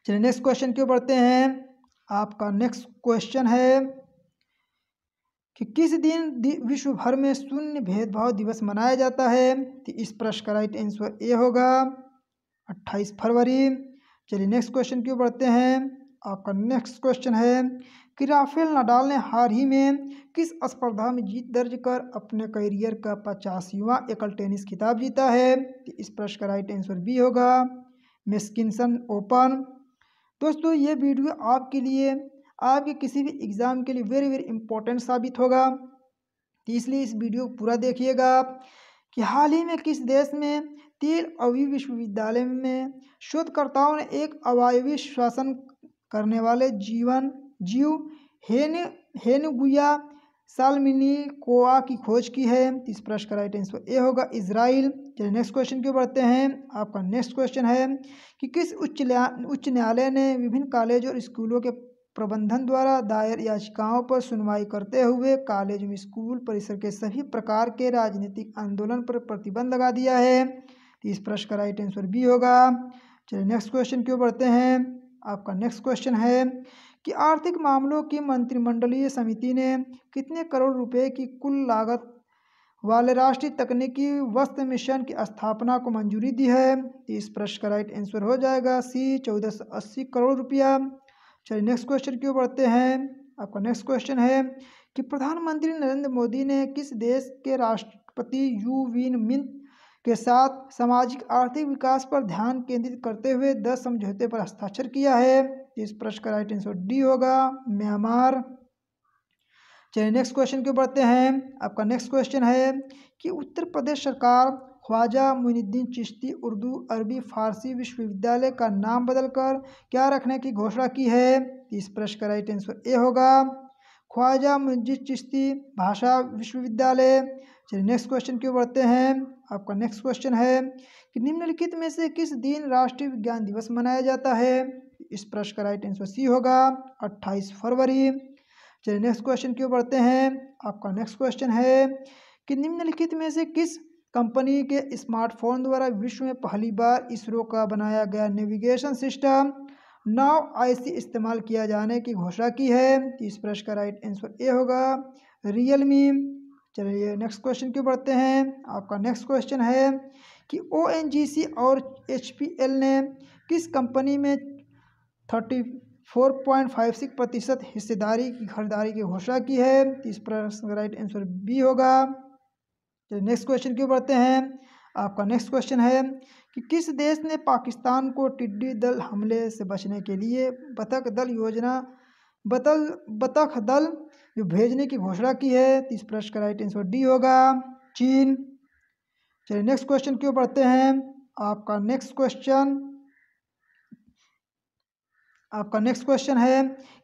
चलिए नेक्स्ट क्वेश्चन क्यों बढ़ते हैं आपका नेक्स्ट क्वेश्चन है कि किस दिन विश्व भर में शून्य भेदभाव दिवस मनाया जाता है तो इस प्रश्न का राइट आंसर ए होगा 28 फरवरी चलिए नेक्स्ट क्वेश्चन क्यों बढ़ते हैं आपका नेक्स्ट क्वेश्चन है कि राफेल नडाल ने हाल ही में किस स्पर्धा में जीत दर्ज कर अपने करियर का पचासवा एकल टेनिस खिताब जीता है तो इस प्रश्न का राइट आंसर बी होगा मिस्किनसन ओपन दोस्तों ये वीडियो आपके लिए आपके किसी भी एग्ज़ाम के लिए वेरी वेरी इंपॉर्टेंट साबित होगा तो इसलिए इस वीडियो को पूरा देखिएगा कि हाल ही में किस देश में तेल अवि विश्वविद्यालय में शोधकर्ताओं ने एक अवायवी श्वासन करने वाले जीवन जियो हेन हेनगुया कोआ की खोज की है इस प्रश्न का राइट आंसर ए होगा इसराइल चलिए नेक्स्ट क्वेश्चन क्यों बढ़ते हैं आपका नेक्स्ट क्वेश्चन है कि किस उच्च उच्च न्यायालय ने विभिन्न कॉलेज और स्कूलों के प्रबंधन द्वारा दायर याचिकाओं पर सुनवाई करते हुए कॉलेज में स्कूल परिसर के सभी प्रकार के राजनीतिक आंदोलन पर प्रतिबंध लगा दिया है तो इस प्रश्न का राइट आंसर बी होगा चलिए नेक्स्ट क्वेश्चन क्यों बढ़ते हैं आपका नेक्स्ट क्वेश्चन है कि आर्थिक मामलों की मंत्रिमंडलीय समिति ने कितने करोड़ रुपए की कुल लागत वाले राष्ट्रीय तकनीकी वस्त्र मिशन की स्थापना को मंजूरी दी है तो इस प्रश्न का राइट आंसर हो जाएगा सी चौदह सौ अस्सी करोड़ रुपया चलिए नेक्स्ट क्वेश्चन क्यों बढ़ते हैं आपका नेक्स्ट क्वेश्चन है कि प्रधानमंत्री नरेंद्र मोदी ने किस देश के राष्ट्रपति यू विन मिंत के साथ सामाजिक आर्थिक विकास पर ध्यान केंद्रित करते हुए दस समझौते पर हस्ताक्षर किया है इस प्रश्न का राइट आंसर डी होगा म्यांमार चलिए नेक्स्ट क्वेश्चन क्यों पढ़ते बढ़ते हैं आपका नेक्स्ट क्वेश्चन है कि उत्तर प्रदेश सरकार ख्वाजा मुइनुद्दीन चिश्ती उर्दू अरबी फारसी विश्वविद्यालय का नाम बदलकर क्या रखने की घोषणा की है इस प्रश्न का राइट आंसर ए होगा ख्वाजा मुइनुद्दीन चिश्ती भाषा विश्वविद्यालय चलिए नेक्स्ट क्वेश्चन क्यों पढ़ते बढ़ते हैं आपका नेक्स्ट क्वेश्चन है कि निम्नलिखित में से किस दिन राष्ट्रीय विज्ञान दिवस मनाया जाता है इस प्रश्न का राइट आंसर सी होगा अट्ठाईस फरवरी चलिए नेक्स्ट क्वेश्चन क्यों पढ़ते हैं आपका नेक्स्ट क्वेश्चन है कि निम्नलिखित में से किस कंपनी के स्मार्टफोन द्वारा विश्व में पहली बार इसरो का बनाया गया नेविगेशन सिस्टम नाव आईसी इस्तेमाल किया जाने की घोषणा की है तो इस प्रश्न का राइट आंसर ए होगा रियलमी चलिए नेक्स्ट क्वेश्चन क्यों पढ़ते हैं आपका नेक्स्ट क्वेश्चन है कि ओ और एच ने किस कंपनी में thirty four point five six प्रतिशत हिस्सेदारी की खरीदारी की घोषणा की है इस प्रश्न का राइट आंसर बी होगा चलिए नेक्स्ट क्वेश्चन क्यों बढ़ते हैं आपका नेक्स्ट क्वेश्चन है कि किस देश ने पाकिस्तान को टिड्डी दल हमले से बचने के लिए बतख दल योजना बतल बतख दल जो भेजने की घोषणा की है इस प्रश्न का राइट आंसर डी होगा चीन चलिए नेक्स्ट क्वेश्चन क्यों बढ़ते हैं आपका नेक्स्ट क्वेश्चन आपका नेक्स्ट क्वेश्चन है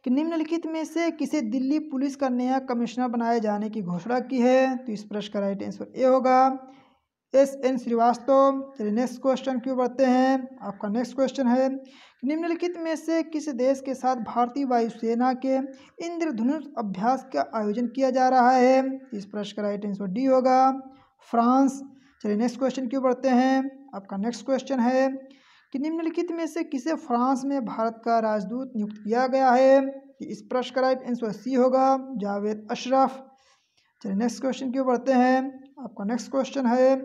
कि निम्नलिखित में से किसे दिल्ली पुलिस का नया कमिश्नर बनाए जाने की घोषणा की है तो इस प्रश्न का राइट आंसर ए होगा एस एन श्रीवास्तव चलिए नेक्स्ट क्वेश्चन क्यों बढ़ते हैं आपका नेक्स्ट क्वेश्चन है निम्नलिखित में से किस देश के साथ भारतीय वायुसेना के इंद्रधनुष अभ्यास का आयोजन किया जा रहा है तो इस प्रश्न का राइट आंसर डी होगा फ्रांस चलिए नेक्स्ट क्वेश्चन क्यों बढ़ते हैं आपका नेक्स्ट क्वेश्चन है कि निम्नलिखित में से किसे फ्रांस में भारत का राजदूत नियुक्त किया गया है कि इस प्रश्न का राइट आंसर सी होगा जावेद अशरफ चलिए नेक्स्ट क्वेश्चन की ओर बढ़ते हैं आपका नेक्स्ट क्वेश्चन है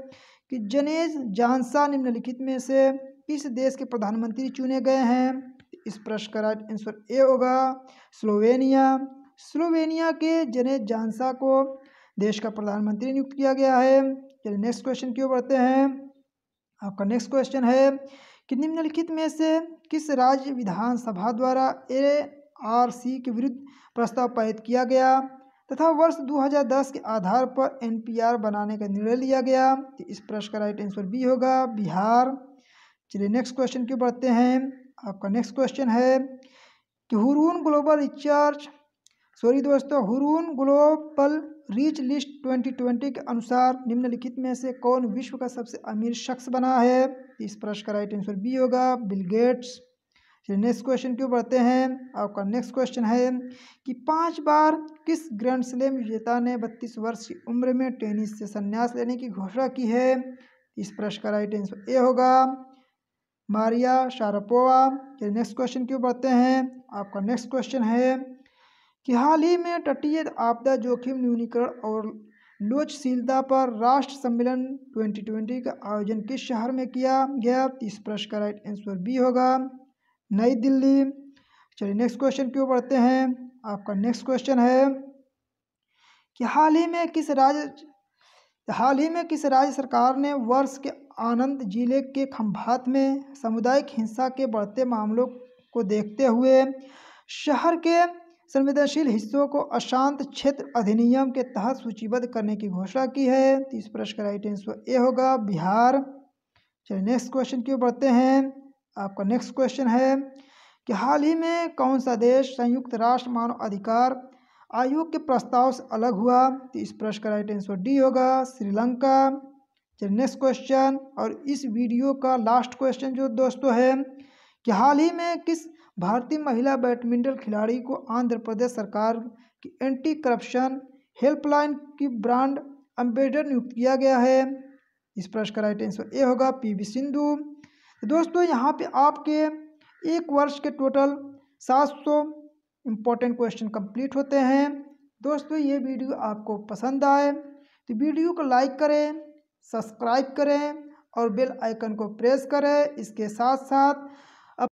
कि जनेज जानसा निम्नलिखित में से किस देश के प्रधानमंत्री चुने गए हैं इस प्रश्न का राइट आंसर ए होगा स्लोवेनिया स्लोवेनिया के जनेज जानसा को देश का प्रधानमंत्री नियुक्त किया गया है चलिए नेक्स्ट क्वेश्चन की ओर बढ़ते हैं आपका नेक्स्ट क्वेश्चन है कि निम्नलिखित में से किस राज्य विधानसभा द्वारा ए आर सी के विरुद्ध प्रस्ताव पारित किया गया तथा वर्ष 2010 के आधार पर एनपीआर बनाने का निर्णय लिया गया तो इस प्रश्न का राइट आंसर बी होगा बिहार चलिए नेक्स्ट क्वेश्चन क्यों बढ़ते हैं आपका नेक्स्ट क्वेश्चन है कि हुरून ग्लोबल रिचार्ज सॉरी दोस्तों हुरून ग्लोबल रीच लिस्ट 2020 के अनुसार निम्नलिखित में से कौन विश्व का सबसे अमीर शख्स बना है इस प्रश्न का राइट आंसर बी होगा बिल गेट्स चलिए नेक्स्ट क्वेश्चन क्यों बढ़ते हैं आपका नेक्स्ट क्वेश्चन है कि पांच बार किस ग्रैंड स्लैम विजेता ने बत्तीस वर्ष की उम्र में टेनिस से संन्यास लेने की घोषणा की है इस प्रश्न का राइट आंसर ए होगा मारिया शारापोवा चलिए नेक्स्ट क्वेश्चन क्यों बढ़ते हैं आपका नेक्स्ट क्वेश्चन है कि हाल ही में तटीय आपदा जोखिम न्यूनीकरण और लोचशीलता पर राष्ट्र सम्मेलन 2020 का आयोजन किस शहर में किया गया इस प्रश्न का राइट आंसर बी होगा नई दिल्ली चलिए नेक्स्ट क्वेश्चन क्यों पढ़ते हैं आपका नेक्स्ट क्वेश्चन है कि हाल ही में किस राज्य हाल ही में किस राज्य सरकार ने वर्ष के आनंद जिले के खंभात में सामुदायिक हिंसा के बढ़ते मामलों को देखते हुए शहर के संवेदनशील हिस्सों को अशांत क्षेत्र अधिनियम के तहत सूचीबद्ध करने की घोषणा की है तो इस प्रश्न का राइट आंसर ए होगा बिहार चलिए नेक्स्ट क्वेश्चन की ओर बढ़ते हैं आपका नेक्स्ट क्वेश्चन है कि हाल ही में कौन सा देश संयुक्त राष्ट्र मानव अधिकार आयोग के प्रस्ताव से अलग हुआ तो इस प्रश्न का राइट आंसर डी होगा श्रीलंका चलिए नेक्स्ट क्वेश्चन और इस वीडियो का लास्ट क्वेश्चन जो दोस्तों है कि हाल ही में किस भारतीय महिला बैडमिंटन खिलाड़ी को आंध्र प्रदेश सरकार की एंटी करप्शन हेल्पलाइन की ब्रांड अम्बेडर नियुक्त किया गया है इस प्रश्न का राइट आंसर ए होगा पीवी सिंधु तो दोस्तों यहाँ पे आपके एक वर्ष के टोटल सात सौ इम्पोर्टेंट क्वेश्चन कंप्लीट होते हैं दोस्तों ये वीडियो आपको पसंद आए तो वीडियो को लाइक करें सब्सक्राइब करें और बेल आइकन को प्रेस करें इसके साथ साथ